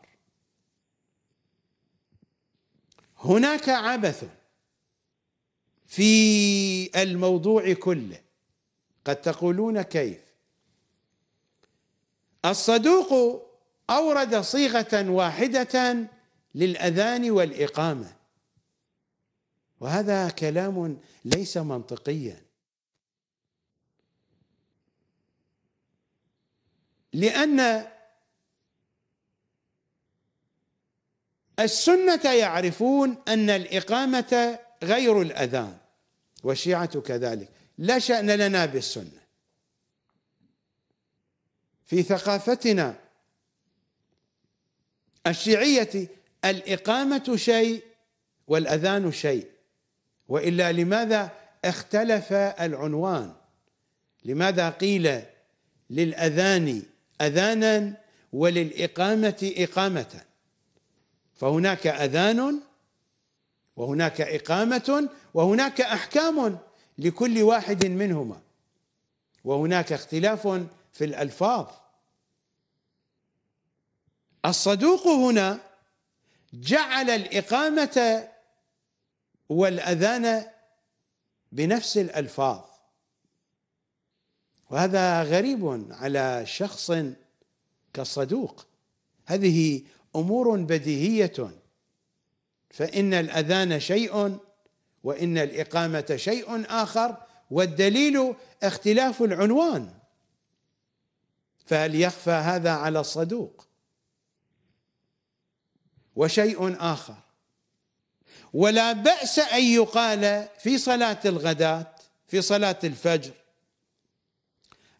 هناك عبث في الموضوع كله قد تقولون كيف الصدوق اورد صيغه واحده للاذان والاقامه وهذا كلام ليس منطقيا لان السنة يعرفون أن الإقامة غير الأذان والشيعة كذلك لا شأن لنا بالسنة في ثقافتنا الشيعية الإقامة شيء والأذان شيء وإلا لماذا اختلف العنوان لماذا قيل للأذان أذانا وللإقامة إقامة فهناك اذان وهناك اقامه وهناك احكام لكل واحد منهما وهناك اختلاف في الالفاظ الصدوق هنا جعل الاقامه والاذان بنفس الالفاظ وهذا غريب على شخص كالصدوق هذه امور بديهيه فان الاذان شيء وان الاقامه شيء اخر والدليل اختلاف العنوان فهل يخفى هذا على الصدوق وشيء اخر ولا باس ان يقال في صلاه الغداه في صلاه الفجر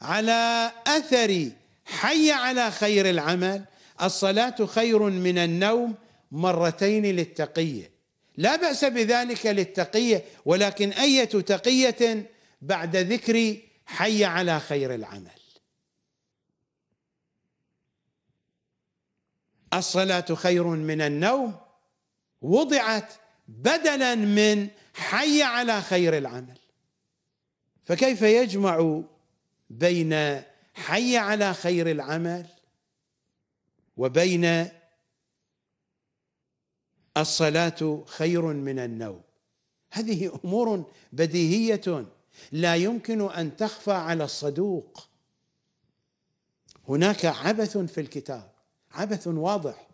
على اثر حي على خير العمل الصلاة خير من النوم مرتين للتقية لا بأس بذلك للتقية ولكن أية تقية بعد ذكر حي على خير العمل الصلاة خير من النوم وضعت بدلا من حي على خير العمل فكيف يجمع بين حي على خير العمل وبين الصلاة خير من النوم هذه أمور بديهية لا يمكن أن تخفى على الصدوق هناك عبث في الكتاب عبث واضح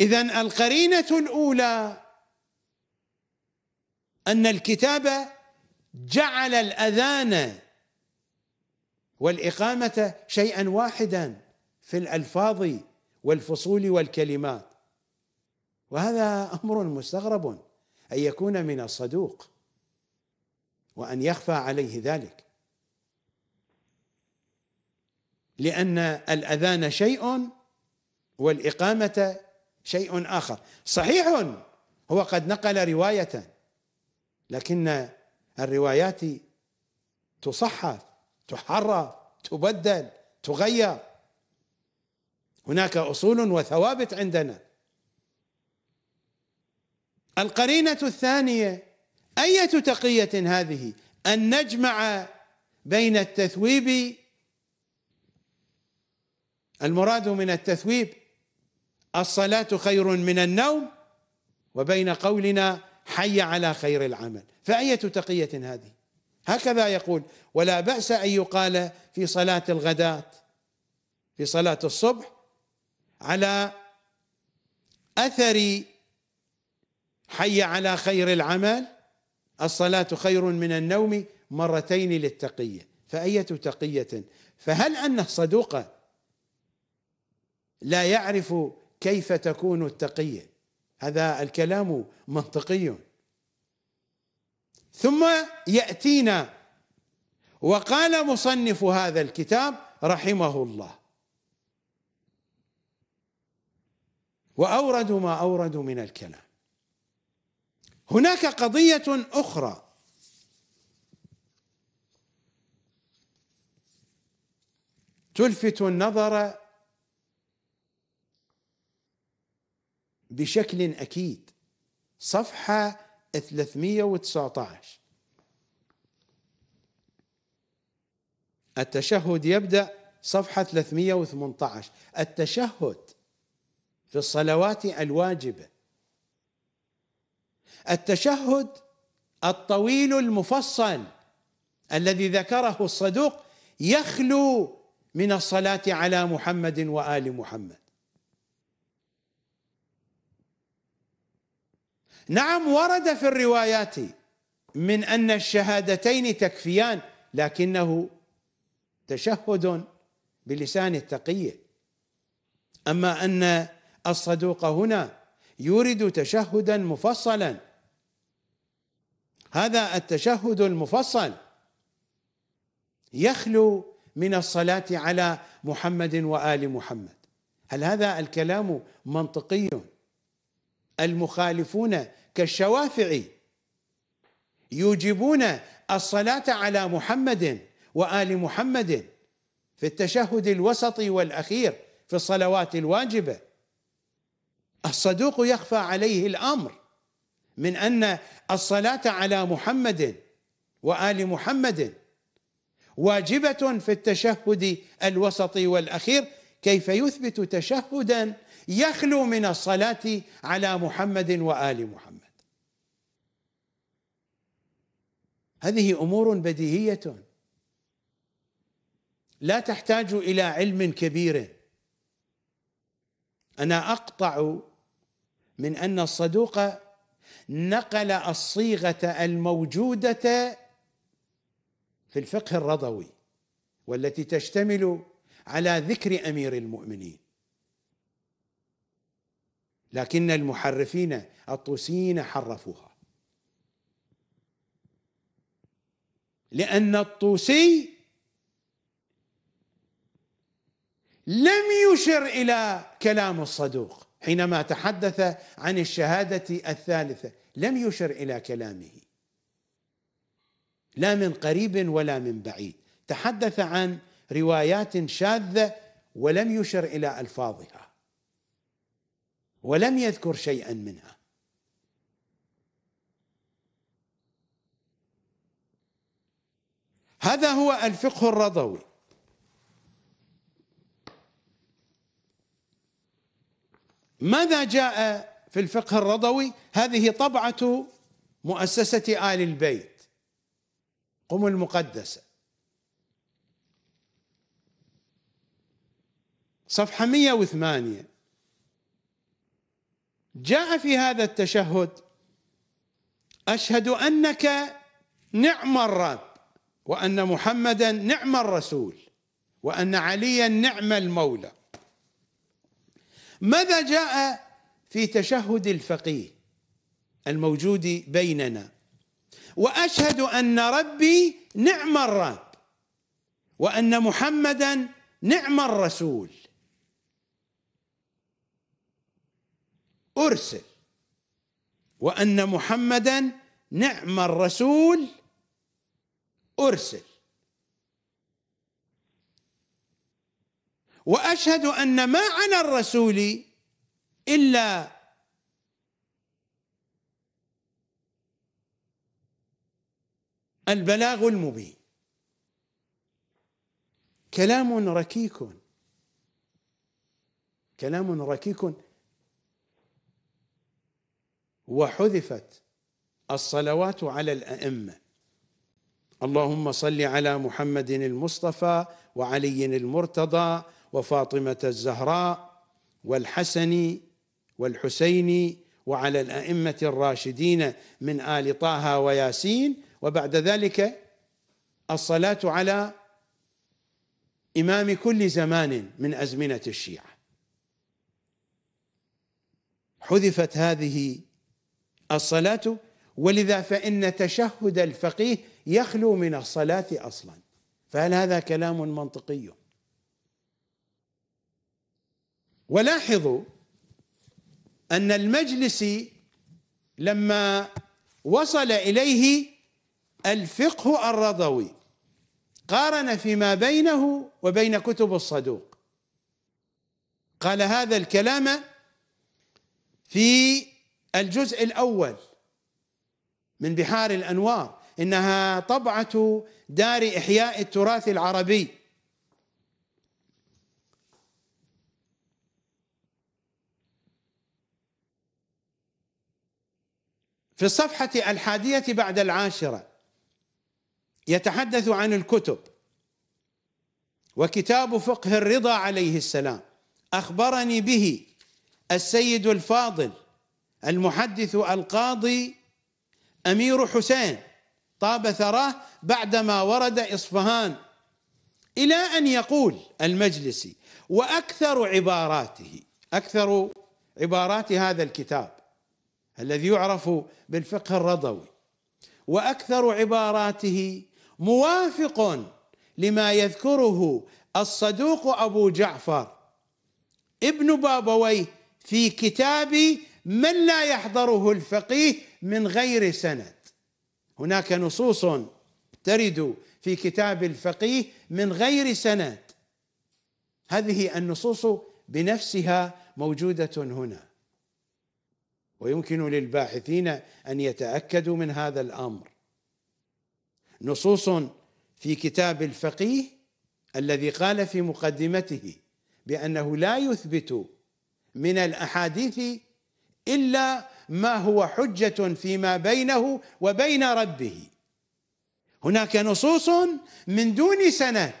إذا القرينة الأولى أن الكتاب جعل الأذان والإقامة شيئا واحدا في الألفاظ والفصول والكلمات وهذا أمر مستغرب أن يكون من الصدوق وأن يخفى عليه ذلك لأن الأذان شيء والإقامة شيء آخر صحيح هو قد نقل رواية لكن الروايات تصحف تحرر تبدل تغير هناك اصول وثوابت عندنا القرينه الثانيه ايه تقيه هذه ان نجمع بين التثويب المراد من التثويب الصلاه خير من النوم وبين قولنا حي على خير العمل فايه تقيه هذه هكذا يقول ولا بأس أن يقال في صلاة الغداة في صلاة الصبح على أثر حي على خير العمل الصلاة خير من النوم مرتين للتقية فأية تقية فهل أن الصدوق لا يعرف كيف تكون التقية هذا الكلام منطقي ثم ياتينا وقال مصنف هذا الكتاب رحمه الله واوردوا ما اوردوا من الكلام هناك قضيه اخرى تلفت النظر بشكل اكيد صفحه 319 التشهد يبدأ صفحة 318 التشهد في الصلوات الواجبة التشهد الطويل المفصل الذي ذكره الصدوق يخلو من الصلاة على محمد وآل محمد نعم ورد في الروايات من ان الشهادتين تكفيان لكنه تشهد بلسان التقيه اما ان الصدوق هنا يورد تشهدا مفصلا هذا التشهد المفصل يخلو من الصلاه على محمد وال محمد هل هذا الكلام منطقي المخالفون كالشوافعي يوجبون الصلاة على محمد وآل محمد في التشهد الوسطي والأخير في الصلوات الواجبة الصدوق يخفى عليه الأمر من أن الصلاة على محمد وآل محمد واجبة في التشهد الوسطي والأخير كيف يثبت تشهدا يخلو من الصلاة على محمد وآل محمد هذه أمور بديهية لا تحتاج إلى علم كبير أنا أقطع من أن الصدوق نقل الصيغة الموجودة في الفقه الرضوي والتي تشتمل على ذكر أمير المؤمنين لكن المحرفين الطوسيين حرفوها لأن الطوسي لم يشر إلى كلام الصدوق حينما تحدث عن الشهادة الثالثة لم يشر إلى كلامه لا من قريب ولا من بعيد تحدث عن روايات شاذة ولم يشر إلى ألفاظها ولم يذكر شيئا منها هذا هو الفقه الرضوي ماذا جاء في الفقه الرضوي هذه طبعة مؤسسة آل البيت قم المقدسة صفحة 108 جاء في هذا التشهد اشهد انك نعم الرب وان محمدا نعم الرسول وان عليا نعم المولى ماذا جاء في تشهد الفقيه الموجود بيننا واشهد ان ربي نعم الرب وان محمدا نعم الرسول أرسل وأن محمدا نعم الرسول أرسل وأشهد أن ما على الرسول إلا البلاغ المبين كلام ركيك كلام ركيك وحذفت الصلوات على الائمه اللهم صل على محمد المصطفى وعلي المرتضى وفاطمه الزهراء والحسن والحسين وعلى الائمه الراشدين من ال طه وياسين وبعد ذلك الصلاه على امام كل زمان من ازمنه الشيعه حذفت هذه الصلاة ولذا فإن تشهد الفقيه يخلو من الصلاة أصلا فهل هذا كلام منطقي ولاحظوا أن المجلسي لما وصل إليه الفقه الرضوي قارن فيما بينه وبين كتب الصدوق قال هذا الكلام في الجزء الاول من بحار الانوار انها طبعه دار احياء التراث العربي في الصفحة الحادية بعد العاشرة يتحدث عن الكتب وكتاب فقه الرضا عليه السلام أخبرني به السيد الفاضل المحدث القاضي أمير حسين طاب ثراه بعدما ورد إصفهان إلى أن يقول المجلسي وأكثر عباراته أكثر عبارات هذا الكتاب الذي يعرف بالفقه الرضوي واكثر عباراته موافق لما يذكره الصدوق ابو جعفر ابن بابويه في كتاب من لا يحضره الفقيه من غير سند هناك نصوص ترد في كتاب الفقيه من غير سند هذه النصوص بنفسها موجوده هنا ويمكن للباحثين ان يتاكدوا من هذا الامر نصوص في كتاب الفقيه الذي قال في مقدمته بانه لا يثبت من الاحاديث الا ما هو حجه فيما بينه وبين ربه هناك نصوص من دون سند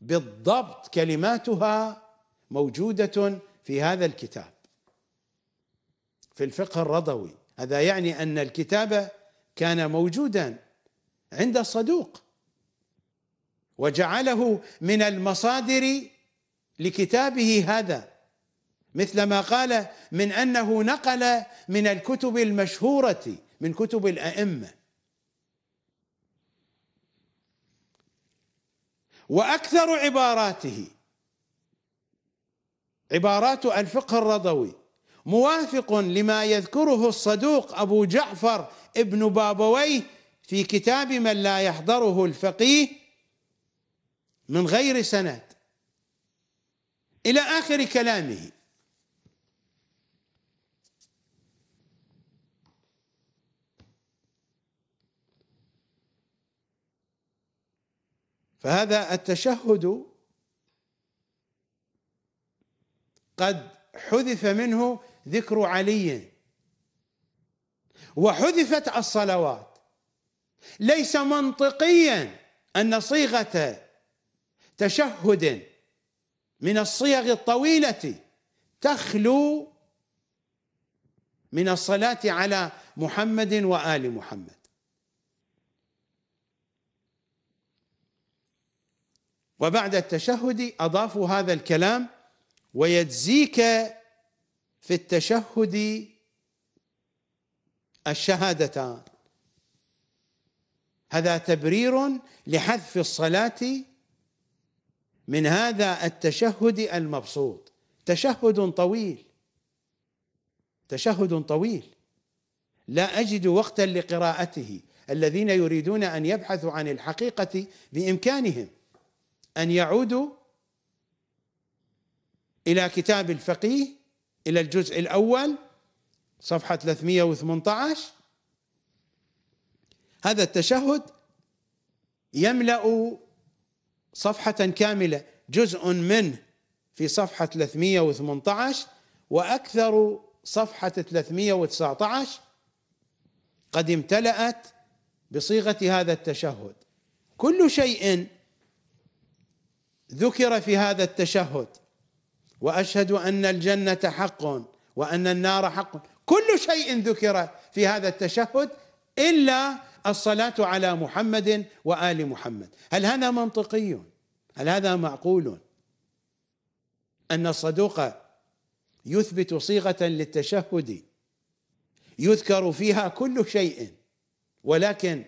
بالضبط كلماتها موجوده في هذا الكتاب في الفقه الرضوي هذا يعني ان الكتاب كان موجودا عند الصدوق وجعله من المصادر لكتابه هذا مثل ما قال من انه نقل من الكتب المشهوره من كتب الائمه واكثر عباراته عبارات الفقه الرضوي موافق لما يذكره الصدوق ابو جعفر ابن بابويه في كتاب من لا يحضره الفقيه من غير سند الى اخر كلامه فهذا التشهد قد حذف منه ذكر علي وحذفت الصلوات ليس منطقيا ان صيغه تشهد من الصيغ الطويله تخلو من الصلاه على محمد وال محمد وبعد التشهد اضافوا هذا الكلام ويجزيك في التشهد الشهادتان هذا تبرير لحذف الصلاه من هذا التشهد المبسوط تشهد طويل تشهد طويل لا اجد وقتا لقراءته الذين يريدون ان يبحثوا عن الحقيقه بامكانهم أن يعودوا إلى كتاب الفقيه إلى الجزء الأول صفحة 318 هذا التشهد يملأ صفحة كاملة جزء منه في صفحة 318 وأكثر صفحة 319 قد امتلأت بصيغة هذا التشهد كل شيء ذكر في هذا التشهد واشهد ان الجنه حق وان النار حق كل شيء ذكر في هذا التشهد الا الصلاه على محمد وال محمد هل هذا منطقي هل هذا معقول ان الصدوق يثبت صيغه للتشهد يذكر فيها كل شيء ولكن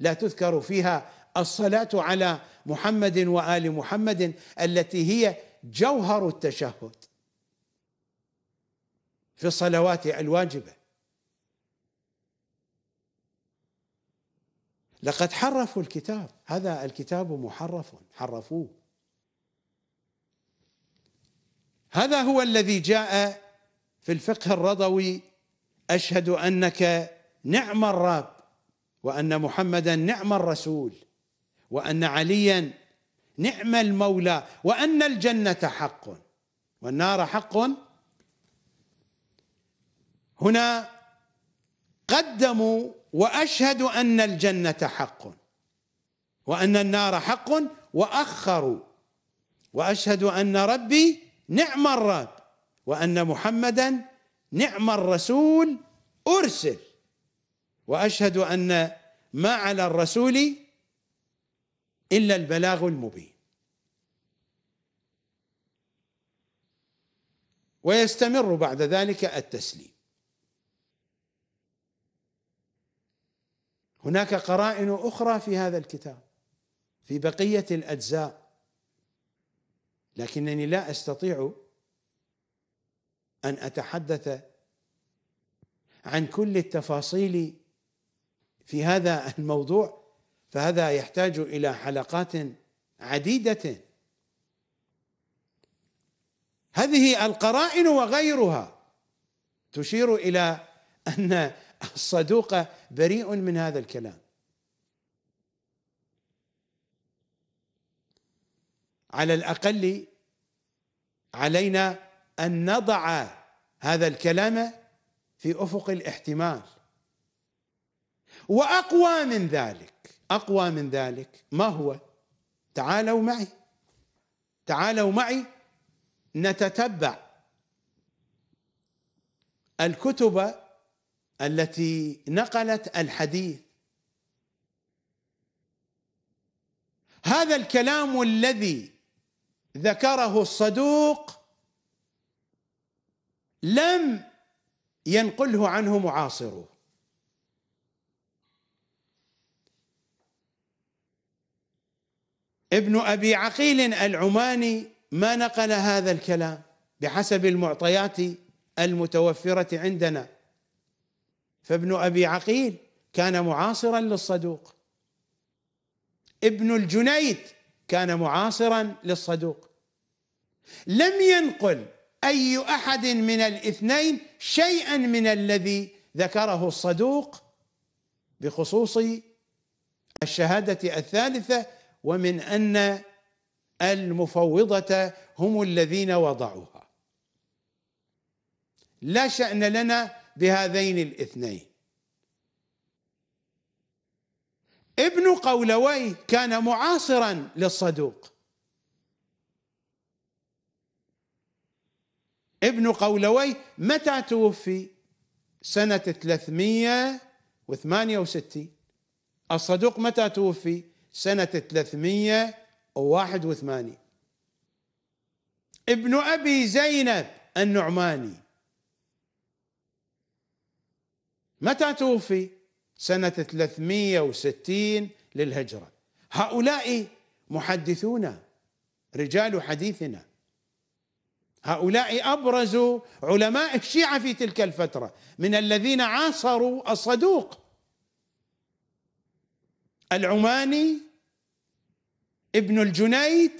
لا تذكر فيها الصلاه على محمد وال محمد التي هي جوهر التشهد في الصلوات الواجبه لقد حرفوا الكتاب هذا الكتاب محرف حرفوه هذا هو الذي جاء في الفقه الرضوي اشهد انك نعم الرب وان محمدا نعم الرسول وأن عليا نعم المولى وأن الجنة حق والنار حق هنا قدموا وأشهد أن الجنة حق وأن النار حق وأخروا وأشهد أن ربي نعم الرب وأن محمدا نعم الرسول أرسل وأشهد أن ما على الرسول إلا البلاغ المبين ويستمر بعد ذلك التسليم هناك قرائن أخرى في هذا الكتاب في بقية الأجزاء لكنني لا أستطيع أن أتحدث عن كل التفاصيل في هذا الموضوع فهذا يحتاج الى حلقات عديده هذه القرائن وغيرها تشير الى ان الصدوق بريء من هذا الكلام على الاقل علينا ان نضع هذا الكلام في افق الاحتمال واقوى من ذلك اقوى من ذلك ما هو تعالوا معي تعالوا معي نتتبع الكتب التي نقلت الحديث هذا الكلام الذي ذكره الصدوق لم ينقله عنه معاصره ابن ابي عقيل العماني ما نقل هذا الكلام بحسب المعطيات المتوفره عندنا فابن ابي عقيل كان معاصرا للصدوق ابن الجنيد كان معاصرا للصدوق لم ينقل اي احد من الاثنين شيئا من الذي ذكره الصدوق بخصوص الشهاده الثالثه ومن ان المفوضه هم الذين وضعوها لا شان لنا بهذين الاثنين ابن قولوي كان معاصرا للصدوق ابن قولوي متى توفي سنة 368 الصدوق متى توفي سنة 381 ابن أبي زينب النعماني متى توفي؟ سنة 360 للهجرة هؤلاء محدثون رجال حديثنا هؤلاء أبرز علماء الشيعة في تلك الفترة من الذين عاصروا الصدوق العماني ابن الجنيد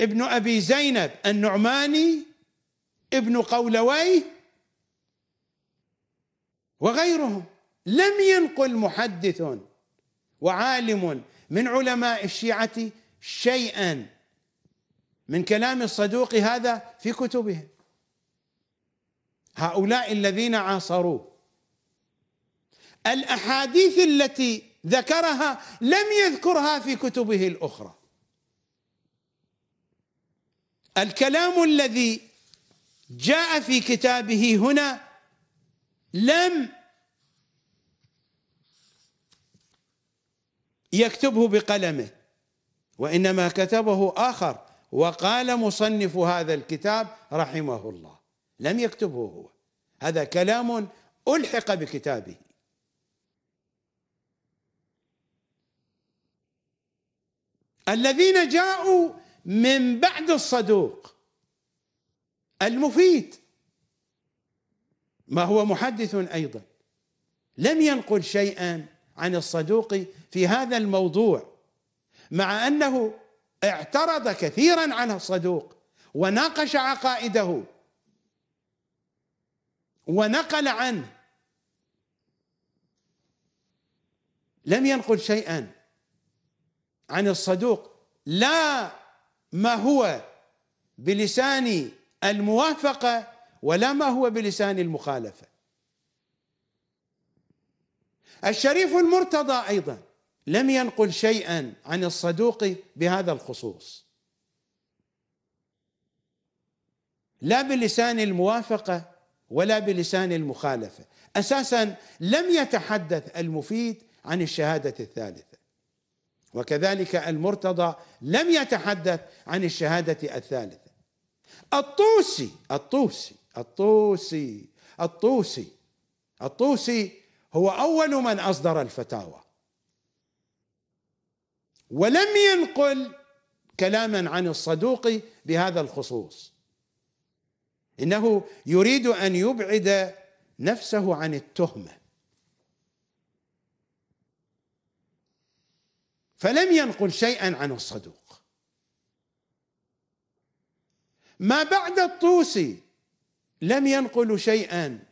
ابن أبي زينب النعماني ابن قولويه وغيرهم لم ينقل محدث وعالم من علماء الشيعة شيئا من كلام الصدوق هذا في كتبهم هؤلاء الذين عاصروه الأحاديث التي ذكرها لم يذكرها في كتبه الاخرى الكلام الذي جاء في كتابه هنا لم يكتبه بقلمه وانما كتبه اخر وقال مصنف هذا الكتاب رحمه الله لم يكتبه هو هذا كلام الحق بكتابه الذين جاءوا من بعد الصدوق المفيد ما هو محدث ايضا لم ينقل شيئا عن الصدوق في هذا الموضوع مع انه اعترض كثيرا على الصدوق وناقش عقائده ونقل عنه لم ينقل شيئا عن الصدوق لا ما هو بلسان الموافقه ولا ما هو بلسان المخالفه الشريف المرتضى ايضا لم ينقل شيئا عن الصدوق بهذا الخصوص لا بلسان الموافقه ولا بلسان المخالفه اساسا لم يتحدث المفيد عن الشهاده الثالثه وكذلك المرتضى لم يتحدث عن الشهادة الثالثة الطوسي الطوسي الطوسي الطوسي الطوسي هو أول من أصدر الفتاوى ولم ينقل كلاما عن الصدوق بهذا الخصوص انه يريد ان يبعد نفسه عن التهمه فلم ينقل شيئا عن الصدوق ما بعد الطوسي لم ينقل شيئا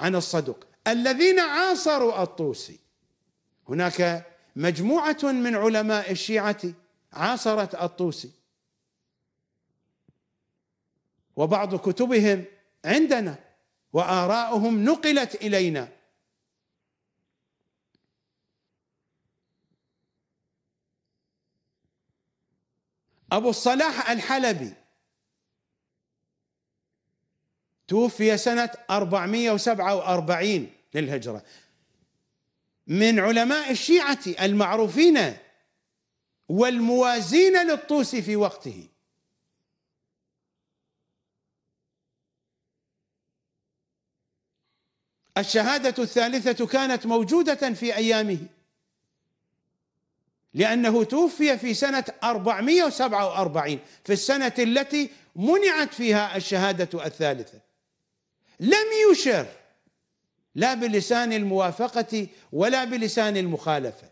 عن الصدوق الذين عاصروا الطوسي هناك مجموعة من علماء الشيعة عاصرت الطوسي وبعض كتبهم عندنا وآراؤهم نقلت إلينا أبو الصلاح الحلبي توفي سنة 447 للهجرة من علماء الشيعة المعروفين والموازين للطوسي في وقته الشهادة الثالثة كانت موجودة في أيامه لأنه توفي في سنة 447 في السنة التي منعت فيها الشهادة الثالثة لم يشر لا بلسان الموافقة ولا بلسان المخالفة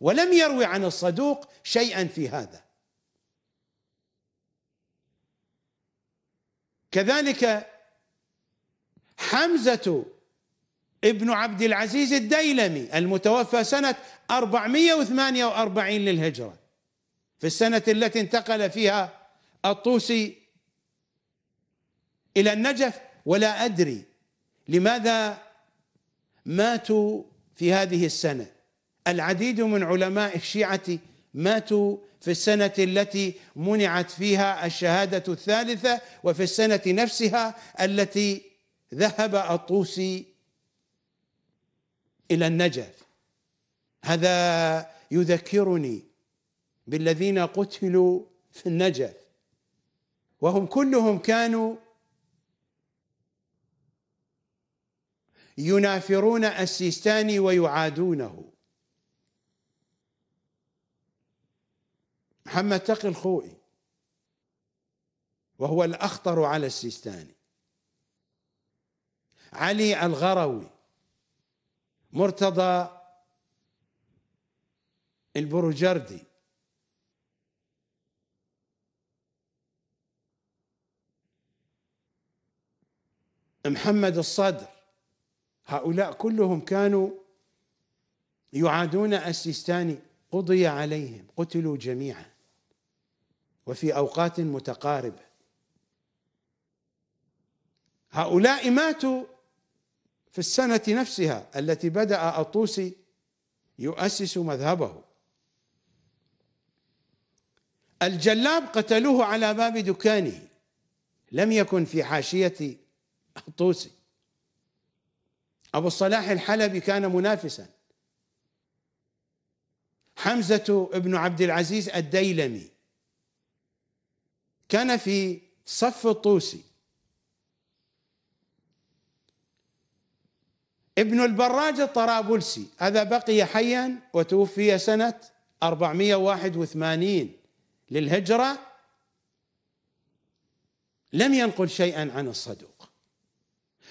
ولم يروي عن الصدوق شيئا في هذا كذلك حمزة ابن عبد العزيز الديلمي المتوفى سنة 448 للهجرة في السنة التي انتقل فيها الطوسي إلى النجف ولا أدري لماذا ماتوا في هذه السنة العديد من علماء الشيعة ماتوا في السنة التي منعت فيها الشهادة الثالثة وفي السنة نفسها التي ذهب الطوسي الى النجف هذا يذكرني بالذين قتلوا في النجف وهم كلهم كانوا ينافرون السيستاني ويعادونه محمد تقي الخوئي وهو الأخطر على السيستاني علي الغروي مرتضى البروجردي محمد الصدر هؤلاء كلهم كانوا يعادون السيستاني قضي عليهم قتلوا جميعا وفي اوقات متقاربه هؤلاء ماتوا في السنة نفسها التي بدأ الطوسي يؤسس مذهبه الجلاب قتلوه على باب دكانه لم يكن في حاشية الطوسي أبو الصلاح الحلبي كان منافسا حمزة بن عبد العزيز الديلمي كان في صف الطوسي ابن البراج الطرابلسي هذا بقي حيا وتوفي سنة 481 للهجرة لم ينقل شيئا عن الصدوق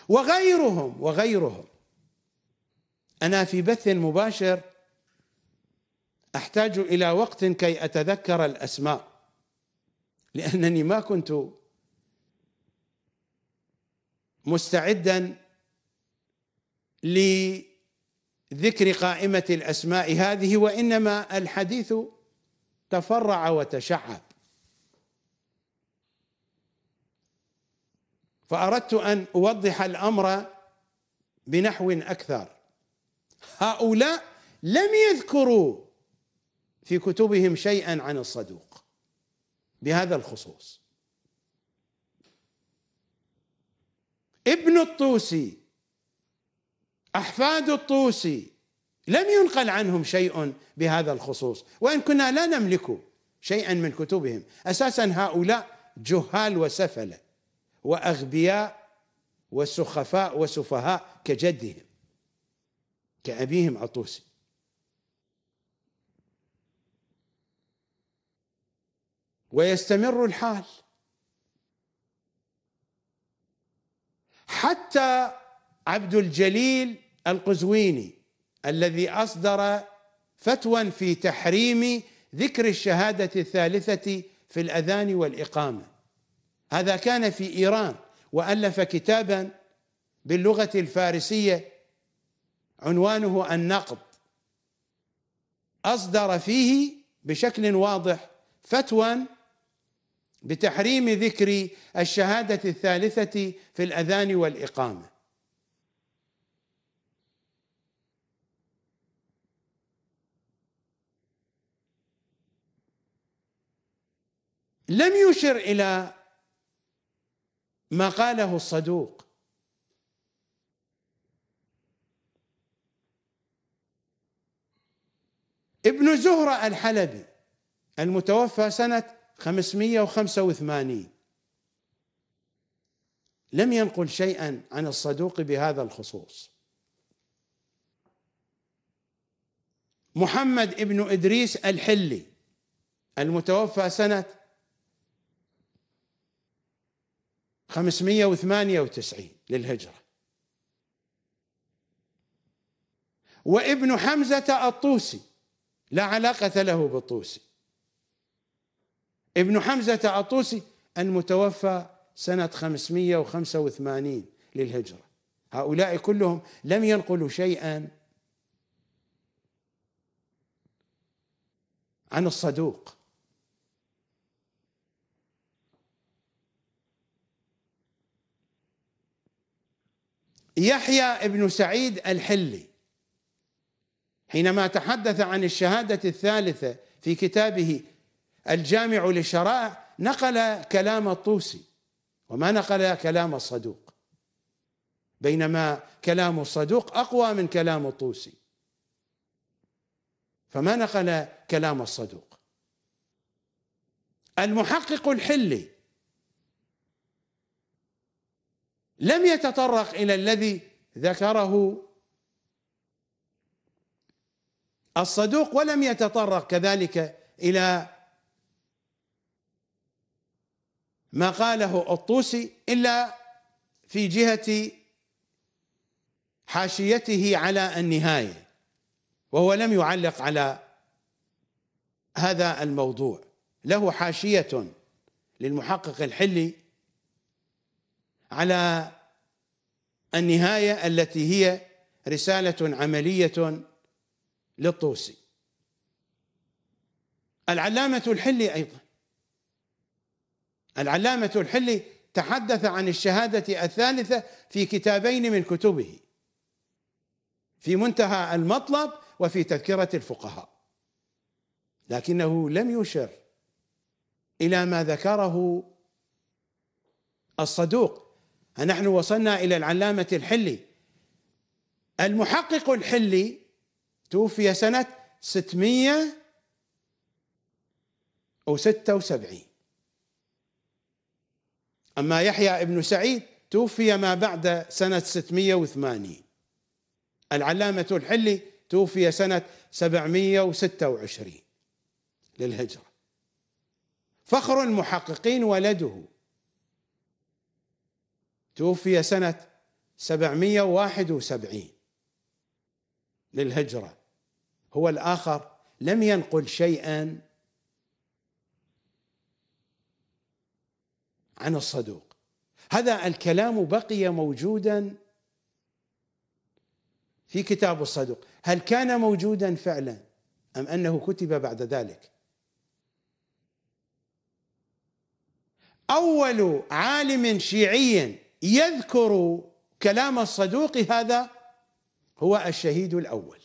وغيرهم وغيرهم أنا في بث مباشر أحتاج إلى وقت كي أتذكر الأسماء لأنني ما كنت مستعدا لذكر قائمة الأسماء هذه وإنما الحديث تفرع وتشعب فأردت أن أوضح الأمر بنحو أكثر هؤلاء لم يذكروا في كتبهم شيئا عن الصدوق بهذا الخصوص ابن الطوسي أحفاد الطوسي لم ينقل عنهم شيء بهذا الخصوص وإن كنا لا نملك شيئا من كتبهم أساسا هؤلاء جهال وسفلة وأغبياء وسخفاء وسفهاء كجدهم كأبيهم عطوسي ويستمر الحال حتى عبد الجليل القزويني الذي اصدر فتوى في تحريم ذكر الشهاده الثالثه في الاذان والاقامه هذا كان في ايران والف كتابا باللغه الفارسيه عنوانه النقد اصدر فيه بشكل واضح فتوى بتحريم ذكر الشهاده الثالثه في الاذان والاقامه لم يشر الى ما قاله الصدوق ابن زهرة الحلبي المتوفى سنة 585 لم ينقل شيئا عن الصدوق بهذا الخصوص محمد ابن إدريس الحلي المتوفى سنة 598 للهجرة وابن حمزة الطوسي لا علاقة له بالطوسي ابن حمزة الطوسي المتوفى سنة 585 للهجرة هؤلاء كلهم لم ينقلوا شيئا عن الصدوق يحيى ابن سعيد الحلي حينما تحدث عن الشهادة الثالثة في كتابه الجامع للشرائع نقل كلام الطوسي وما نقل كلام الصدوق بينما كلام الصدوق أقوى من كلام الطوسي فما نقل كلام الصدوق المحقق الحلي لم يتطرق الى الذي ذكره الصدوق ولم يتطرق كذلك الى ما قاله الطوسي الا في جهه حاشيته على النهايه وهو لم يعلق على هذا الموضوع له حاشيه للمحقق الحلي على النهايه التي هي رساله عمليه للطوسي العلامه الحلي ايضا العلامه الحلي تحدث عن الشهاده الثالثه في كتابين من كتبه في منتهى المطلب وفي تذكره الفقهاء لكنه لم يشر الى ما ذكره الصدوق نحن وصلنا إلى العلامة الحلي المحقق الحلي توفي سنة 676 أو أما يحيى ابن سعيد توفي ما بعد سنة 680 العلامة الحلي توفي سنة 726 للهجرة فخر المحققين ولده توفي سنة 771 للهجرة هو الآخر لم ينقل شيئا عن الصدوق هذا الكلام بقي موجودا في كتاب الصدوق هل كان موجودا فعلا أم أنه كتب بعد ذلك أول عالم شيعي يذكر كلام الصدوق هذا هو الشهيد الاول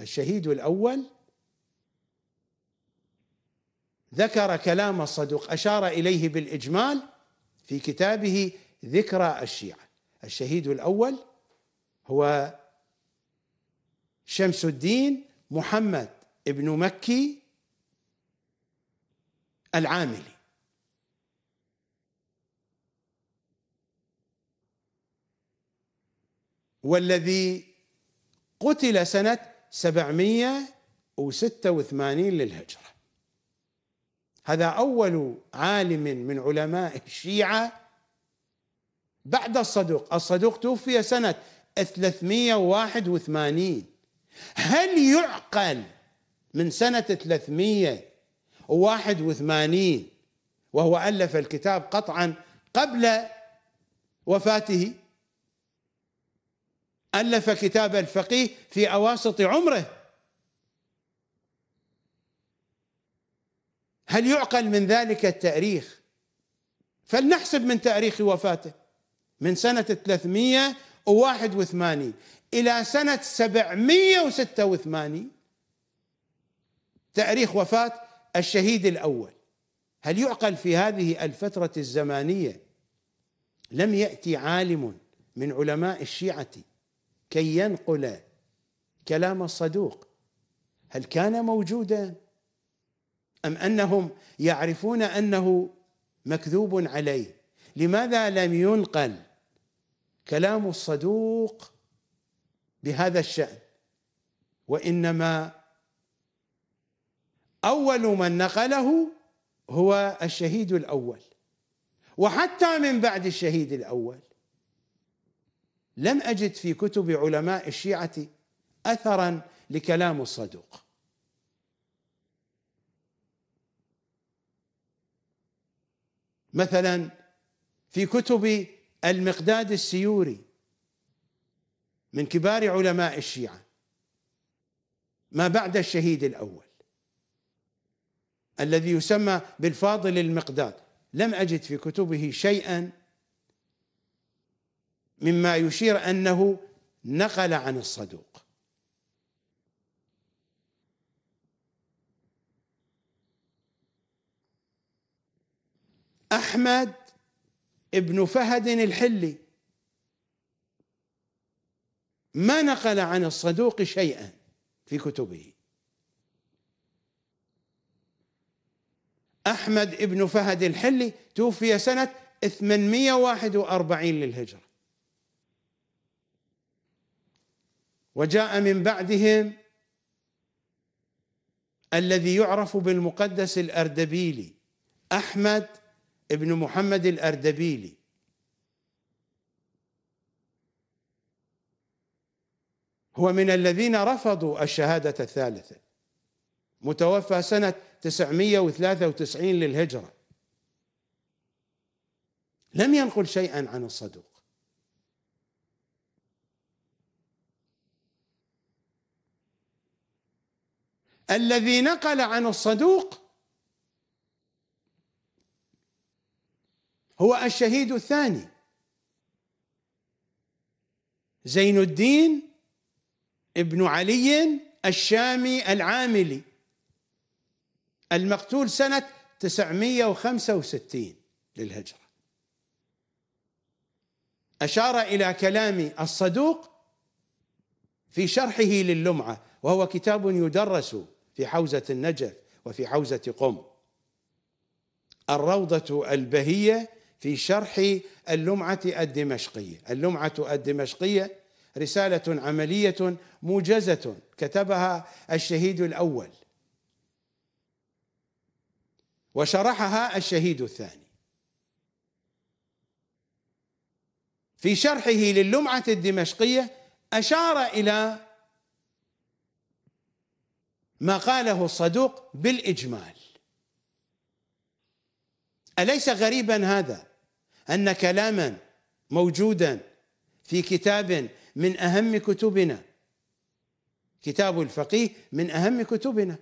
الشهيد الاول ذكر كلام الصدوق اشار اليه بالاجمال في كتابه ذكرى الشيعه الشهيد الاول هو شمس الدين محمد ابن مكي العاملي والذي قتل سنة 786 للهجرة هذا أول عالم من علماء الشيعة بعد الصدوق الصدوق توفي سنة 381 هل يعقل من سنة 381 وهو ألف الكتاب قطعا قبل وفاته ألف كتاب الفقيه في أواسط عمره هل يعقل من ذلك التاريخ فلنحسب من تاريخ وفاته من سنة 381 إلى سنة 786 تاريخ وفاة الشهيد الأول هل يعقل في هذه الفترة الزمانية لم يأتي عالم من علماء الشيعة كي ينقل كلام الصدوق هل كان موجودا ام انهم يعرفون انه مكذوب عليه لماذا لم ينقل كلام الصدوق بهذا الشان وانما اول من نقله هو الشهيد الاول وحتى من بعد الشهيد الاول لم اجد في كتب علماء الشيعه اثرا لكلام الصدوق مثلا في كتب المقداد السيوري من كبار علماء الشيعه ما بعد الشهيد الاول الذي يسمى بالفاضل المقداد لم اجد في كتبه شيئا مما يشير انه نقل عن الصدوق احمد ابن فهد الحلي ما نقل عن الصدوق شيئا في كتبه احمد ابن فهد الحلي توفي سنه 841 للهجره وجاء من بعدهم الذي يعرف بالمقدس الأردبيلي أحمد ابن محمد الأردبيلي هو من الذين رفضوا الشهادة الثالثة متوفى سنة 993 للهجرة لم ينقل شيئا عن الصدوق الذي نقل عن الصدوق هو الشهيد الثاني زين الدين ابن علي الشامي العاملي المقتول سنة 965 للهجرة أشار إلى كلام الصدوق في شرحه للمعة وهو كتاب يدرس في حوزة النجف وفي حوزة قم الروضة البهية في شرح اللمعة الدمشقية اللمعة الدمشقية رسالة عملية موجزة كتبها الشهيد الأول وشرحها الشهيد الثاني في شرحه للمعة الدمشقية أشار إلى ما قاله الصدوق بالاجمال اليس غريبا هذا ان كلاما موجودا في كتاب من اهم كتبنا كتاب الفقيه من اهم كتبنا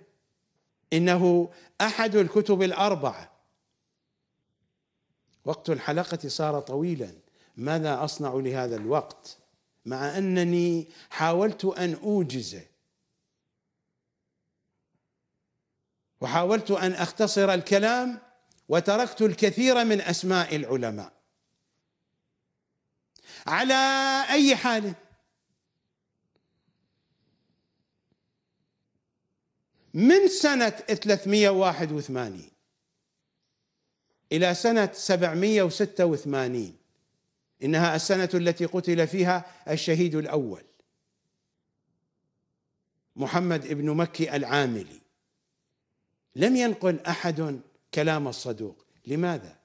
انه احد الكتب الاربعه وقت الحلقه صار طويلا ماذا اصنع لهذا الوقت مع انني حاولت ان اوجزه وحاولت ان اختصر الكلام وتركت الكثير من اسماء العلماء على اي حال من سنه 381 الى سنه 786 انها السنه التي قتل فيها الشهيد الاول محمد ابن مكي العاملي لم ينقل احد كلام الصدوق لماذا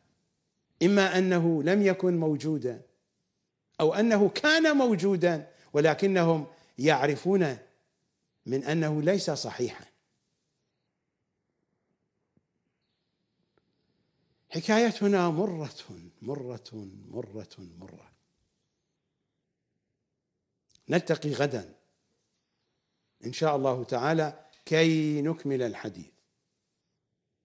اما انه لم يكن موجودا او انه كان موجودا ولكنهم يعرفون من انه ليس صحيحا حكايتنا مرة مرة مرة مرة نلتقي غدا إن شاء الله تعالى كي نكمل الحديث